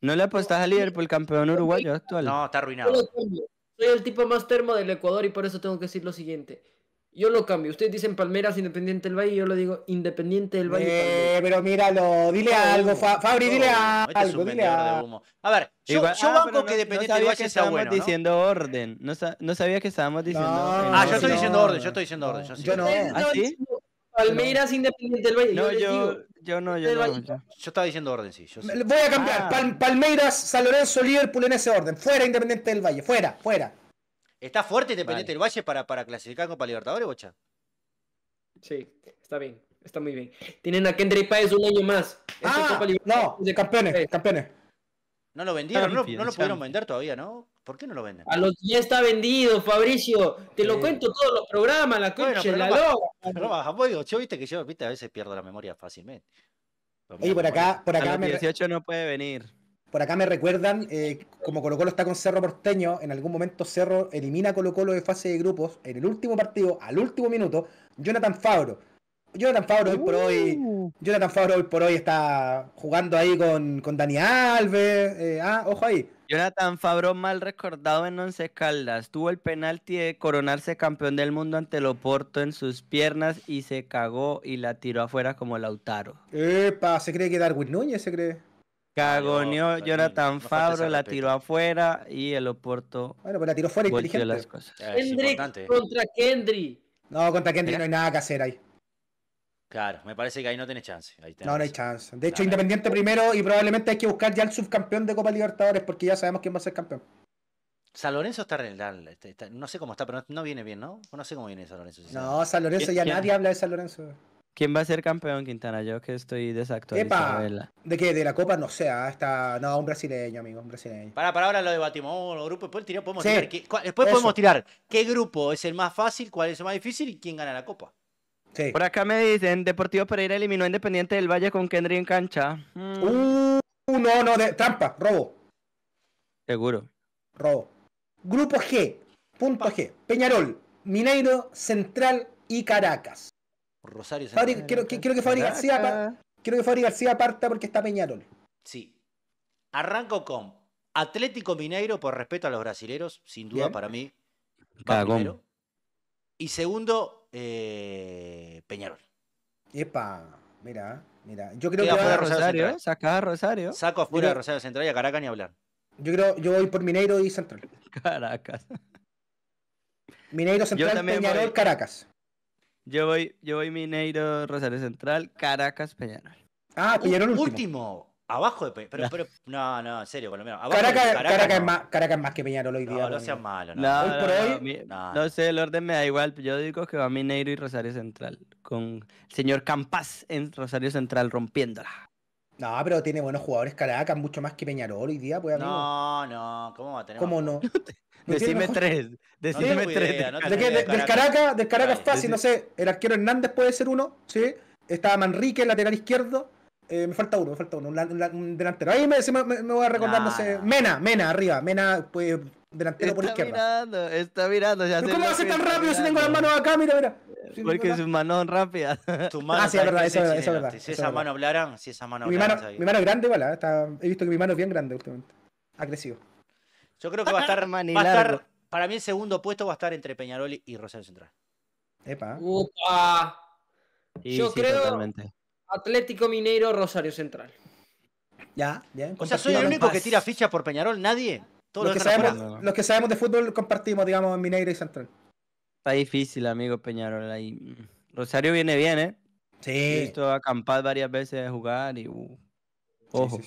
¿No le apostás a Liverpool, campeón uruguayo actual? No, está arruinado. Soy el tipo más termo del Ecuador y por eso tengo que decir lo siguiente. Yo lo cambio. Ustedes dicen Palmeras Independiente del Valle, yo lo digo Independiente del Valle. Eh, pero míralo, dile algo, Fabri, dile este algo, A ver, yo, ah, banco que Independiente del Valle sea bueno. diciendo orden. No, sabía que estábamos diciendo orden. Ah, yo estoy diciendo orden, yo estoy diciendo orden. Yo, no. ¿Ah, Palmeiras Independiente del Valle. No, yo, no, yo no. Yo estaba diciendo orden, sí. Voy a cambiar. Ah. Palmeras, Palmeiras, San Lorenzo, Liverpool en ese orden. Fuera Independiente del Valle, fuera, fuera. ¿Está fuerte Independiente del Valle para, para clasificar Copa Libertadores, Bocha? Sí, está bien, está muy bien. Tienen a Kendry Páez un año más. Ah, no, de campeones, campeones. No lo vendieron, no, lo pudieron vender todavía, ¿no? ¿Por qué no lo venden? A los ya está vendido, Fabricio. Te lo cuento todos los programas, la coche la loca. No, baja, yo viste que yo viste, a veces pierdo la memoria fácilmente. Y por acá, por acá. A los 18 no puede venir. Por acá me recuerdan, eh, como Colo Colo está con Cerro Porteño, en algún momento Cerro elimina a Colo Colo de fase de grupos en el último partido, al último minuto, Jonathan Fabro. Jonathan Fabro hoy por hoy, uh. Jonathan por hoy está jugando ahí con, con Dani Alves. Eh, ah, ojo ahí. Jonathan Fabro mal recordado en Once Caldas. Tuvo el penalti de coronarse campeón del mundo ante Loporto en sus piernas y se cagó y la tiró afuera como Lautaro. Epa, se cree que Darwin Núñez se cree. Cagoneó Jonathan Fabro, la tiró afuera y el Oporto. Bueno, pues la tiró fuera inteligente. Las eh, contra Kendry. No, contra Kendry no hay nada que hacer ahí. Claro, me parece que ahí no tiene chance. no, no hay chance. De hecho, Independiente primero y probablemente hay que buscar ya el subcampeón de Copa Libertadores porque ya sabemos quién va a ser campeón. San Lorenzo está, está, no sé cómo está, pero no viene bien, ¿no? No sé cómo viene San Lorenzo. no, San Lorenzo ya nadie habla de San Lorenzo. ¿Quién va a ser campeón, Quintana? Yo que estoy desactualizado. Epa, ¿De qué? ¿De la Copa? No sé, ah, está... No, un brasileño, amigo, brasileño. Para, para, ahora lo debatimos. los grupos, después podemos tirar. ¿Qué, podemos tirar qué grupo es el más fácil, cuál es el más difícil y quién gana la Copa. Por acá me dicen, Deportivo Pereira eliminó a Independiente del Valle con Kendry en cancha. Uno mm. Uh, no, no, de, trampa, robo. Seguro. Robo. Grupo G, punto G. Peñarol, Mineiro, Central y Caracas. Rosario quiero, que Fabri García parta, quiero que Fabri García porque está Peñarol. Sí. Arranco con Atlético Mineiro por respeto a los brasileros, sin duda para mí. Y segundo, eh, Peñarol. Epa, mira, mira. Yo creo que. Fuera Rosario, Rosario a Rosario. Saco afuera de Rosario Central y a Caracas ni hablar. Yo creo, yo voy por Mineiro y Central. Caracas. Mineiro Central, Peñarol, Caracas. Yo voy, yo voy Mineiro, Rosario Central, Caracas, Peñarol. Ah, Peñarol último. último. Abajo de Peñarol. Pero, no. pero, no, no, en serio, por lo menos. Caracas, es Caracas, Caracas, más, más, que Peñarol hoy día. No, seas malo. No, por no, sé, el orden me da igual. Yo digo que va Mineiro y Rosario Central. Con el señor Campas en Rosario Central rompiéndola. No, pero tiene buenos jugadores Caracas, mucho más que Peñarol hoy día, pues No, no, ¿cómo va a tener? ¿Cómo no? Decime tres. Decime tres. del Caracas, del Caracas fácil, no sé. El arquero Hernández puede ser uno, ¿sí? Estaba Manrique, lateral izquierdo. Eh, me falta uno, me falta uno, un, delantero. Ahí me, me voy a recordar, no sé. Mena, Mena, arriba. Mena, pues, delantero por izquierda. Está mirando, está mirando. Ya ¿Cómo va a ser tan rápido si tengo las manos acá? Mira, mira. Porque es un manón rápidas. tu ah, sí, es verdad, es verdad. Si esa mano hablaran, si esa mano hablaran. Mi mano, es grande, igual. he visto que mi mano es bien grande últimamente. Ha crecido. Yo creo que va a estar. para mí, el segundo puesto va a estar entre Peñarol y Rosario Central. Epa. Upa. Yo creo Atlético Mineiro Rosario Central. Ya, bien. O sea, soy el único que tira fichas por Peñarol, nadie. Todos los, que sabemos, los, que sabemos, de fútbol compartimos, digamos, en Mineiro y Central. Está difícil, amigo Peñarol. Ahí. Rosario viene bien, ¿eh? Sí. He visto acampar varias veces jugar y. Uh, ojo.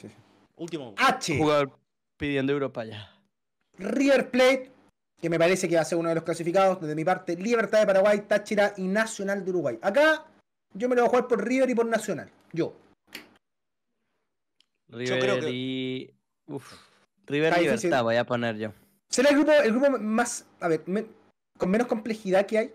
Último. Jugador pidiendo Europa ya. River Plate, que me parece que va a ser uno de los clasificados, desde mi parte, Libertad de Paraguay, Táchira y Nacional de Uruguay. Acá yo me lo voy a jugar por River y por Nacional, yo. River yo y... River Libertad voy a poner yo. Será el grupo, el grupo más, a ver, con menos complejidad que hay.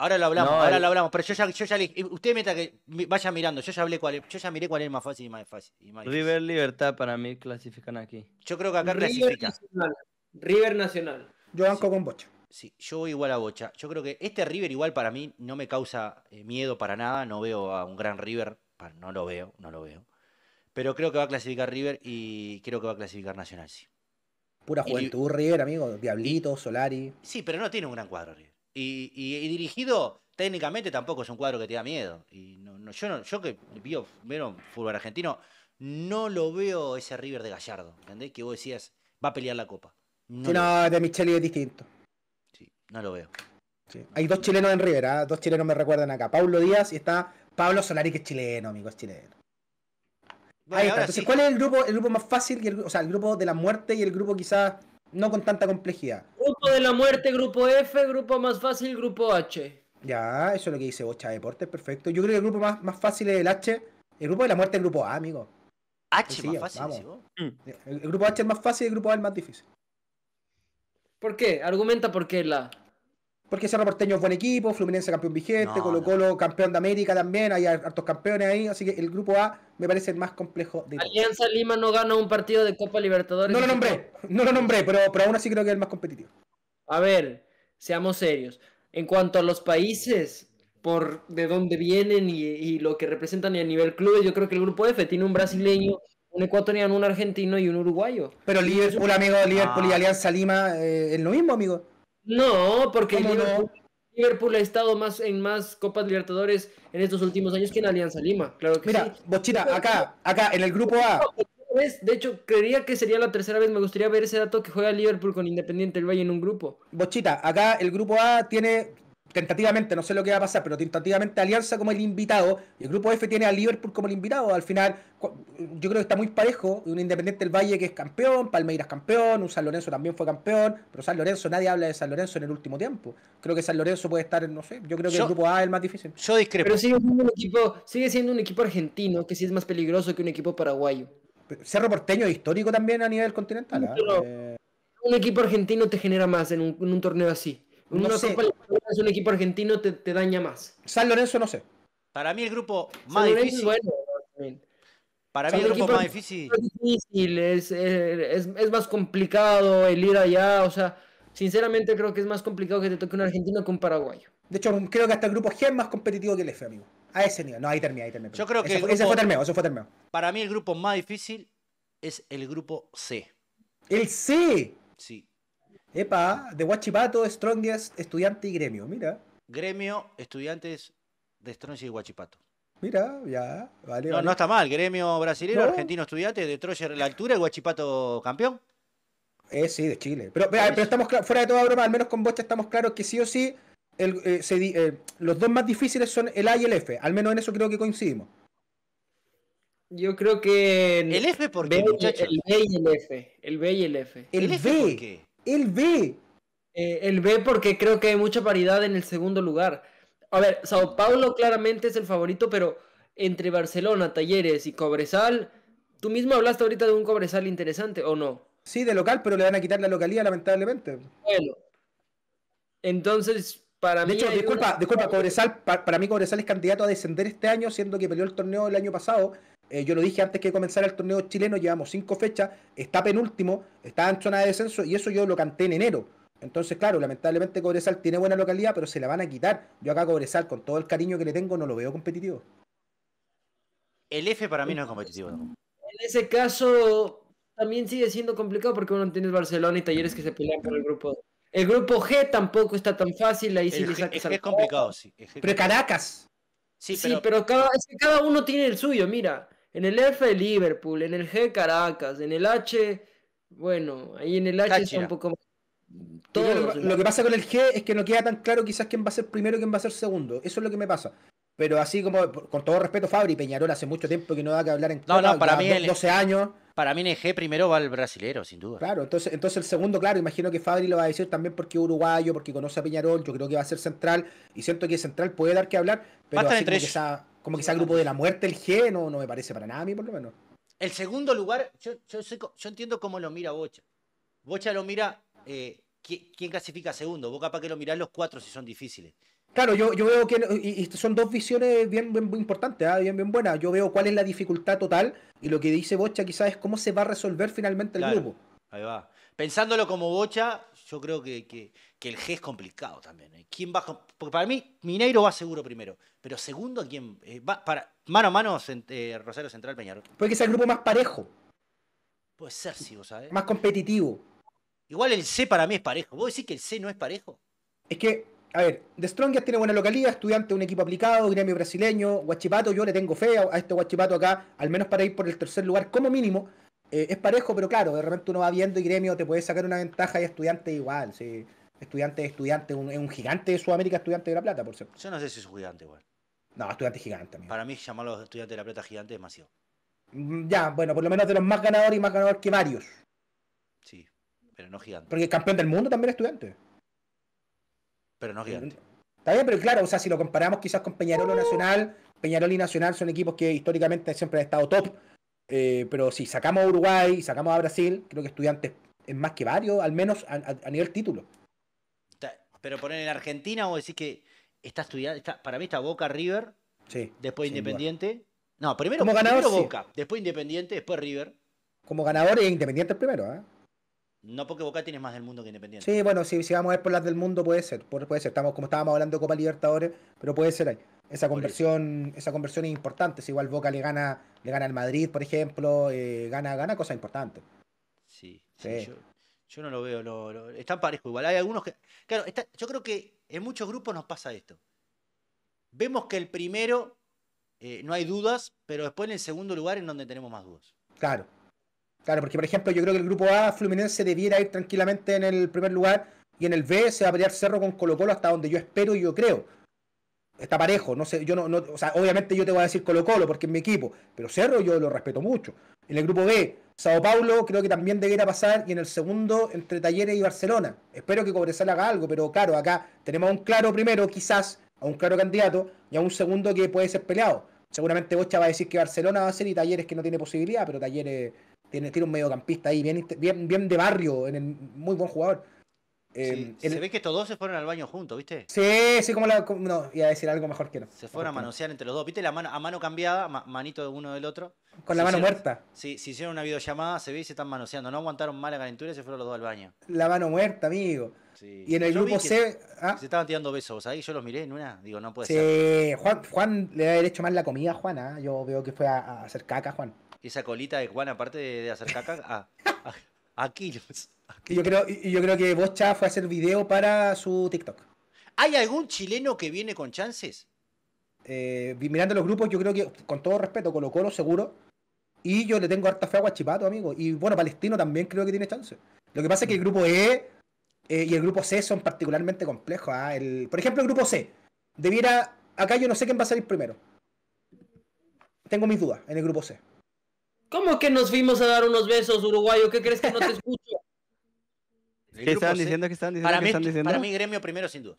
Ahora lo hablamos, ahora lo hablamos, pero yo ya, yo ya le, usted meta que vaya mirando, yo ya hablé cuál yo ya miré cuál es más fácil y más fácil. River Libertad para mí clasifican aquí. Yo creo que acá River River Nacional. Yo banco con Bocha. Sí, yo voy igual a Bocha. Yo creo que este River igual para mí no me causa eh, miedo para nada, no veo a un gran River, no lo veo, no lo veo. Pero creo que va a clasificar River y creo que va a clasificar Nacional, sí. Pura juventud, River, amigo, Diablito, Solari. Sí, pero no tiene un gran cuadro River. Y, dirigido, técnicamente tampoco es un cuadro que te da miedo. Y no, yo, no, yo que veo, fútbol argentino, no lo veo ese River de Gallardo, ¿entendés? Que vos decías, va a pelear la copa. No, de Micheli es distinto. Sí, no lo veo. Hay dos chilenos en River, ¿ah? dos chilenos me recuerdan acá. Pablo Díaz y está Pablo Solari, que es chileno, amigo, es chileno. Ahí Entonces, ¿cuál es el grupo, el grupo más fácil? o sea, el grupo de la muerte y el grupo quizás no con tanta complejidad. Grupo de la muerte, grupo F, grupo más fácil, grupo H. Ya, eso es lo que dice Bocha Deportes, perfecto. Yo creo que el grupo más, más fácil es el H. El grupo de la muerte es el grupo A, amigo. H más fácil. Sí, El, grupo H es más fácil y el grupo A es más difícil. ¿Por qué? Argumenta por qué la. Porque Cerro Porteño es buen equipo, Fluminense campeón vigente, Colo Colo campeón de América también, hay hartos campeones ahí, así que el grupo A me parece el más complejo de Alianza Lima no gana un partido de Copa Libertadores. No lo nombré, no lo nombré, pero, pero aún así creo que es el más competitivo. A ver, seamos serios. En cuanto a los países, por de dónde vienen y, lo que representan y a nivel club, yo creo que el grupo F tiene un brasileño, un ecuatoriano, un argentino y un uruguayo. Pero Liverpool, amigo, Liverpool y ah. Alianza Lima, eh, es lo mismo, amigo. No, porque Liverpool, ha estado más en más Copas Libertadores en estos últimos años que en Alianza Lima. Claro que Mira, Bochita, acá, acá, en el grupo A. De hecho, creería que sería la tercera vez. Me gustaría ver ese dato que juega Liverpool con Independiente del Valle en un grupo. Bochita, acá el grupo A tiene tentativamente, no sé lo que va a pasar, pero tentativamente Alianza como el invitado, y el grupo F tiene a Liverpool como el invitado. Al final, yo creo que está muy parejo, un Independiente del Valle que es campeón, Palmeiras campeón, un San Lorenzo también fue campeón, pero San Lorenzo, nadie habla de San Lorenzo en el último tiempo. Creo que San Lorenzo puede estar, no sé, yo creo que el grupo A es el más difícil. Yo discrepo. Pero sigue siendo un equipo, sigue siendo un equipo argentino, que sí es más peligroso que un equipo paraguayo. Cerro Porteño es histórico también a nivel continental. ¿ah? Eh, un equipo argentino te genera más en un torneo así. No, es un equipo argentino, te, daña más. San Lorenzo, no sé. Para mí el grupo más difícil. para mí el grupo más difícil. Es, más complicado el ir allá. O sea, sinceramente creo que es más complicado que te toque un argentino que un paraguayo. De hecho, creo que hasta el grupo G es más competitivo que el F, amigo. A ese nivel. No, ahí termina, ahí termina. Yo creo que. ese fue termeo, eso fue termeo. Para mí el grupo más difícil es el grupo C. ¿El C? Sí. Epa, de Guachipato, Strongest, Estudiante y Gremio, mira. Gremio, Estudiantes de Strongest y Guachipato Mira, ya, vale. No, está mal, Gremio Brasileño, Argentino Estudiante, de Troyer la altura y Guachipato campeón. Eh, sí, de Chile. Pero, estamos fuera de toda broma, al menos con Bocha estamos claros que sí o sí, eh, eh, los dos más difíciles son el A y el F. Al menos en eso creo que coincidimos. Yo creo que. El, F, ¿por qué? el B y el F. El B y el F. ¿El, B? El B. El B porque creo que hay mucha paridad en el segundo lugar. A ver, Sao Paulo claramente es el favorito, pero entre Barcelona, Talleres y Cobresal, tú mismo hablaste ahorita de un Cobresal interesante, ¿o no? Sí, de local, pero le van a quitar la localía lamentablemente. Bueno. Entonces, para de hecho, disculpa, disculpa, Cobresal, para, para, mí Cobresal es candidato a descender este año, siendo que peleó el torneo el año pasado eh, yo lo dije antes que comenzara el torneo chileno, llevamos cinco fechas, está penúltimo, está en zona de descenso y eso yo lo canté en enero. Entonces, claro, lamentablemente Cobresal tiene buena localidad, pero se la van a quitar. Yo acá Cobresal, con todo el cariño que le tengo, no lo veo competitivo. El F para mí no es competitivo. En ese caso, también sigue siendo complicado porque uno tiene Barcelona y Talleres que se pelean con el grupo. El grupo G tampoco está tan fácil, ahí sí Es complicado, sí. pero Caracas. Sí, pero, cada uno tiene el suyo, mira en el F Liverpool, en el G Caracas, en el H, bueno, ahí en el H es un poco más lo, que pasa con el G es que no queda tan claro quizás quién va a ser primero y quién va a ser segundo. Eso es lo que me pasa. Pero así como, con todo respeto, Fabri Peñarol hace mucho tiempo que no da que hablar en No, no, para mí. años. Para mí en el G primero va el brasilero, sin duda. Claro, entonces, entonces el segundo, claro, imagino que Fabri lo va a decir también porque es uruguayo, porque conoce a Peñarol, yo creo que va a ser central, y siento que central puede dar que hablar, pero así que está, como quizá Grupo de la Muerte, el G, no, me parece para nada a mí, por lo menos. El segundo lugar, yo, yo, entiendo cómo lo mira Bocha. Bocha lo mira, eh, ¿quién, clasifica segundo? Vos capaz que lo mirás los cuatro si son difíciles. Claro, yo, veo que y, son dos visiones bien, bien, importantes, ¿ah? bien, bien buenas. Yo veo cuál es la dificultad total y lo que dice Bocha quizás es cómo se va a resolver finalmente el grupo. Ahí va. Pensándolo como Bocha, yo creo que, el G es complicado también. ¿eh? ¿Quién va? Porque para mí, Mineiro va seguro primero. Pero segundo, ¿quién eh, va? Para, mano a mano, eh, Rosario Central Peñarol. que sea el grupo más parejo. Puede ser, sí, vos sabés. Más competitivo. Igual el C para mí es parejo. ¿Vos decís que el C no es parejo? Es que, a ver, The Strongest tiene buena localidad, estudiante, un equipo aplicado, gremio brasileño, Guachipato, yo le tengo fe a, a este Guachipato acá, al menos para ir por el tercer lugar como mínimo. Eh, es parejo, pero claro, de repente uno va viendo y gremio te puede sacar una ventaja y estudiante igual, sí. Estudiante, estudiante, un, es un gigante de Sudamérica, estudiante de La Plata, por cierto. Yo no sé si es un gigante igual. No, estudiante gigante Para mí llamarlos estudiantes de La Plata gigante demasiado. Mm, ya, bueno, por lo menos de los más ganadores y más ganadores que varios. Sí, pero no gigante. Porque campeón del mundo también es estudiante. Pero no gigante. Está bien, pero claro, o sea, si lo comparamos quizás con Peñarol uh. Nacional, Peñarol y Nacional son equipos que históricamente siempre han estado top eh, pero si sacamos a Uruguay y sacamos a Brasil, creo que estudiantes es más que varios, al menos a, nivel título. Pero poner en Argentina o decir que está estudiando, para mí está Boca River, después Independiente. No, primero, Como Boca, después Independiente, después River. Como ganador e Independiente primero, ¿ah? No, porque Boca tiene más del mundo que Independiente. Sí, bueno, si, vamos a ver por las del mundo, puede ser. Puede ser. Estamos, como estábamos hablando de Copa Libertadores, pero puede ser ahí. Esa conversión, esa conversión es importante. Si igual Boca le gana, le gana al Madrid, por ejemplo, eh, gana, gana cosas importantes. Sí, yo, no lo veo, lo, están parejos igual. Hay algunos que. Claro, yo creo que en muchos grupos nos pasa esto. Vemos que el primero eh, no hay dudas, pero después en el segundo lugar es donde tenemos más dudas. Claro. Claro, porque por ejemplo, yo creo que el grupo A, Fluminense, debiera ir tranquilamente en el primer lugar y en el B se va a Cerro con Colo Colo hasta donde yo espero y yo creo está parejo. No sé, yo no, no, o sea, obviamente yo te voy a decir Colo Colo porque es mi equipo, pero Cerro yo lo respeto mucho. En el grupo B, Sao Paulo creo que también debiera pasar y en el segundo entre Talleres y Barcelona. Espero que Cobresal haga algo, pero claro, acá tenemos a un claro primero, quizás, a un claro candidato y a un segundo que puede ser peleado. Seguramente Bocha va a decir que Barcelona va a ser y Talleres que no tiene posibilidad, pero Talleres tiene, tiene un mediocampista ahí, bien, bien, bien de barrio, en muy buen jugador. Em, se ve que estos dos se fueron al baño juntos, ¿viste? Sí, sí, como la. no, iba a decir algo mejor que no. Se fueron a manosear entre los dos, ¿viste? La mano, a mano cambiada, manito de uno del otro. Con la mano muerta. Sí, se hicieron una videollamada, se ve y se están manoseando. No aguantaron la calentura y se fueron los dos al baño. La mano muerta, amigo. Y en el grupo C. ¿ah? Se estaban tirando besos ahí, yo los miré en una, digo, no puede ser. Juan, Juan le da derecho hecho mal la comida a Juan, ¿ah? yo veo que fue a, hacer caca, Juan. Esa colita de Juan, aparte de, hacer caca. ah, ah. Aquí. Yo creo, yo creo que Bocha fue a hacer video para su TikTok. ¿Hay algún chileno que viene con chances? Eh, mirando los grupos, yo creo que, con todo respeto, Colo Colo seguro. Y yo le tengo harta fe a Guachipato, amigo. Y bueno, Palestino también creo que tiene chances Lo que pasa es que el grupo E eh, y el grupo C son particularmente complejos. ¿ah? por ejemplo, el grupo C. Debiera. Acá yo no sé quién va a salir primero. Tengo mis dudas en el grupo C. ¿Cómo que nos fuimos a dar unos besos, uruguayo? ¿Qué crees que no te escucho? ¿Qué estaban diciendo? ¿Qué estaban diciendo? Para, mí, están diciendo? para mi gremio primero, sin duda.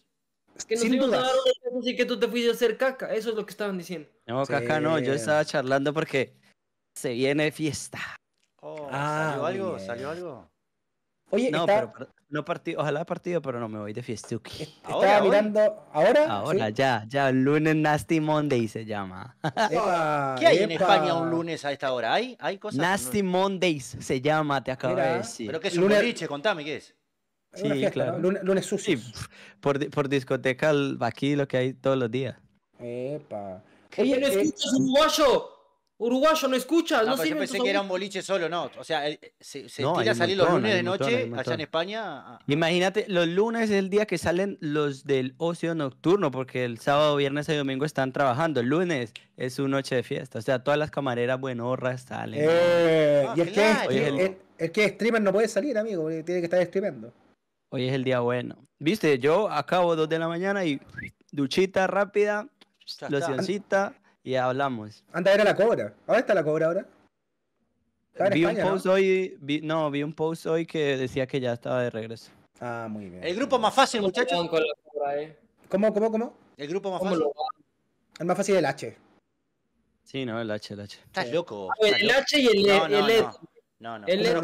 Es que nos sin fuimos a dar unos besos y que tú te fuiste a hacer caca. Eso es lo que estaban diciendo. No, caca no. Yo estaba charlando porque se viene fiesta. Oh, ah, ¿Salió algo? ¿Salió algo? Oye, no, pero, no partido, ojalá partido, pero no me voy de fiestuki. Estaba mirando ahora. Ahora, ya, ya, ya, lunes Nasty Monday se llama. ¿Qué hay en España un lunes a esta hora? ¿Hay, hay cosas? Nasty Mondays se llama, te acabo de decir. Pero qué es un lunes... contame qué es. Sí, claro. Lunes, sucio por, por discoteca aquí lo que hay todos los días. Epa. ¿Qué, no eh, escuchas bollo! Uruguayo no escucha. no, no pensé que era un boliche solo, no. O sea, eh, se, se tira salir los lunes de noche allá en España. Ah. Imagínate, los lunes es el día que salen los del ocio nocturno, porque el sábado, viernes y domingo están trabajando. El lunes es su noche de fiesta. O sea, todas las camareras buenorras salen. Eh, ah, y es, que, es, el, que streamer no puede salir, amigo, porque tiene que estar streamando. Hoy es el día bueno. Viste, yo acabo dos de la mañana y duchita rápida, locioncita y hablamos. Antes era la cobra. ¿Ahora está la cobra ahora? vi un post hoy, no, vi un post hoy que decía que ya estaba de regreso. Ah, muy bien. El grupo más fácil, muchachos. Eh? ¿Cómo, cómo, cómo? El grupo más fácil. El más fácil es el H. Sí, no, el H, el H. Estás loco. el H y el, no, e, e. no, no, no, El e no,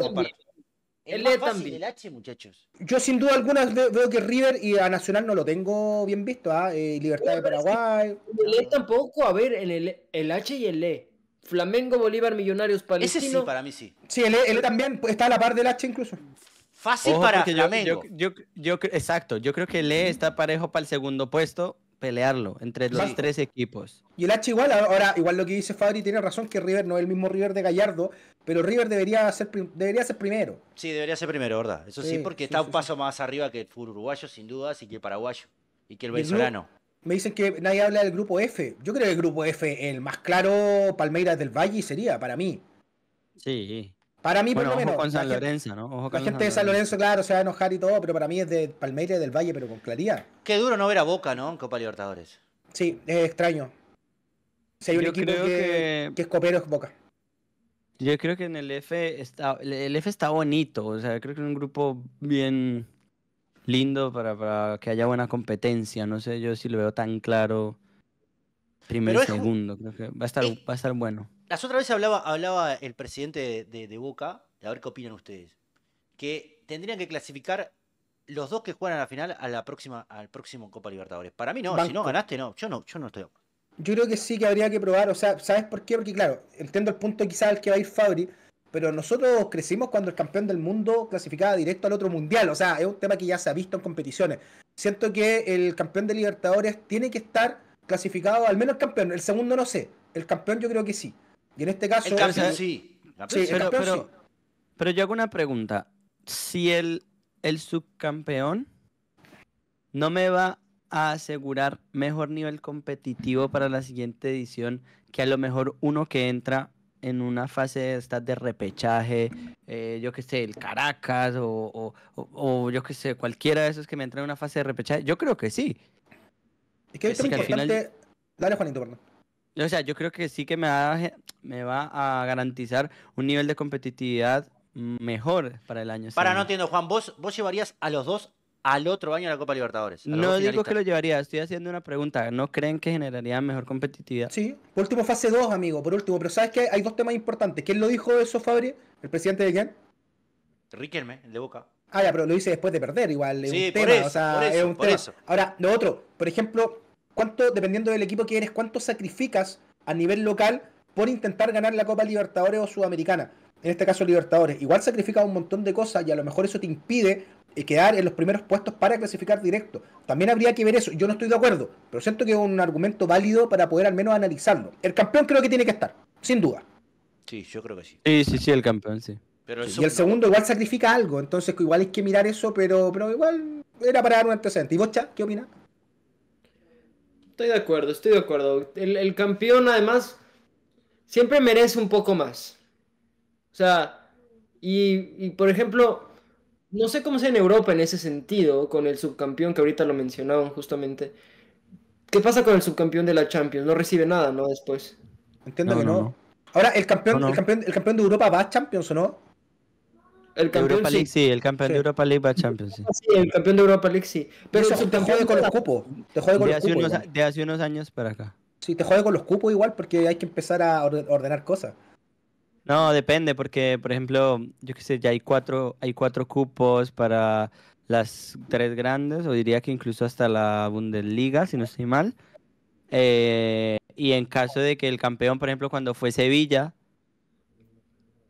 el, también. H, muchachos. Yo sin duda alguna veo que River y a Nacional no lo tengo bien visto, ¿ah? eh, Libertad de Paraguay. El E ah. tampoco, a ver, en e, el, H y el E. Flamengo, Bolívar, Millonarios, Palestino. Ese sí, para mí sí. Sí, el E, e también está a la par del H incluso. Fácil para Flamengo. Yo, yo, exacto, yo creo que el E está parejo para el segundo puesto pelearlo entre los tres equipos. Y el H igual, ahora igual lo que dice Fabri tiene razón que River no es el mismo River de Gallardo, pero River debería ser debería ser primero. Sí, debería ser primero, ¿verdad? Eso sí, porque está un paso más arriba que el uruguayo sin duda, y que el paraguayo y que el venezolano. Me dicen que nadie habla del grupo F. Yo creo que el grupo F, el más claro, Palmeiras del Valle sería para mí. Sí. Para mí, por lo menos. con San Lorenzo, gente, ¿no? la gente de San Lorenzo, claro, se va a enojar y todo, pero para mí es de Palmeiras del Valle, pero con claridad. Qué duro no ver a Boca, ¿no? En Copa Libertadores. Sí, es extraño. Si hay un equipo que, que... es copero, es Boca. Yo creo que en el F está, el F está bonito, o sea, creo que es un grupo bien lindo para, que haya buena competencia. No sé yo si lo veo tan claro primero y segundo. Creo que va a estar, va a estar bueno. Las otras veces hablaba, hablaba el presidente de, de, Boca, a ver qué opinan ustedes, que tendrían que clasificar los dos que juegan a la final a la próxima, al próximo Copa Libertadores. Para mí no, si no ganaste, no. Yo no, yo no estoy. Yo creo que sí que habría que probar, o sea, ¿sabes por qué? Porque claro, entiendo el punto quizás al que va a ir Fabri, pero nosotros crecimos cuando el campeón del mundo clasificaba directo al otro mundial, o sea, es un tema que ya se ha visto en competiciones. Siento que el campeón de Libertadores tiene que estar clasificado, al menos campeón, el segundo no sé, el campeón yo creo que sí en este caso. sí. sí pero, yo hago una pregunta. Si el, el subcampeón no me va a asegurar mejor nivel competitivo para la siguiente edición que a lo mejor uno que entra en una fase de, de repechaje, eh, yo que sé, el Caracas o, yo que sé, cualquiera de esos que me entra en una fase de repechaje, yo creo que sí. Es que es, que importante. Dale, Juanito, perdón o sea, yo creo que sí que me va, a garantizar un nivel de competitividad mejor para el año. Para, no entiendo, Juan, ¿vos, vos llevarías a los dos al otro año de la Copa Libertadores. No digo que lo llevaría, estoy haciendo una pregunta. ¿No creen que generaría mejor competitividad? Sí, por último, fase 2, amigo, por último. Pero sabes que hay dos temas importantes. ¿Quién lo dijo eso, Fabri? ¿El presidente de quién? Riquelme, el de Boca. Ah, ya, pero lo hice después de perder, igual. Es sí, un por Ahora, lo otro, por ejemplo, cuánto, dependiendo del equipo que eres, cuánto sacrificas a nivel local por intentar ganar la Copa Libertadores o Sudamericana. En este caso Libertadores. Igual sacrificas un montón de cosas y a lo mejor eso te impide eh, quedar en los primeros puestos para clasificar directo. También habría que ver eso. Yo no estoy de acuerdo, pero siento que es un argumento válido para poder al menos analizarlo. El campeón creo que tiene que estar, sin duda. Sí, yo creo que sí. Sí, sí, sí, el campeón, sí. y el segundo igual sacrifica algo, entonces igual hay que mirar eso, pero, pero igual era para dar un antecedente. ¿Y Chá, qué opinas? Estoy de acuerdo, estoy de acuerdo. El, campeón, además, siempre merece un poco más. O sea, y, por ejemplo, no sé cómo sea en Europa en ese sentido, con el subcampeón que ahorita lo mencionaban justamente. ¿Qué pasa con el subcampeón de la Champions? No recibe nada, ¿no? Después. Entiendo que no. Ahora, ¿el campeón, El, campeón, ¿el campeón de Europa va a Champions o no? El campeón sí. el campeón de Europa League va a Champions. Sí. el campeón de Europa League sí. Pero eso, te jode con los cupos. Te jode con los cupos. de hace unos años para acá. Sí, te jode con los cupos igual porque hay que empezar a ordenar cosas. No, depende, porque por ejemplo, yo qué sé, ya hay cuatro, hay cuatro cupos para las tres grandes, o diría que incluso hasta la Bundesliga, si no estoy mal. Eh, y en caso de que el campeón, por ejemplo, cuando fue Sevilla,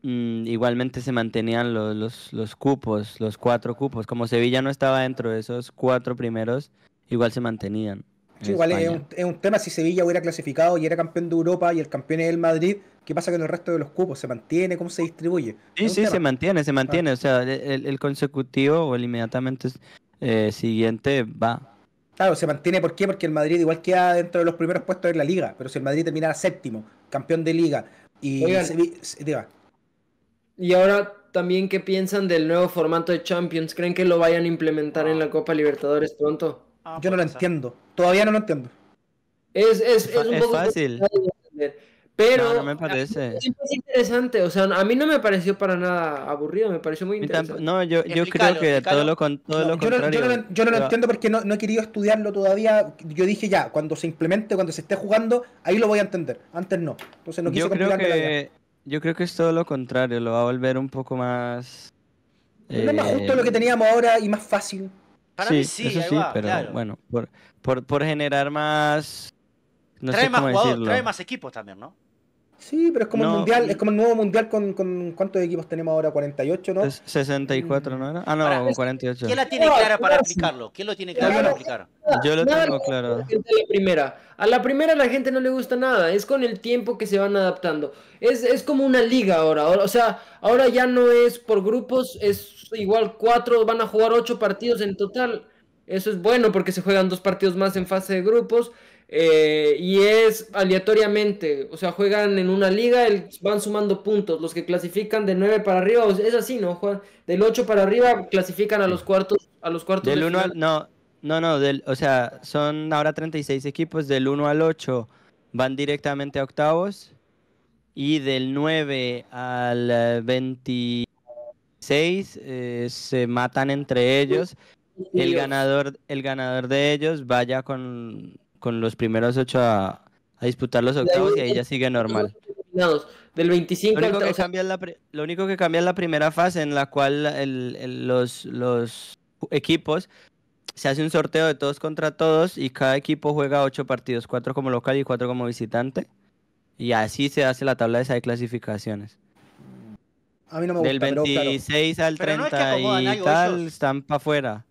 Mm, igualmente se mantenían los, los, los, cupos, los cuatro cupos. Como Sevilla no estaba dentro de esos cuatro primeros, igual se mantenían. igual es un, tema si Sevilla hubiera clasificado y era campeón de Europa y el campeón es el Madrid, ¿qué pasa con el resto de los cupos? ¿Se mantiene? ¿Cómo se distribuye? Sí, sí, se mantiene, se mantiene. Ah. O sea, e, el, consecutivo o el inmediatamente eh, siguiente va. Claro, se mantiene, ¿por qué? Porque el Madrid igual queda dentro de los primeros puestos de la liga, pero si el Madrid terminara séptimo, campeón de liga, y y ahora también, ¿qué piensan del nuevo formato de Champions? ¿Creen que lo vayan a implementar en la ah. Copa Libertadores pronto? Ah, yo no lo entiendo. Todavía no lo entiendo. Es, es, un fácil. Pero me parece. es interesante, o sea, a mí no me pareció para nada aburrido, me pareció muy interesante. No, yo, creo que todo lo, con, todo lo yo contrario. No, yo no, lo entiendo porque no, he querido estudiarlo todavía. Yo dije ya, cuando se implemente, cuando se esté jugando, ahí lo voy a entender. Antes no. Entonces no quise yo creo que yo creo que es todo lo contrario, lo va a volver un poco más. Eh... es más justo lo que eh, teníamos ahora y más fácil. sí, eso sí, pero bueno, por, generar más. trae más jugadores, trae más equipos también, ¿no? Sí, pero es como el mundial, es como el nuevo mundial con, con cuántos equipos tenemos ahora, 48, ¿no? 64, ¿no? Ah, no, 48. ¿Quién la tiene clara para lo tiene claro, para Yo lo tengo claro. La primera. A la primera la gente no le gusta nada, es con el tiempo que se van adaptando. Es, es como una liga ahora, o sea, ahora ya no es por grupos, es igual cuatro, van a jugar ocho partidos en total. Eso es bueno porque se juegan dos partidos más en fase de grupos eh, y es aleatoriamente, o sea, juegan en una liga, van sumando puntos, los que clasifican de 9 para arriba, es así, ¿no? Juan? Del 8 para arriba clasifican a los cuartos, a los cuartos del 1 al, no, no, no, del, o sea, son ahora 36 equipos, del 1 al 8 van directamente a octavos y del 9 al 26 eh, eh, se matan entre ellos. El ganador, el ganador de ellos vaya con con los primeros ocho a, disputar los octavos y ahí ya sigue normal. Del 25 lo único, que cambia la lo único que cambia es la primera fase en la cual los, equipos se hace un sorteo de todos contra todos y cada equipo juega ocho partidos, cuatro como local y cuatro como visitante. Y así se hace la tabla de clasificaciones. Del 26 al 30 y tal, están para afuera.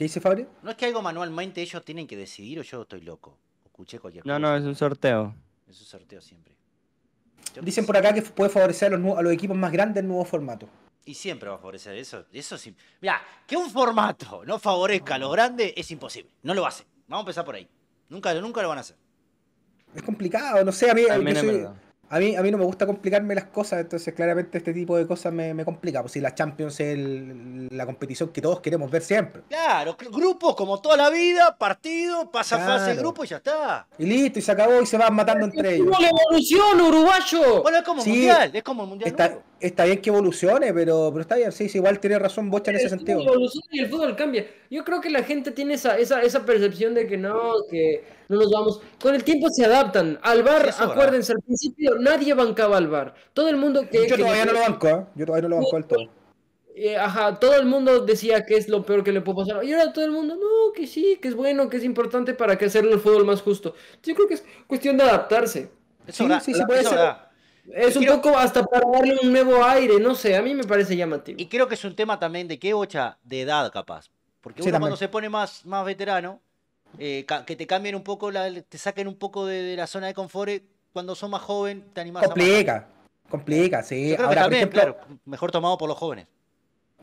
¿Qué dice Fabri? No es que algo manualmente ellos tienen que decidir o yo estoy loco. Escuché cualquier no, cosa. No, no, es un sorteo. Es un sorteo siempre. Dicen por acá que puede favorecer a los, equipos más grandes el nuevo formato. Y siempre va a favorecer eso. Eso sí. Mira, que un formato no favorezca a los grandes es imposible. No lo hace Vamos a empezar por ahí. Nunca, nunca lo van a hacer. Es complicado, no sé, a mí, eh, a mí, a mí no me gusta complicarme las cosas, entonces claramente este tipo de cosas me, me complica. Pues si la Champions es la competición que todos queremos ver siempre. Claro, grupos como toda la vida, partido, pasa a fase, grupo y ya está. Y listo, y se acabó y se van matando entre ellos. la evolución, uruguayo! Bueno, es como mundial, es como el mundial está bien que evolucione, pero, pero está bien, sí, sí igual tiene razón Bocha en ese sentido. y el fútbol cambia. Yo creo que la gente tiene esa, esa, percepción de que no, que no nos vamos. Con el tiempo se adaptan. Al bar, acuérdense, al principio nadie bancaba al bar. Todo el mundo que. Yo todavía no lo banco, ¿eh? Yo todavía no lo banco al todo. Eh, ajá, todo el mundo decía que es lo peor que le puede pasar. Y ahora todo el mundo, no, que sí, que es bueno, que es importante para que sea el fútbol más justo. Yo creo que es cuestión de adaptarse. sí, sí, sí, puede ser. Es un poco hasta para darle un nuevo aire, no sé, a mí me parece llamativo. Y creo que es un tema también de qué bocha de edad, capaz. Porque uno cuando se pone más, más veterano, eh, que te cambien un poco, la, te saquen un poco de, la zona de confort, eh, cuando son más joven te animas a complica, sí. también, claro, mejor tomado por los jóvenes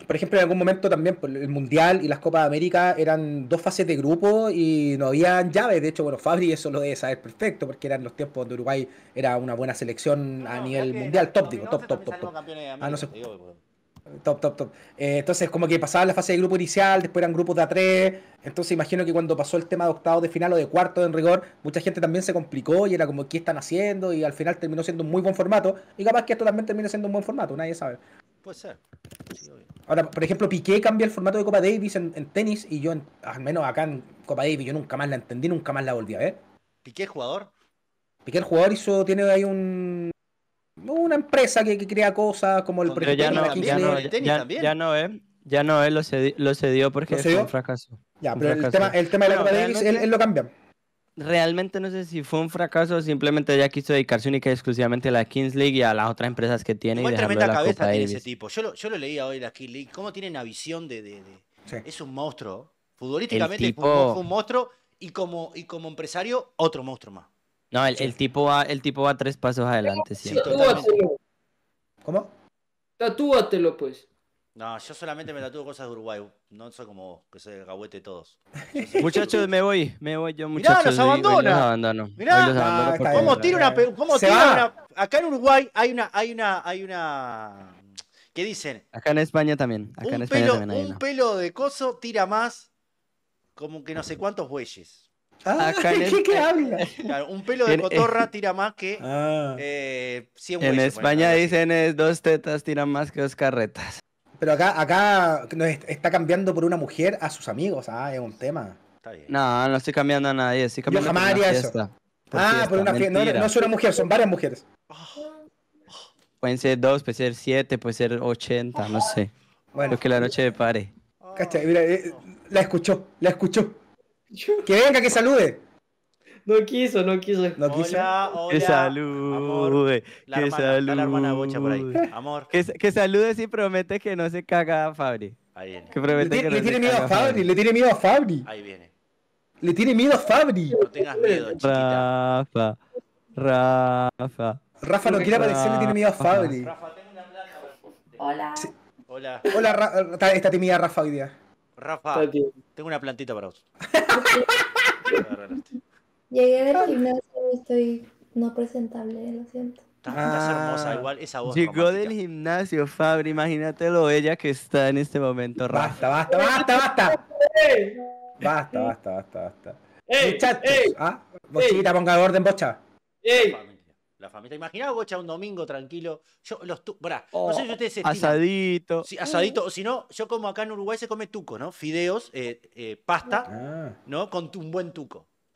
por ejemplo, en algún momento también pues, el Mundial y las Copas de América eran dos fases de grupo y no habían llaves. De hecho, bueno, Fabri eso lo debe saber perfecto, porque eran los tiempos donde Uruguay era una buena selección a nivel mundial. Top, digo, ah, top, top, top. top. top, top, entonces, como que pasaba la fase de grupo inicial, después eran grupos de A3. Entonces, imagino que cuando pasó el tema de octavos de final o de cuarto en rigor, mucha gente también se complicó y era como, ¿qué están haciendo? Y al final terminó siendo un muy buen formato. Y capaz que esto también termina siendo un buen formato, nadie sabe. Puede ser. Sí, Ahora, por ejemplo, Piqué cambia el formato de Copa Davis en, tenis y yo, al menos acá en Copa Davis, yo nunca más la entendí, nunca más la volví a ver. ¿Piqué jugador? Piqué el jugador hizo, tiene ahí un, una empresa que, crea cosas como el... Pero ya, no, la ya, no, ya, ya no, ¿eh? Ya no, él lo, cedió, porque un fracaso. Ya, pero el tema, el tema, de la Copa Davis, él lo cambia realmente no sé si fue un fracaso o simplemente ya quiso dedicarse única y exclusivamente a la Kings League y a las otras empresas que tiene. la cabeza ese tipo? Yo lo, yo lo leía hoy la Kings League. ¿Cómo tiene una visión de.? Es un monstruo. Futbolísticamente fue un monstruo y como, y como empresario, otro monstruo más. No, el, tipo, va, el tipo va tres pasos adelante. Tatúatelo. ¿Cómo? Tatúatelo, pues. No, yo solamente me tatúo cosas de Uruguay. No soy como vos, que se gahuete todos. Muchachos, me voy, me voy yo, muchachos. Mirá, los abandona. Hoy los Mirá, abandono ah, ¿cómo tira una... ¿cómo tira una acá en Uruguay hay una, hay una, hay una... ¿Qué dicen? Acá en España también. Acá un en España pelo, un pelo de coso tira más como que no sé cuántos bueyes. Ah, ¿Qué, ¿Qué habla? un pelo de cotorra tira más que ah. eh, En España dicen es dos tetas tiran más que dos carretas. Pero acá, acá está cambiando por una mujer a sus amigos, ah, es un tema. Está bien. No, no estoy cambiando a nadie, estoy cambiando Yo jamás haría eso. ah, por una No, no, es una mujer, son varias mujeres. Pueden ser dos, puede ser siete, puede ser ochenta, no sé. Bueno. que la noche pare. Cacha, mira, eh, la escuchó, la escuchó. Que venga, que salude. No quiso, no quiso. No quiso. Hola, hola. Que salude. Amor. que salude. la hermana bocha por ahí. Amor. Que, salude si promete que no se caga a Fabri. Ahí viene. Que le, tiene miedo a Fabri, le tiene miedo a Fabri. Ahí viene. Le tiene miedo a Fabri. No tengas miedo, chiquita. Rafa. Rafa. Rafa no quiere aparecer, le tiene miedo a Fabri. Rafa, tengo una Hola. vos. Hola. Hola, Ra está, está tímida Rafa hoy día. Rafa, tengo una plantita para vos. Llegué del gimnasio y estoy no presentable, lo siento. Ah, hermosa, igual esa voz. Llegó del gimnasio, Fabri. Imagínatelo, ella que está en este momento. Basta, basta, basta, basta. Basta, basta, basta, basta. Ey, Muchachos, ey, ¿ah? Bochita, ponga orden, bocha. La familia, la Imaginaba bocha un domingo tranquilo. Yo los tu... no oh, sé si ustedes se Asadito. Sí, asadito. O si no, yo como acá en Uruguay se come tuco, ¿no? Fideos, eh, eh, pasta, ah. ¿no? Con un buen tuco.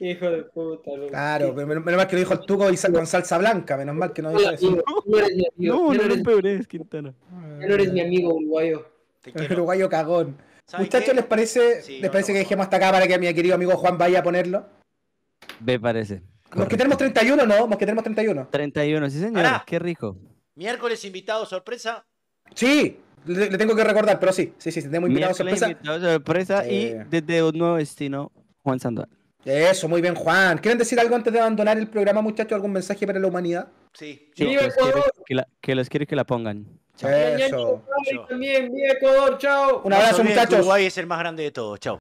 Hijo de puta, loco. Claro, pero menos, mal que lo dijo el Tuco y sal, con salsa blanca, menos mal que no dijo eso. No, No, no, eres... es, Quintana. Ya no eres mi amigo uruguayo. uruguayo cagón. Muchachos, ¿les parece, les parece que dejemos hasta acá para que mi querido amigo Juan vaya a ponerlo? Me parece. Los que tenemos 31, ¿no? más que tenemos 31. 31, sí, señor. Qué rico. Miércoles invitado sorpresa. Sí, le, tengo que recordar, pero sí, sí, sí, tenemos invitado sorpresa. Invitado sorpresa y eh. desde un nuevo destino, Juan Sandoval. Eso, muy bien, Juan. ¿Quieren decir algo antes de abandonar el programa, muchachos? ¿Algún mensaje para la humanidad? Sí. sí Que, les quiere que la pongan. Eso. chao. Un abrazo, muchachos. Uruguay es el más grande de todos, chao.